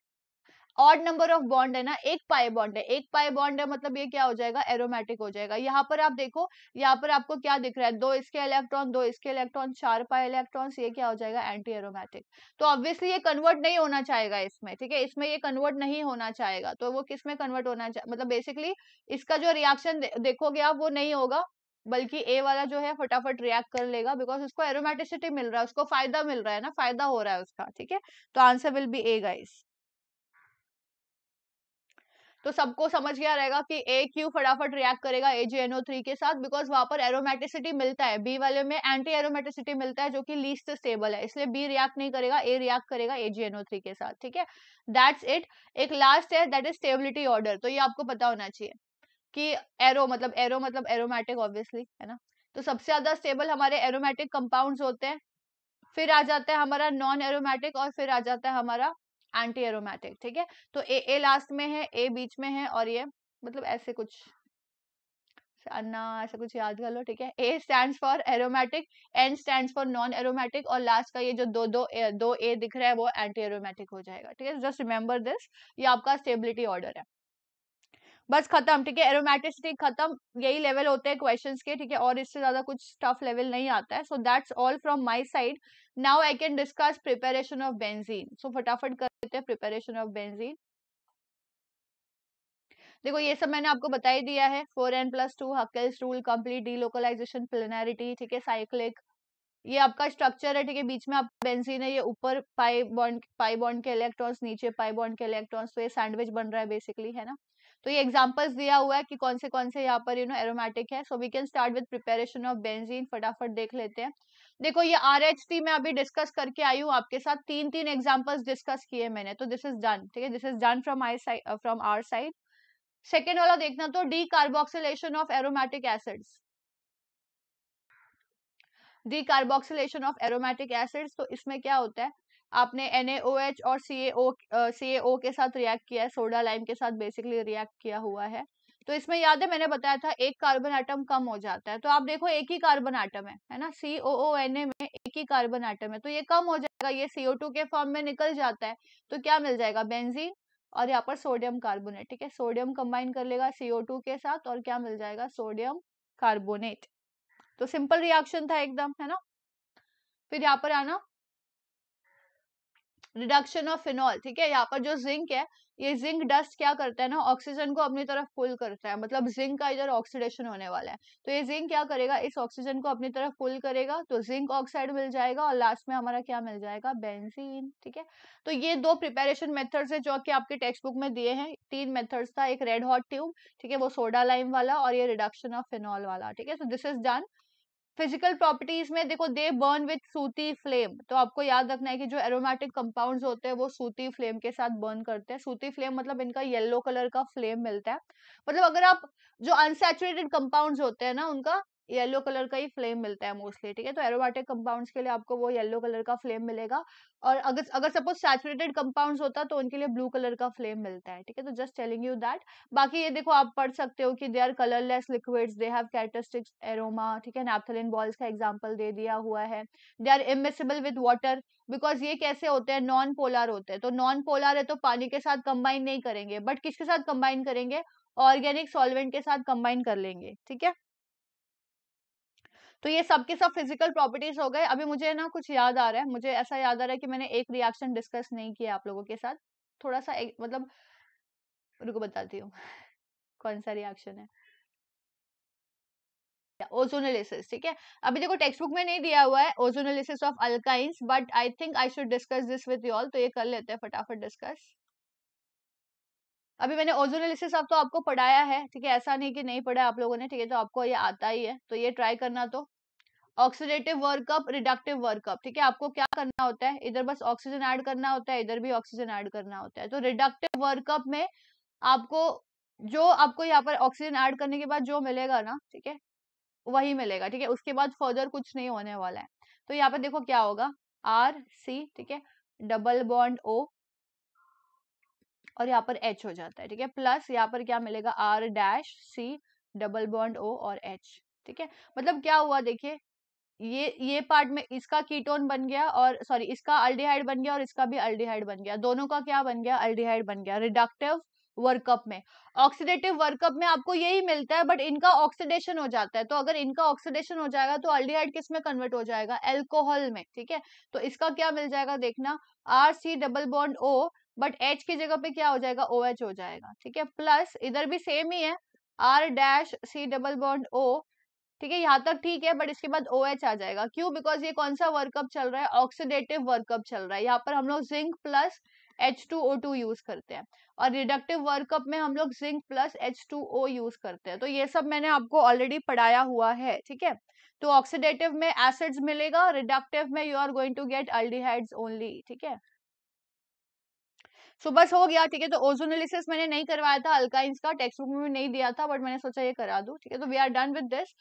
ऑड नंबर ऑफ बॉन्ड है ना एक पाए बॉन्ड है एक पाए बॉन्ड है मतलब ये क्या हो जाएगा एरोमेटिक हो जाएगा यहाँ पर आप देखो यहाँ पर आपको क्या दिख रहा है दो इसके इलेक्ट्रॉन दो इसके इलेक्ट्रॉन चार पाए इलेक्ट्रॉन ये क्या हो जाएगा एंटी एरोमेटिक तो ऑब्वियसली ये कन्वर्ट नहीं होना चाहेगा इसमें ठीक है इसमें ये कन्वर्ट नहीं होना चाहेगा तो वो किसमें कन्वर्ट होना मतलब बेसिकली इसका जो रिएक्शन देखोगे आप वो नहीं होगा बल्कि ए वाला जो है फटाफट रिएक्ट कर लेगा बिकॉज उसको एरोमेटिसिटी मिल रहा है उसको फायदा मिल रहा है ना फायदा हो रहा है उसका ठीक है तो answer will be A guys तो सबको समझ गया रहेगा कि ए क्यू फटाफट रिएक्ट करेगा ए जी एनओ थ्री के साथ बिकॉज वहां पर एरोमेटिसिटी मिलता है बी वाले में एंटी एरोमेटिसिटी मिलता है जो कि लीस्ट स्टेबल है इसलिए बी रिएक्ट नहीं करेगा ए रिएक्ट करेगा ए जी एनओ थ्री के साथ ठीक है दैट्स इट एक लास्ट है दैट इज स्टेबिलिटी ऑर्डर तो ये आपको पता होना चाहिए कि एरो मतलब एरो मतलब एरोमेटिक ऑब्वियसली है ना तो सबसे ज्यादा स्टेबल हमारे एरोमेटिक कंपाउंड होते हैं फिर आ जाता है हमारा नॉन एरोमेटिक और फिर आ जाता है हमारा एंटी एरोमेटिक ठीक है तो ए ए लास्ट में है ए बीच में है और ये मतलब ऐसे कुछ अन्ना ऐसा कुछ याद कर लो ठीक है A stand for aromatic N stand for non aromatic और लास्ट का ये जो दो दो ए, दो ए दिख रहा है वो एंटी एरोमेटिक हो जाएगा ठीक है जस्ट रिमेंबर दिस ये आपका स्टेबिलिटी ऑर्डर है बस खत्म ठीक है एरोमेटिसिटी खत्म यही लेवल होते हैं क्वेश्चन के ठीक है और इससे ज्यादा कुछ टफ लेवल नहीं आता है so that's all from my side now I can discuss preparation of benzene so फटाफट कर लेते हैं प्रिपेरेशन ऑफ बेंजीन देखो ये सब मैंने आपको बता ही दिया है four N plus two Huckel's rule complete delocalisation planarity ठीक है साइक्लिक ये आपका स्ट्रक्चर है ठीक है बीच में आप बेंजीन है ये ऊपर पाई बॉन्ड पाई बॉन्ड के इलेक्ट्रॉन्स नीचे पाई बॉन्ड के इलेक्ट्रॉन्स तो ये सैंडविच बन रहा है बेसिकली है ना तो ये एग्जाम्पल्स दिया हुआ है कि कौन से कौन से यहाँ पर यू नो एरोमेटिक है so we can start with preparation of benzene फटाफट देख लेते हैं देखो ये आर एच टी मैं अभी डिस्कस करके आई हूँ आपके साथ तीन तीन एग्जाम्पल्स डिस्कस किए मैंने तो दिस इज डन ठीक है this is done from I side from R side second वाला देखना तो decarboxylation of aromatic acids decarboxylation of aromatic acids तो इसमें क्या होता है आपने एन और सी सी के साथ रिएक्ट किया है सोडा लाइम के साथ बेसिकली रिएक्ट किया हुआ है तो इसमें याद है मैंने बताया था एक कार्बन आइटम कम हो जाता है तो आप देखो एक ही कार्बन आइटम है है ना सी ओ ओ एन ए में एक ही कार्बन आइटम है तो ये कम हो जाएगा ये सीओ टू के फॉर्म में निकल जाता है तो क्या मिल जाएगा बेंजीन और यहाँ पर सोडियम कार्बोनेट ठीक है सोडियम कंबाइन कर लेगा सीओ टू के साथ और क्या मिल जाएगा सोडियम कार्बोनेट तो सिंपल रिएक्शन था एकदम है ना फिर यहाँ पर आना रिडक्शन ऑफ फिनॉल ठीक है यहाँ पर जो जिंक है ये जिंक डस्ट क्या करता है ना ऑक्सीजन को अपनी तरफ पुल करता है मतलब जिंक का इधर ऑक्सीडेशन होने वाला है तो ये जिंक क्या करेगा इस ऑक्सीजन को अपनी तरफ पुल करेगा तो जिंक ऑक्साइड मिल जाएगा और लास्ट में हमारा क्या मिल जाएगा बेंजीन ठीक है तो ये दो प्रिपेरेशन मेथड्स है जो कि आपके टेक्स्ट बुक में दिए हैं तीन मेथड्स था एक रेड हॉट ट्यूब ठीक है वो सोडा लाइम वाला और ये रिडक्शन ऑफ फिनॉल वाला ठीक है so this is done physical properties में देखो they burn with sooty flame तो आपको याद रखना है कि जो एरोमेटिक कंपाउंड्स होते हैं वो सूती फ्लेम के साथ बर्न करते हैं सूती फ्लेम मतलब इनका येलो कलर का फ्लेम मिलता है मतलब अगर आप जो अनसेचुरेटेड कंपाउंड्स होते हैं ना उनका येलो कलर का ही फ्लेम मिलता है मोस्टली ठीक है तो एरोबाटिक कंपाउंड्स के लिए आपको वो येलो कलर का फ्लेम मिलेगा और अगर अगर सपोज सैचुरेटेड कंपाउंड्स होता तो उनके लिए ब्लू कलर का फ्लेम मिलता है ठीक है तो जस्ट टेलिंग यू दैट बाकी ये देखो आप पढ़ सकते हो कि they are colourless liquids they have characteristics aroma ठीक है नैप्थलिन बॉल्स का एग्जाम्पल दे दिया हुआ है they are immiscible with water because ये कैसे होते हैं नॉन पोलर होते हैं तो नॉन पोलर है तो पानी के साथ कंबाइन नहीं करेंगे बट किसके साथ कंबाइन करेंगे ऑर्गेनिक सॉल्वेंट के साथ कंबाइन कर लेंगे ठीक है तो ये सब के सब फिजिकल प्रॉपर्टीज हो गए अभी मुझे ना कुछ याद आ रहा है मुझे ऐसा याद आ रहा है कि मैंने एक रिएक्शन डिस्कस नहीं किया आप लोगों के साथ थोड़ा सा एक, मतलब रुको बताती हूँ कौन सा रिएक्शन है ओजोनलिसिस ठीक है अभी देखो टेक्स्ट बुक में नहीं दिया हुआ है ozonolysis of alkynes but I think I should discuss this with you all तो ये कर लेते हैं फटाफट डिस्कस अभी मैंने ओजोनलिसिस आप तो आपको पढ़ाया है ठीक है ऐसा नहीं कि नहीं पढ़ा आप लोगों ने ठीक है तो आपको ये आता ही है तो ये ट्राई करना तो ऑक्सीडेटिव वर्कअप रिडक्टिव वर्कअप ठीक है आपको क्या करना होता है इधर बस ऑक्सीजन ऐड करना होता है इधर भी ऑक्सीजन ऐड करना होता है तो रिडक्टिव वर्कअप में आपको जो आपको यहाँ पर ऑक्सीजन ऐड करने के बाद जो मिलेगा ना ठीक है वही मिलेगा ठीक है उसके बाद फर्दर कुछ नहीं होने वाला है तो यहाँ पर देखो क्या होगा आर सी ठीक है डबल बॉन्ड ओ और यहाँ पर एच हो जाता है ठीक है प्लस यहाँ पर क्या मिलेगा R dash C double bond O और एच ठीक है मतलब क्या हुआ देखिए ये ये पार्ट में इसका कीटोन बन गया और सॉरी इसका अल्डिहाइड बन गया और इसका भी अल्डिहाइड बन गया दोनों का क्या बन गया अल्डिहाइड बन गया रिडक्टिव वर्कअप में ऑक्सीडेटिव वर्कअप में आपको यही मिलता है बट इनका ऑक्सीडेशन हो जाता है तो अगर इनका ऑक्सीडेशन हो जाएगा तो अल्डिहाइड किस में कन्वर्ट हो जाएगा एल्कोहल में ठीक है तो इसका क्या मिल जाएगा देखना R C double bond O but H की जगह पे क्या हो जाएगा ओ OH हो जाएगा ठीक है प्लस इधर भी सेम ही है R dash C double bond O ठीक है यहाँ तक ठीक है बट इसके बाद ओ OH आ जाएगा क्यों बिकॉज ये कौन सा वर्कअप चल रहा है ऑक्सीडेटिव वर्कअप चल रहा है यहाँ पर हम लोग zinc plus H two O two use करते हैं और रिडक्टिव वर्कअप में हम लोग zinc plus H two O use करते हैं तो ये सब मैंने आपको ऑलरेडी पढ़ाया हुआ है ठीक है तो ऑक्सीडेटिव में एसिड्स मिलेगा रिडक्टिव में you are going to get aldehydes only ठीक है सो तो बस हो गया ठीक है तो ओजोनलिसिस मैंने नहीं करवाया था अल्काइंस का टेक्स्ट बुक में भी नहीं दिया था बट मैंने सोचा ये करा दू ठीक है तो we are done with this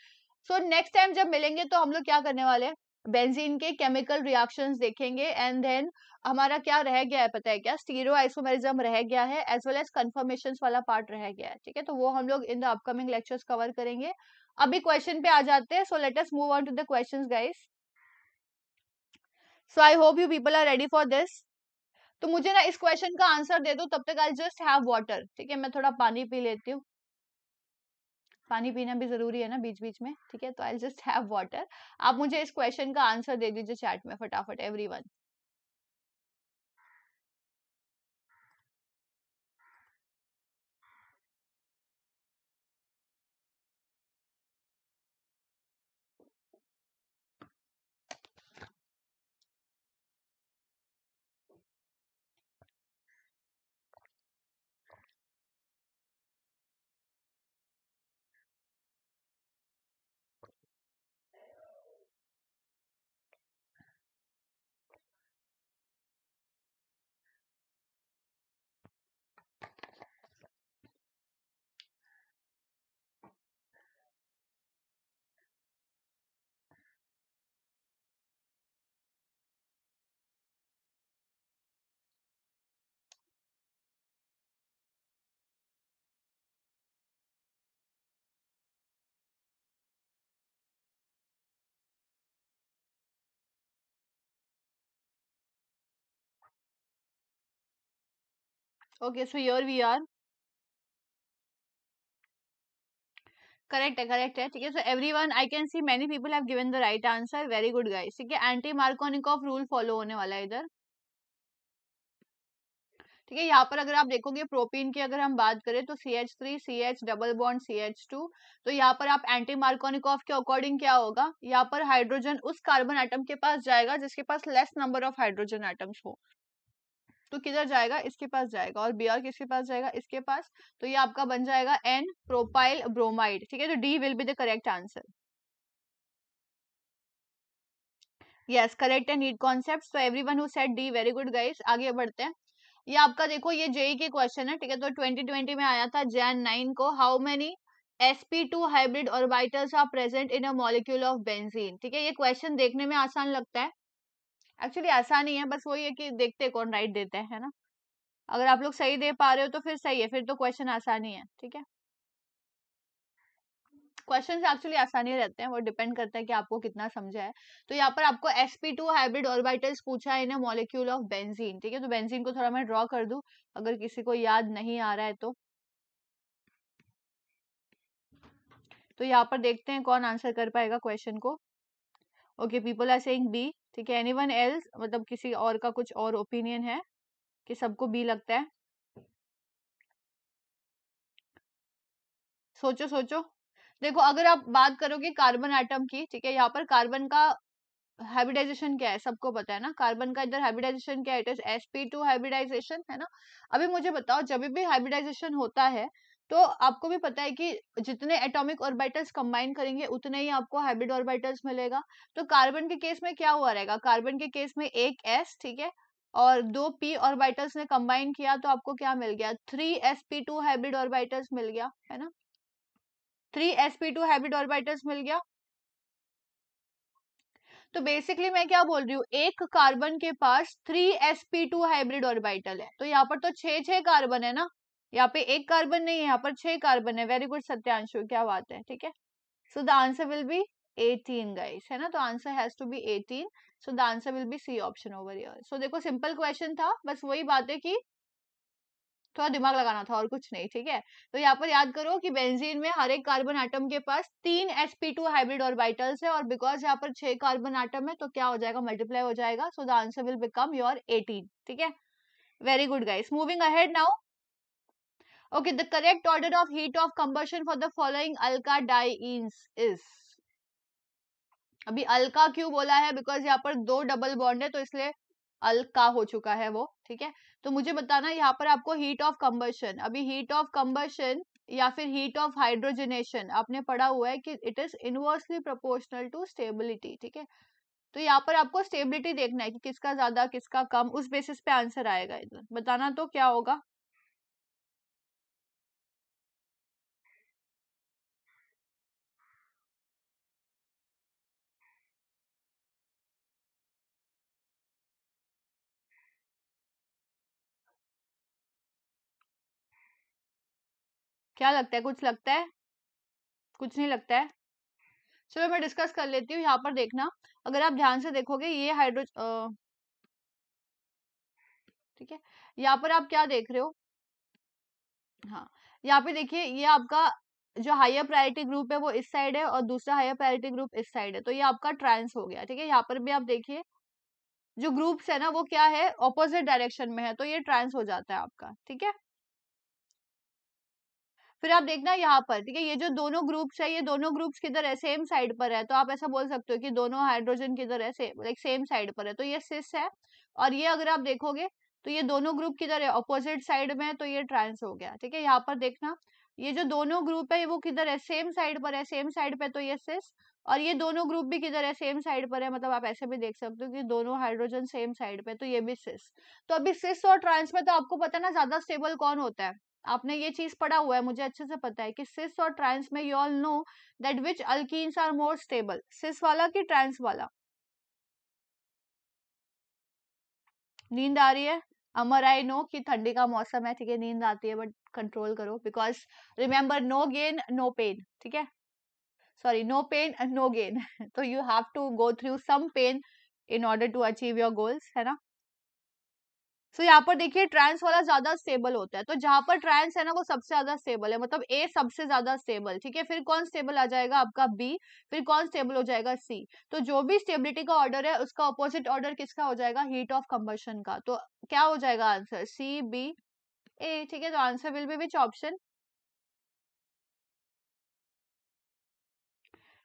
so next time जब मिलेंगे तो हम लोग क्या करने वाले हैं बेंजीन के केमिकल रिएक्शंस देखेंगे एंड देन हमारा क्या रह गया है पता है क्या स्टीरो आइसोमेरिज्म रह गया है एज वेल एज कन्फर्मेशन वाला पार्ट रह गया है ठीक है तो वो हम लोग in the upcoming lectures cover करेंगे अभी क्वेश्चन पे आ जाते हैं so let us move on to the questions guys so I hope you people are ready for this तो मुझे ना इस क्वेश्चन का आंसर दे दो तब तक आई जस्ट हैव वाटर ठीक है मैं थोड़ा पानी पी लेती हूँ पानी पीना भी जरूरी है ना बीच बीच में ठीक है तो आई जस्ट हैव वाटर आप मुझे इस क्वेश्चन का आंसर दे दीजिए चैट में फटाफट one okay so your we are correct है करेक्ट है ठीक है so every one I can see many people have given the right answer very good guys ठीक है एंटी ऑफ रूल फॉलो होने वाला है इधर ठीक है यहाँ पर अगर आप देखोगे प्रोपीन की अगर हम बात करें तो C H three C H double bond C H two तो यहाँ पर आप एंटी मार्कोनिक ऑफ के अकॉर्डिंग क्या होगा यहाँ पर हाइड्रोजन उस कार्बन आइटम के पास जाएगा जिसके पास less number of hydrogen atoms हो तो किधर जाएगा इसके पास जाएगा और बी किसके पास जाएगा इसके पास तो ये आपका बन जाएगा एन प्रोपाइल ब्रोमाइड ठीक है तो D will be the correct answer yes correct and neat concept so every one said D very good guys आगे बढ़ते हैं ये आपका देखो ये जेई के क्वेश्चन है ठीक है तो 2020 में आया था जैन नाइन को how many sp2 hybrid orbitals are present in a molecule of benzene ठीक है ये क्वेश्चन देखने में आसान लगता है एक्चुअली ऐसा नहीं है बस वही है कि देखते कौन राइट देता है ना अगर आप लोग सही दे पा रहे हो तो फिर सही है फिर तो क्वेश्चन आसानी है ठीक है क्वेश्चंस एक्चुअली आसानी रहते हैं वो डिपेंड करता है कि आपको कितना समझा है तो यहाँ पर आपको sp2 हाइब्रिड ऑर्बिटल्स पूछा है इन मॉलिक्यूल ऑफ बेंजीन ठीक है तो बेंजीन को थोड़ा मैं ड्रॉ कर दू अगर किसी को याद नहीं आ रहा है तो तो यहाँ पर देखते हैं कौन आंसर कर पाएगा क्वेश्चन को okay people are saying B ठीक है एनी वन एल्स मतलब किसी और का कुछ और ओपिनियन है कि सबको बी लगता है सोचो सोचो देखो अगर आप बात करोगे कार्बन आइटम की ठीक है यहाँ पर कार्बन का हाइब्रिडाइजेशन क्या है सबको पता है ना कार्बन का इधर हाइब्रिडाइजेशन क्या है it is S P two hybridisation है ना अभी मुझे बताओ जब भी हाइब्रिडाइजेशन होता है तो आपको भी पता है कि जितने एटॉमिक ऑर्बिटल्स कंबाइन करेंगे उतने ही आपको हाइब्रिड ऑर्बिटल्स मिलेगा तो कार्बन के केस में क्या हुआ रहेगा कार्बन के केस में एक एस ठीक है और दो पी ऑर्बिटल्स ने कंबाइन किया तो आपको क्या मिल गया three S P two hybrid orbitals मिल गया है ना three S P two hybrid orbitals मिल गया तो बेसिकली मैं क्या बोल रही हूँ एक कार्बन के पास three S P two hybrid orbital है तो यहाँ पर तो छह छह कार्बन है ना यहाँ पे एक कार्बन नहीं है यहाँ पर छह कार्बन है वेरी गुड सत्यांशु क्या बात है ठीक है so the answer will be 18 guys है ना तो answer has to be 18 so the answer will be C option over here so देखो सिंपल क्वेश्चन था बस वही बात है कि थोड़ा दिमाग लगाना था और कुछ नहीं ठीक है तो यहाँ पर याद करो कि बेंजीन में हर एक कार्बन आटम के पास तीन sp2 हाइब्रिड ऑर्बिटल्स है और बिकॉज यहाँ पर छह कार्बन आटम है तो क्या हो जाएगा मल्टीप्लाई हो जाएगा so the answer will become your 18 ठीक है very good guys moving ahead now Okay, the correct order of heat of combustion for the following alkadienes is अभी अल्का क्यों बोला है बिकॉज यहाँ पर दो डबल बॉन्ड है तो इसलिए अल्का हो चुका है वो ठीक है तो मुझे बताना यहाँ पर आपको हीट ऑफ कंबर्शन अभी हीट ऑफ कम्बर्शन या फिर हीट ऑफ हाइड्रोजनेशन आपने पढ़ा हुआ है कि it is inversely proportional to stability ठीक है तो यहाँ पर आपको स्टेबिलिटी देखना है कि किसका ज्यादा किसका कम उस बेसिस पे आंसर आएगा इधर बताना तो क्या होगा क्या लगता है कुछ लगता है कुछ नहीं लगता है चलो मैं डिस्कस कर लेती हूँ यहाँ पर देखना अगर आप ध्यान से देखोगे ये हाइड्रो ठीक है यहाँ पर आप क्या देख रहे हो हाँ यहाँ पे देखिए ये आपका जो हायर प्रायोरिटी ग्रुप है वो इस साइड है और दूसरा हायर प्रायोरिटी ग्रुप इस साइड है तो ये आपका ट्रांस हो गया ठीक है यहाँ पर भी आप देखिए जो ग्रुप्स है ना वो क्या है ऑपोजिट डायरेक्शन में है तो ये ट्रांस हो जाता है आपका ठीक है फिर आप देखना यहाँ पर ठीक है ये जो दोनों ग्रुप्स है ये दोनों ग्रुप्स किधर है सेम साइड पर है तो आप ऐसा बोल सकते हो कि दोनों हाइड्रोजन किधर है सेम लाइक सेम साइड पर है तो ये सिस है और ये अगर आप देखोगे तो ये दोनों ग्रुप किधर है अपोजिट साइड में है तो ये ट्रांस हो गया ठीक है यहाँ पर देखना ये जो दोनों ग्रुप है वो किधर है सेम साइड पर है सेम साइड पर तो ये सिस और ये दोनों ग्रुप भी किधर है सेम साइड पर है मतलब आप ऐसे भी देख सकते हो कि दोनों हाइड्रोजन सेम साइड पे तो ये भी सिस तो अभी सिस और ट्रांस में तो आपको पता ना ज्यादा स्टेबल कौन होता है आपने ये चीज पढ़ा हुआ है मुझे अच्छे से पता है कि सिस और ट्रांस में you all know that which alkenes are more stable cis वाला कि ट्रांस वाला नींद आ रही है अमर आई नो कि ठंडी का मौसम है ठीक है नींद आती है बट कंट्रोल करो because remember no gain no pain ठीक है sorry no pain no gain तो you have to go through some pain in order to achieve your goals है ना सो यहाँ पर देखिए ट्रांस वाला ज्यादा स्टेबल होता है तो जहां पर ट्रांस है ना वो सबसे ज्यादा स्टेबल है मतलब ए सबसे ज्यादा स्टेबल ठीक है फिर कौन स्टेबल आ जाएगा आपका बी फिर कौन स्टेबल हो जाएगा सी तो जो भी स्टेबिलिटी का ऑर्डर है उसका अपोजिट ऑर्डर किसका हो जाएगा हीट ऑफ कम्बर्शन का तो क्या हो जाएगा आंसर सी बी ए ठीक है तो answer will be which option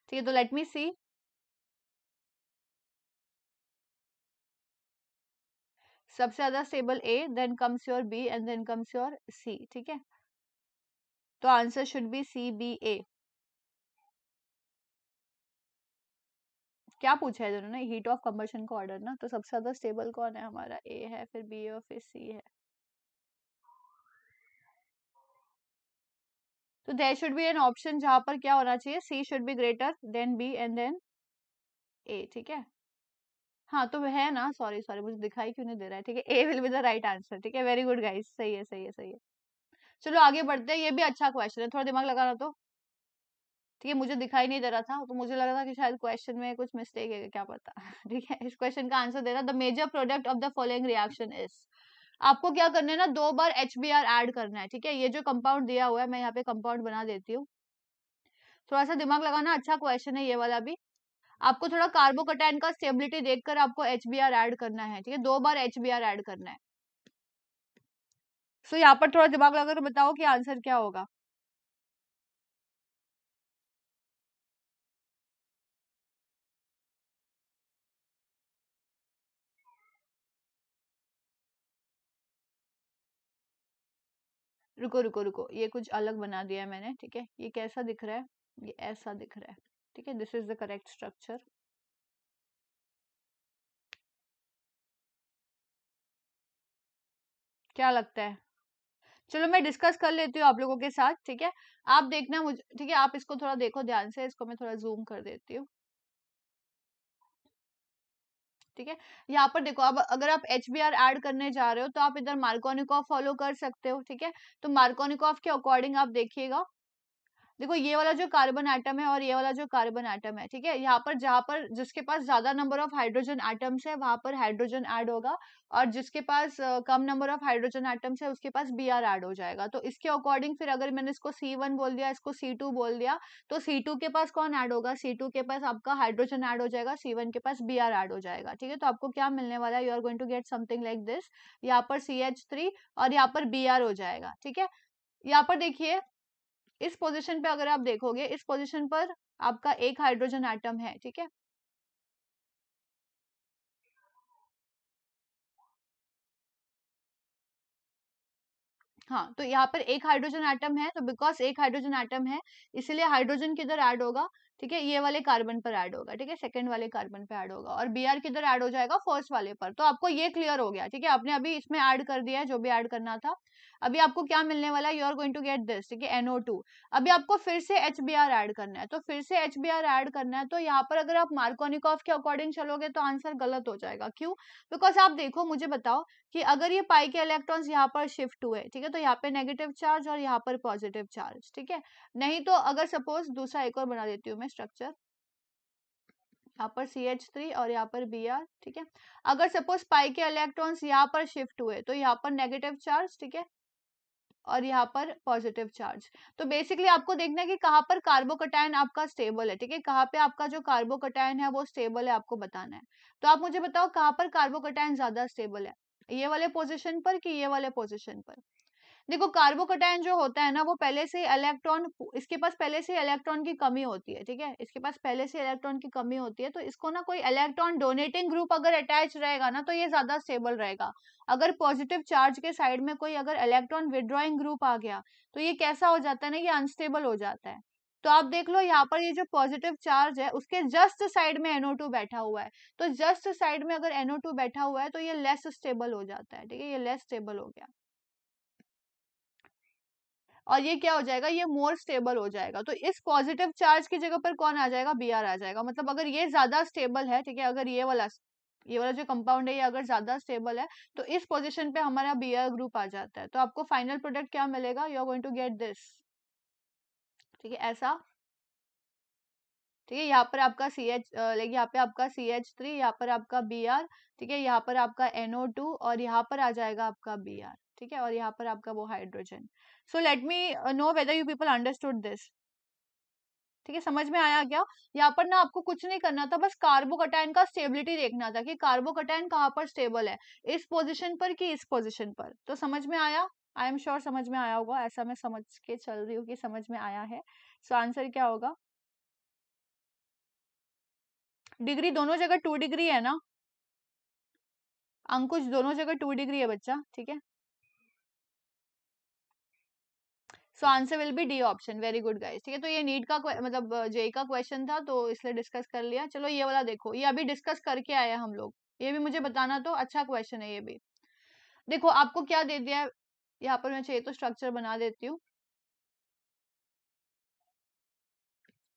ठीक है तो लेट मी सी सबसे ज्यादा stable A then comes your B and then comes your C ठीक है तो answer should be C B A क्या पूछा है जिन्होंने हीट ऑफ कंबर्शन का ऑर्डर ना तो सबसे ज्यादा स्टेबल कौन है हमारा ए है फिर बी और फिर सी है तो there should be an option जहां पर क्या होना चाहिए C should be greater than B and then A ठीक है हाँ तो है ना सॉरी सॉरी मुझे दिखाई क्यों नहीं दे रहा है ठीक है A will be the right answer ठीक है वेरी गुड गाइस सही है सही है सही है चलो आगे बढ़ते हैं ये भी अच्छा क्वेश्चन है थोड़ा दिमाग लगा रहा तो ठीक है मुझे दिखाई नहीं दे रहा था तो मुझे लग रहा था कि शायद क्वेश्चन में कुछ मिस्टेक है क्या पता ठीक है इस क्वेश्चन का आंसर दे रहा the major product of the following reaction is आपको क्या करना है ना दो बार एच बी आर एड करना है ठीक है ये जो कंपाउंड दिया हुआ है मैं यहाँ पे कंपाउंड बना देती हूँ थोड़ा सा दिमाग लगाना अच्छा क्वेश्चन है ये वाला भी आपको थोड़ा कार्बोकटाइन का स्टेबिलिटी देखकर आपको एच बी आर एड करना है ठीक है दो बार एच बी आर एड करना है सो so, यहाँ पर थोड़ा दिमाग लगाकर बताओ कि आंसर क्या होगा रुको रुको रुको ये कुछ अलग बना दिया मैंने ठीक है ये कैसा दिख रहा है ये ऐसा दिख रहा है ठीक है this is the correct structure क्या लगता है चलो मैं डिस्कस कर लेती हूँ आप लोगों के साथ ठीक है आप देखना मुझे ठीक है आप इसको थोड़ा देखो ध्यान से इसको मैं थोड़ा जूम कर देती हूँ ठीक है यहाँ पर देखो अब अगर आप एच बी आर एड करने जा रहे हो तो आप इधर मार्कोनिकॉफ फॉलो कर सकते हो ठीक है तो मार्कोनिकॉफ के अकॉर्डिंग आप देखिएगा देखो ये वाला जो कार्बन आइटम है और ये वाला जो कार्बन आइटम है ठीक है यहाँ पर जहाँ पर जिसके पास ज्यादा नंबर ऑफ हाइड्रोजन आइटम्स है वहां पर हाइड्रोजन ऐड होगा और जिसके पास कम नंबर ऑफ हाइड्रोजन आइटम्स है उसके पास बी आर एड हो जाएगा तो इसके अकॉर्डिंग फिर अगर मैंने इसको सी वन बोल दिया इसको सी टू बोल दिया तो सी टू के पास कौन ऐड होगा सी टू के पास आपका हाइड्रोजन एड हो जाएगा सी वन के पास बी आर एड हो जाएगा ठीक है तो आपको क्या मिलने वाला है you are going to get something like this यहाँ पर सी एच थ्री और यहाँ पर बी आर हो जाएगा ठीक है यहाँ पर देखिए इस पोजीशन पे अगर आप देखोगे इस पोजीशन पर आपका एक हाइड्रोजन आइटम है ठीक है हाँ तो यहाँ पर एक हाइड्रोजन आइटम है तो बिकॉज एक हाइड्रोजन आइटम है इसलिए हाइड्रोजन किधर ऐड होगा ठीक है ये वाले कार्बन पर ऐड होगा ठीक है सेकंड वाले कार्बन पर ऐड होगा और बी आर किधर ऐड हो जाएगा फर्स्ट वाले पर तो आपको ये क्लियर हो गया ठीक है आपने अभी इसमें ऐड कर दिया है जो भी ऐड करना था अभी आपको क्या मिलने वाला है you are going to get this ठीक है एनओ टू अभी आपको फिर से एच बी आर ऐड करना है तो फिर से एच बी आर ऐड करना है तो यहाँ पर अगर आप मार्कोनिकॉफ के अकॉर्डिंग चलोगे तो आंसर गलत हो जाएगा क्यों बिकॉज आप देखो मुझे बताओ कि अगर ये पाई के इलेक्ट्रॉन्स यहाँ पर शिफ्ट हुए ठीक है तो यहाँ पे नेगेटिव चार्ज और यहाँ पर पॉजिटिव चार्ज ठीक है नहीं तो अगर सपोज दूसरा एक और बना देती हूँ मैं स्ट्रक्चर यहाँ पर सी एच थ्री और यहाँ पर बी आर ठीक है अगर सपोज पाई के इलेक्ट्रॉन्स यहाँ पर शिफ्ट हुए तो यहाँ पर नेगेटिव चार्ज ठीक है और यहाँ पर पॉजिटिव चार्ज तो बेसिकली आपको देखना है कि कहाँ पर कार्बोकटायन आपका स्टेबल है ठीक है कहाँ पे आपका जो कार्बोकटायन है वो स्टेबल है आपको बताना है तो आप मुझे बताओ कहाँ पर कार्बोकटायन ज्यादा स्टेबल है ये वाले पोजिशन पर कि ये वाले पोजिशन पर देखो कार्बोकटाइन जो होता है ना वो पहले से इलेक्ट्रॉन इसके पास पहले से इलेक्ट्रॉन की कमी होती है ठीक है इसके पास पहले से इलेक्ट्रॉन की कमी होती है तो इसको ना कोई इलेक्ट्रॉन डोनेटिंग ग्रुप अगर अटैच रहेगा ना तो ये ज्यादा स्टेबल रहेगा अगर पॉजिटिव चार्ज के साइड में कोई अगर इलेक्ट्रॉन विद्रॉइंग ग्रुप आ गया तो ये कैसा हो जाता है ना ये अनस्टेबल हो जाता है तो आप देख लो यहाँ पर ये जो पॉजिटिव चार्ज है उसके जस्ट साइड में NO2 बैठा हुआ है तो जस्ट साइड में अगर NO2 बैठा हुआ है तो ये लेस स्टेबल हो जाता है ठीक है ये लेस स्टेबल हो गया और ये क्या हो जाएगा ये मोर स्टेबल हो जाएगा तो इस पॉजिटिव चार्ज की जगह पर कौन आ जाएगा बी आ जाएगा मतलब अगर ये ज्यादा स्टेबल है ठीक है अगर ये वाला ये वाला जो कंपाउंड है ये अगर ज्यादा स्टेबल है तो इस पोजीशन पे हमारा बी ग्रुप आ जाता है तो आपको फाइनल प्रोडक्ट क्या मिलेगा you are going to get this ठीक है ऐसा ठीक है यहाँ पर आपका सी एच लाइक यहाँ पे आपका सी एच थ्री यहाँ पर आपका बी आर ठीक है यहाँ पर आपका एनओ टू और यहाँ पर आ जाएगा आपका बी आर ठीक है और यहाँ पर आपका वो hydrogen so let me know whether you people understood this ठीक है समझ में आया क्या यहाँ पर ना आपको कुछ नहीं करना था बस कार्बोकटाइन का स्टेबिलिटी देखना था कि कार्बोकटाइन कहाँ पर स्टेबल है इस पोजीशन पर कि इस पोजीशन पर तो समझ में आया आई एम श्योर समझ में आया होगा ऐसा मैं समझ के चल रही हूँ कि समझ में आया है सो so, आंसर क्या होगा डिग्री दोनों जगह टू डिग्री है ना अंकुश दोनों जगह टू डिग्री है बच्चा ठीक है so answer will be D option very good guys ठीक है तो ये नीट का मतलब जे का क्वेश्चन था तो इसलिए डिस्कस कर लिया चलो ये वाला देखो ये अभी डिस्कस करके आया हम लोग ये भी मुझे बताना तो अच्छा क्वेश्चन है ये भी देखो आपको क्या दे दिया यहाँ पर मैं चाहिए तो स्ट्रक्चर बना देती हूँ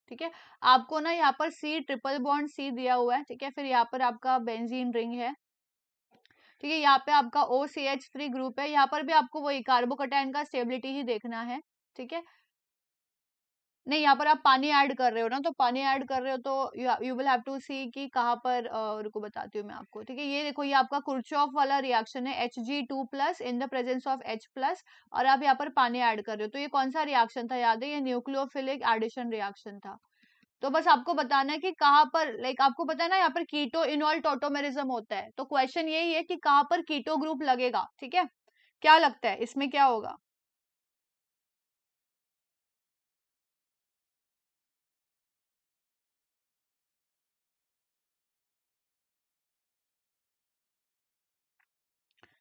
ठीक है आपको ना यहाँ पर सी ट्रिपल बॉन्ड सी दिया हुआ है ठीक है फिर यहाँ पर आपका बेंजीन रिंग है ठीक है यहाँ पे आपका O C H three group है यहाँ पर भी आपको वही कार्बोकटाइन का स्टेबिलिटी ही देखना है ठीक है नहीं यहाँ पर आप पानी ऐड कर रहे हो ना तो पानी ऐड कर रहे हो तो you will have to see कि कहाँ पर रुको बताती हूँ मैं आपको ठीक है ये देखो ये आपका कुर्चॉफ वाला रिएक्शन है H G two plus in the presence of H plus और आप यहाँ पर पानी ऐड कर रहे हो तो ये कौन सा रिएक्शन था याद है ये न्यूक्लियोफिलिक एडिशन रिएक्शन था तो बस आपको बताना है कि कहाँ पर लाइक आपको पता है ना यहाँ पर कीटो इनऑल टोटोमेरिज्म होता है तो क्वेश्चन यही है कि कहाँ पर कीटो ग्रुप लगेगा ठीक है क्या लगता है इसमें क्या होगा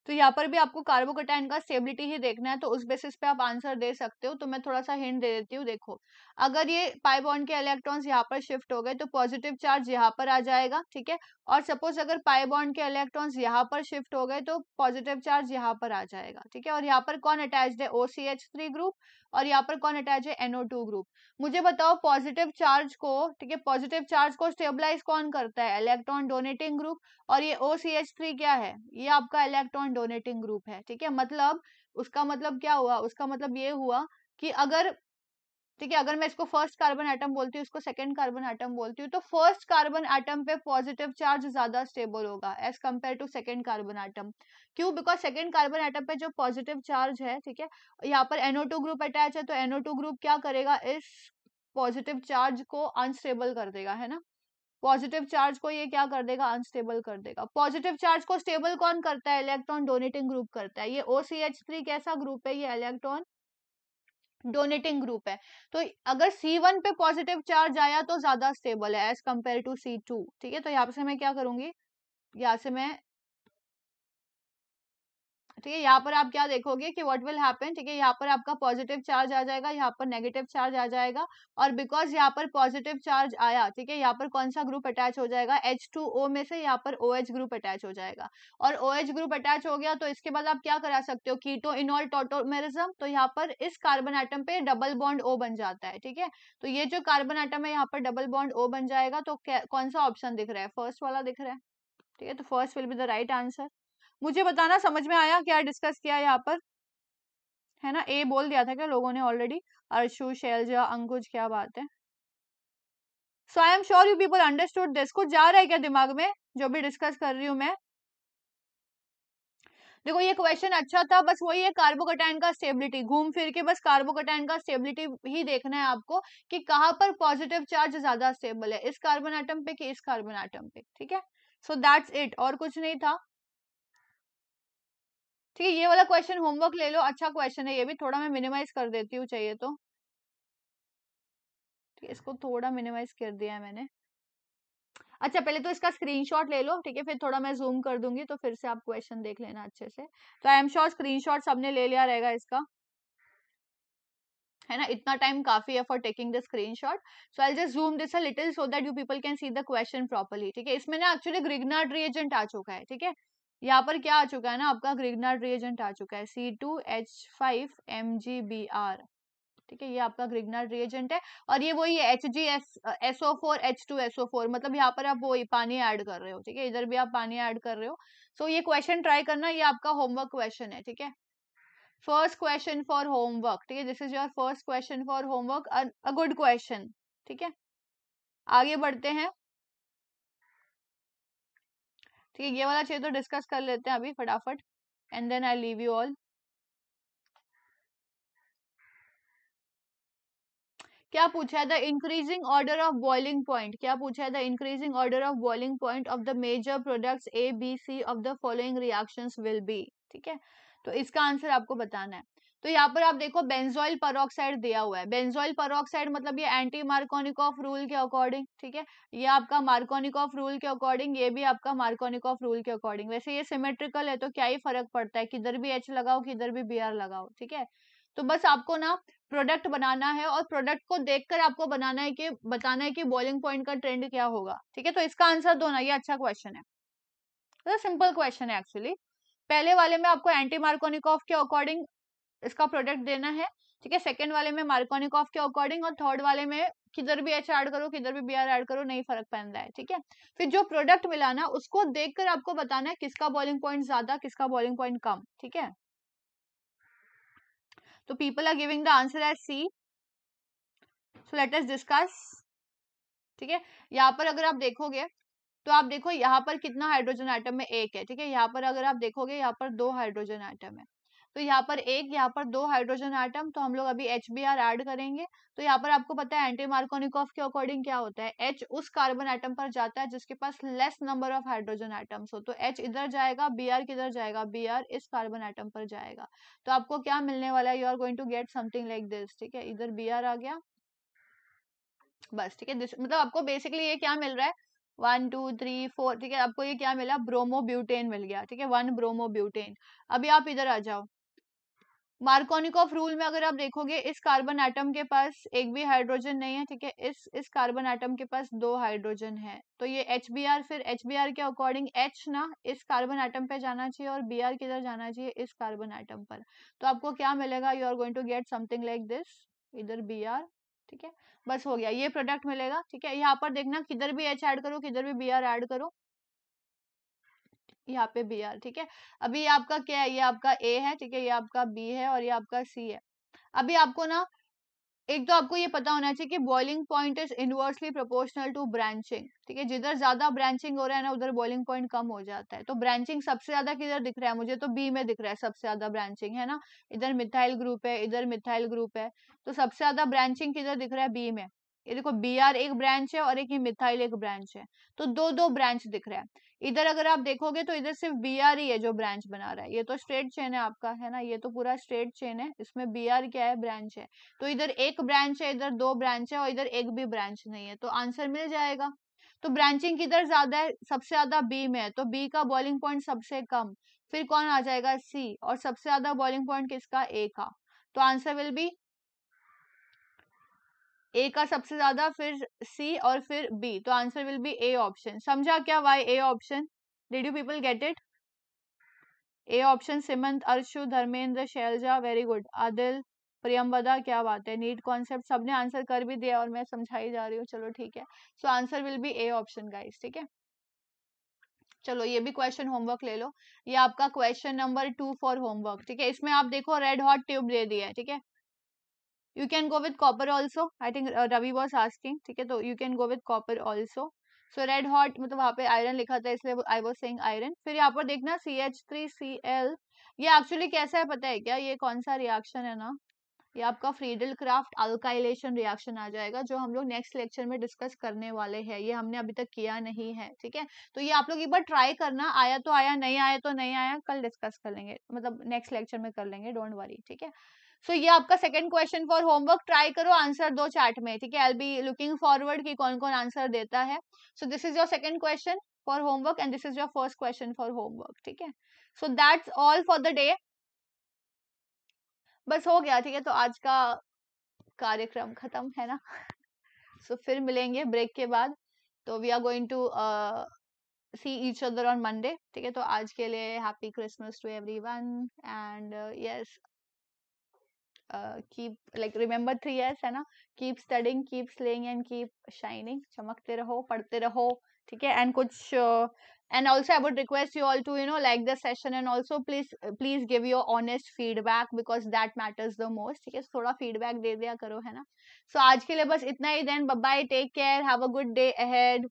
तो यहाँ पर भी आपको कार्बोकटाइन का स्टेबिलिटी ही देखना है तो उस बेसिस पे आप आंसर दे सकते हो तो मैं थोड़ा सा हिंट दे देती हूँ देखो अगर ये पाई बॉन्ड के इलेक्ट्रॉन्स यहाँ पर शिफ्ट हो गए तो पॉजिटिव चार्ज यहाँ पर आ जाएगा ठीक है और सपोज अगर पाई बॉन्ड के इलेक्ट्रॉन्स यहाँ पर शिफ्ट हो गए तो पॉजिटिव चार्ज यहाँ पर आ जाएगा ठीक है और यहाँ पर कौन अटैच है ओ ग्रुप और यहाँ पर कौन अटैच है एनओ ग्रुप मुझे बताओ पॉजिटिव चार्ज को ठीक है पॉजिटिव चार्ज को स्टेबलाइज कौन करता है इलेक्ट्रॉन डोनेटिंग ग्रुप और ये ओ क्या है ये आपका इलेक्ट्रॉन डोनेटिंग ग्रुप है ठीक है मतलब उसका मतलब क्या हुआ उसका मतलब ये हुआ कि अगर ठीक है अगर मैं इसको फर्स्ट कार्बन एटम बोलती हूँ इसको सेकंड कार्बन एटम बोलती हूँ तो फर्स्ट कार्बन एटम पे पॉजिटिव चार्ज ज्यादा स्टेबल होगा as compare to second carbon atom क्यों बिकॉज सेकंड कार्बन एटम पे जो पॉजिटिव चार्ज है ठीक है यहाँ पर एनओ टू ग्रुप अटैच है तो एनओ टू ग्रुप क्या करेगा इस पॉजिटिव चार्ज को अनस्टेबल कर देगा है ना पॉजिटिव चार्ज को ये क्या कर देगा अनस्टेबल कर देगा पॉजिटिव चार्ज को स्टेबल कौन करता है इलेक्ट्रॉन डोनेटिंग ग्रुप करता है ये ओ सी एच थ्री कैसा ग्रुप है ये इलेक्ट्रॉन डोनेटिंग ग्रुप है तो अगर सी वन पे पॉजिटिव चार्ज आया तो ज्यादा स्टेबल है as compare to C two ठीक है तो यहाँ से मैं क्या करूंगी यहाँ से मैं ठीक है यहाँ पर आप क्या देखोगे कि व्हाट विल हैपन ठीक है यहाँ पर आपका पॉजिटिव चार्ज आ जाएगा यहाँ पर नेगेटिव चार्ज आ जाएगा और बिकॉज यहाँ पर पॉजिटिव चार्ज आया ठीक है यहाँ पर कौन सा ग्रुप अटैच हो जाएगा एच टू ओ में से यहाँ पर ओ OH ग्रुप अटैच हो जाएगा और ओ OH ग्रुप अटैच हो गया तो इसके बाद आप क्या करा सकते हो कीटो इनऑल टोटोमेरिज्म तो यहाँ पर इस कार्बन आइटम पे डबल बॉन्ड ओ बन जाता है ठीक है तो ये जो कार्बन आइटम है यहाँ पर डबल बॉन्ड ओ बन जाएगा तो कौन सा ऑप्शन दिख रहा है फर्स्ट वाला दिख रहा है ठीक है तो first will be the right answer मुझे बताना समझ में आया क्या डिस्कस किया यहाँ पर है ना ए बोल दिया था क्या लोगों ने ऑलरेडी अर्शु शैलजा अंकुज क्या बात है so I am sure you people understood this को जा रहा है क्या दिमाग में जो भी डिस्कस कर रही हूँ मैं देखो ये क्वेश्चन अच्छा था बस वही है कार्बोकटाइन का स्टेबिलिटी घूम फिर के बस कार्बोकटाइन का स्टेबिलिटी ही देखना है आपको कि कहाँ पर पॉजिटिव चार्ज ज्यादा स्टेबल है इस कार्बन आइटम पे कि इस कार्बन आइटम पे ठीक है सो दैट्स इट और कुछ नहीं था ठीक है ये वाला क्वेश्चन होमवर्क ले लो अच्छा क्वेश्चन है ये भी थोड़ा मैं मिनिमाइज कर देती हूँ चाहिए तो ठीक है इसको थोड़ा मिनिमाइज कर दिया है मैंने अच्छा पहले तो इसका स्क्रीनशॉट ले लो ठीक है फिर थोड़ा मैं जूम कर दूंगी तो फिर से आप क्वेश्चन देख लेना अच्छे से तो आई एम श्योर शॉट सबने ले लिया रहेगा इसका है ना इतना टाइम काफी है for taking the shot so I just zoom this little so that you people can see the question properly ठीक है इसमें ना एक्चुअली ग्रिगनाड रिएजेंट आ चुका है ठीक है यहाँ पर क्या आ चुका है ना आपका ग्रिगनार्ड रिएजेंट आ चुका है C two H five M G B R ठीक है ये आपका ग्रिगनार्ड रिएजेंट है और ये वही है H G S S O four H two S O four मतलब यहाँ पर आप वही पानी ऐड कर रहे हो ठीक है इधर भी आप पानी ऐड कर रहे हो सो so, ये क्वेश्चन ट्राई करना ये आपका होमवर्क क्वेश्चन है ठीक है फर्स्ट क्वेश्चन फॉर होमवर्क ठीक है this is your first question for homework a good question ठीक है आगे बढ़ते हैं ठीक है ये वाला क्षेत्र तो डिस्कस कर लेते हैं अभी फटाफट and then I leave you all क्या पूछा है the increasing order of boiling point क्या पूछा है the increasing order of boiling point of the major products A B C of the following reactions will be ठीक है तो इसका आंसर आपको बताना है तो यहाँ पर आप देखो बेंजोइल परोक्साइड दिया हुआ है बेंजोइल परोक्साइड मतलब ये एंटी मार्कोनिक ऑफ रूल के अकॉर्डिंग ठीक है ये आपका ऑफ रूल के अकॉर्डिंग ये भी आपका मार्कोनिक ऑफ रूल के अकॉर्डिंग वैसे ये सिमेट्रिकल है तो क्या ही फर्क पड़ता है किधर भी एच लगाओ किधर भी बी आर लगाओ ठीक है तो बस आपको ना प्रोडक्ट बनाना है और प्रोडक्ट को देखकर आपको बनाना है कि बताना है कि बॉइलिंग पॉइंट का ट्रेंड क्या होगा ठीक है तो इसका आंसर दो ना ये अच्छा क्वेश्चन है सिंपल तो क्वेश्चन है एक्चुअली पहले वाले में आपको एंटी मार्कोनिकॉफ के अकॉर्डिंग इसका प्रोडक्ट देना है ठीक है सेकेंड वाले में मार्कोनिकॉफ के अकॉर्डिंग और थर्ड वाले में किधर भी एच ऐड करो किधर भी बी आर एड करो नहीं फर्क पड़ रहा है ठीक है फिर जो प्रोडक्ट मिलाना उसको देखकर आपको बताना है किसका बॉलिंग पॉइंट ज्यादा किसका बॉलिंग पॉइंट कम ठीक है तो people are giving the answer as C so let us discuss ठीक है यहाँ पर अगर आप देखोगे तो आप देखो यहाँ पर कितना हाइड्रोजन आइटम में एक है ठीक है यहाँ पर अगर आप देखोगे यहाँ पर दो हाइड्रोजन आइटम है तो यहाँ पर एक यहाँ पर दो हाइड्रोजन आइटम तो हम लोग अभी एच बी आर एड करेंगे तो यहाँ पर आपको पता है एंटी मार्कोनिकॉफ के अकॉर्डिंग क्या होता है एच उस कार्बन आइटम पर जाता है जिसके पास less number of hydrogen atoms हो तो एच इधर जाएगा बी आर किधर जाएगा बी आर इस कार्बन आइटम पर जाएगा तो आपको क्या मिलने वाला है you are going to get something like this ठीक है इधर बी आर आ गया बस ठीक है मतलब आपको बेसिकली ये क्या मिल रहा है वन टू थ्री फोर ठीक है आपको ये क्या मिला ब्रोमोब्यूटेन मिल गया ठीक है वन ब्रोमोब्यूटेन अभी आप इधर आ जाओ मार्कोनिकॉफ रूल में अगर आप देखोगे इस कार्बन एटम के पास एक भी हाइड्रोजन नहीं है ठीक है इस इस कार्बन एटम के पास दो हाइड्रोजन है तो ये एच बी आर फिर एच बी आर के अकॉर्डिंग एच ना इस कार्बन एटम पे जाना चाहिए और बी आर किधर जाना चाहिए इस कार्बन एटम पर तो आपको क्या मिलेगा you are going to get something like this इधर बी आर ठीक है बस हो गया ये प्रोडक्ट मिलेगा ठीक है यहाँ पर देखना किधर भी एच ऐड करो किधर भी बी आर ऐड करो यहाँ पे बी आर ठीक है अभी ये आपका क्या है ये आपका ए है ठीक है ये आपका बी है और ये आपका सी है अभी आपको ना एक तो आपको ये पता होना चाहिए कि boiling point is inversely proportional to branching ठीक है जिधर ज्यादा ब्रांचिंग हो रहा है ना उधर बॉइलिंग पॉइंट कम हो जाता है तो ब्रांचिंग सबसे ज्यादा किधर दिख रहा है मुझे तो बी में दिख रहा है सबसे ज्यादा ब्रांचिंग है ना इधर मिथाइल ग्रुप है इधर मिथाइल ग्रुप है तो सबसे ज्यादा ब्रांचिंग किधर दिख रहा है बी में ये देखो बी आर एक ब्रांच है और एक ये मिथाइल एक ब्रांच है तो दो दो ब्रांच दिख रहा है इधर अगर आप देखोगे तो इधर सिर्फ बी आर ही है जो ब्रांच बना रहा है ये तो स्ट्रेट चेन है आपका है ना ये तो पूरा स्ट्रेट चेन है इसमें बी आर क्या है ब्रांच है तो इधर एक ब्रांच है इधर दो ब्रांच है और इधर एक भी ब्रांच नहीं है तो आंसर मिल जाएगा तो ब्रांचिंग किधर ज्यादा है सबसे ज्यादा बी में है तो बी का बॉलिंग पॉइंट सबसे कम फिर कौन आ जाएगा सी और सबसे ज्यादा बॉलिंग पॉइंट किसका ए का तो आंसर विल बी ए का सबसे ज्यादा फिर सी और फिर बी तो answer will be A option समझा क्या why A option did you people get it A option Simant Arshu Dharmendra Shailaja very good Adil बदा क्या बात है नीट कॉन्सेप्ट सबने आंसर कर भी दिया और मैं समझाई जा रही हूँ चलो ठीक है so answer will be A option guys ठीक है चलो ये भी क्वेश्चन होमवर्क ले लो ये आपका question number two for homework ठीक है इसमें आप देखो रेड हॉट ट्यूब दे दिया है ठीक है you can go with copper also I think Ravi was asking ठीक है तो you can go with copper also so red hot मतलब वहाँ पे आयरन लिखा था इसलिए आई वॉज सेंग आयरन फिर यहाँ पर देखना C H three C L ये एक्चुअली कैसा है पता है क्या ये कौन सा रिएक्शन है ना ये आपका फ्रीडल क्राफ्ट अल्काइलेशन रिएक्शन आ जाएगा जो हम लोग नेक्स्ट लेक्चर में डिस्कस करने वाले हैं ये हमने अभी तक किया नहीं है ठीक है तो ये आप लोग एक बार ट्राई करना आया तो आया नहीं आया तो नहीं आया कल डिस्कस कर लेंगे मतलब नेक्स्ट लेक्चर में कर लेंगे डोंट वरी ठीक है सो so, ये आपका second question for homework try करो आंसर दो चार्ट में ठीक है आई बी लुकिंग फॉरवर्ड कि कौन कौन आंसर देता है so this is your second question for homework and this is your first question for homework ठीक है so that's all for the day बस हो गया ठीक है तो आज का कार्यक्रम खत्म है ना सो so, फिर मिलेंगे ब्रेक के बाद तो we are going to see each other on Monday ठीक है तो आज के लिए happy Christmas to one and yes keep like remember three years है ना keep studying keep slaying and keep shining चमकते रहो पढ़ते रहो ठीक है एंड कुछ and also I would request you all to you know like the session and also please please give your honest feedback because that matters the most ठीक है थोड़ा फीडबैक दे दिया करो है ना सो so, आज के लिए बस इतना ही then bye take care have a good day ahead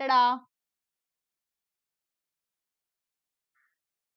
तड़ा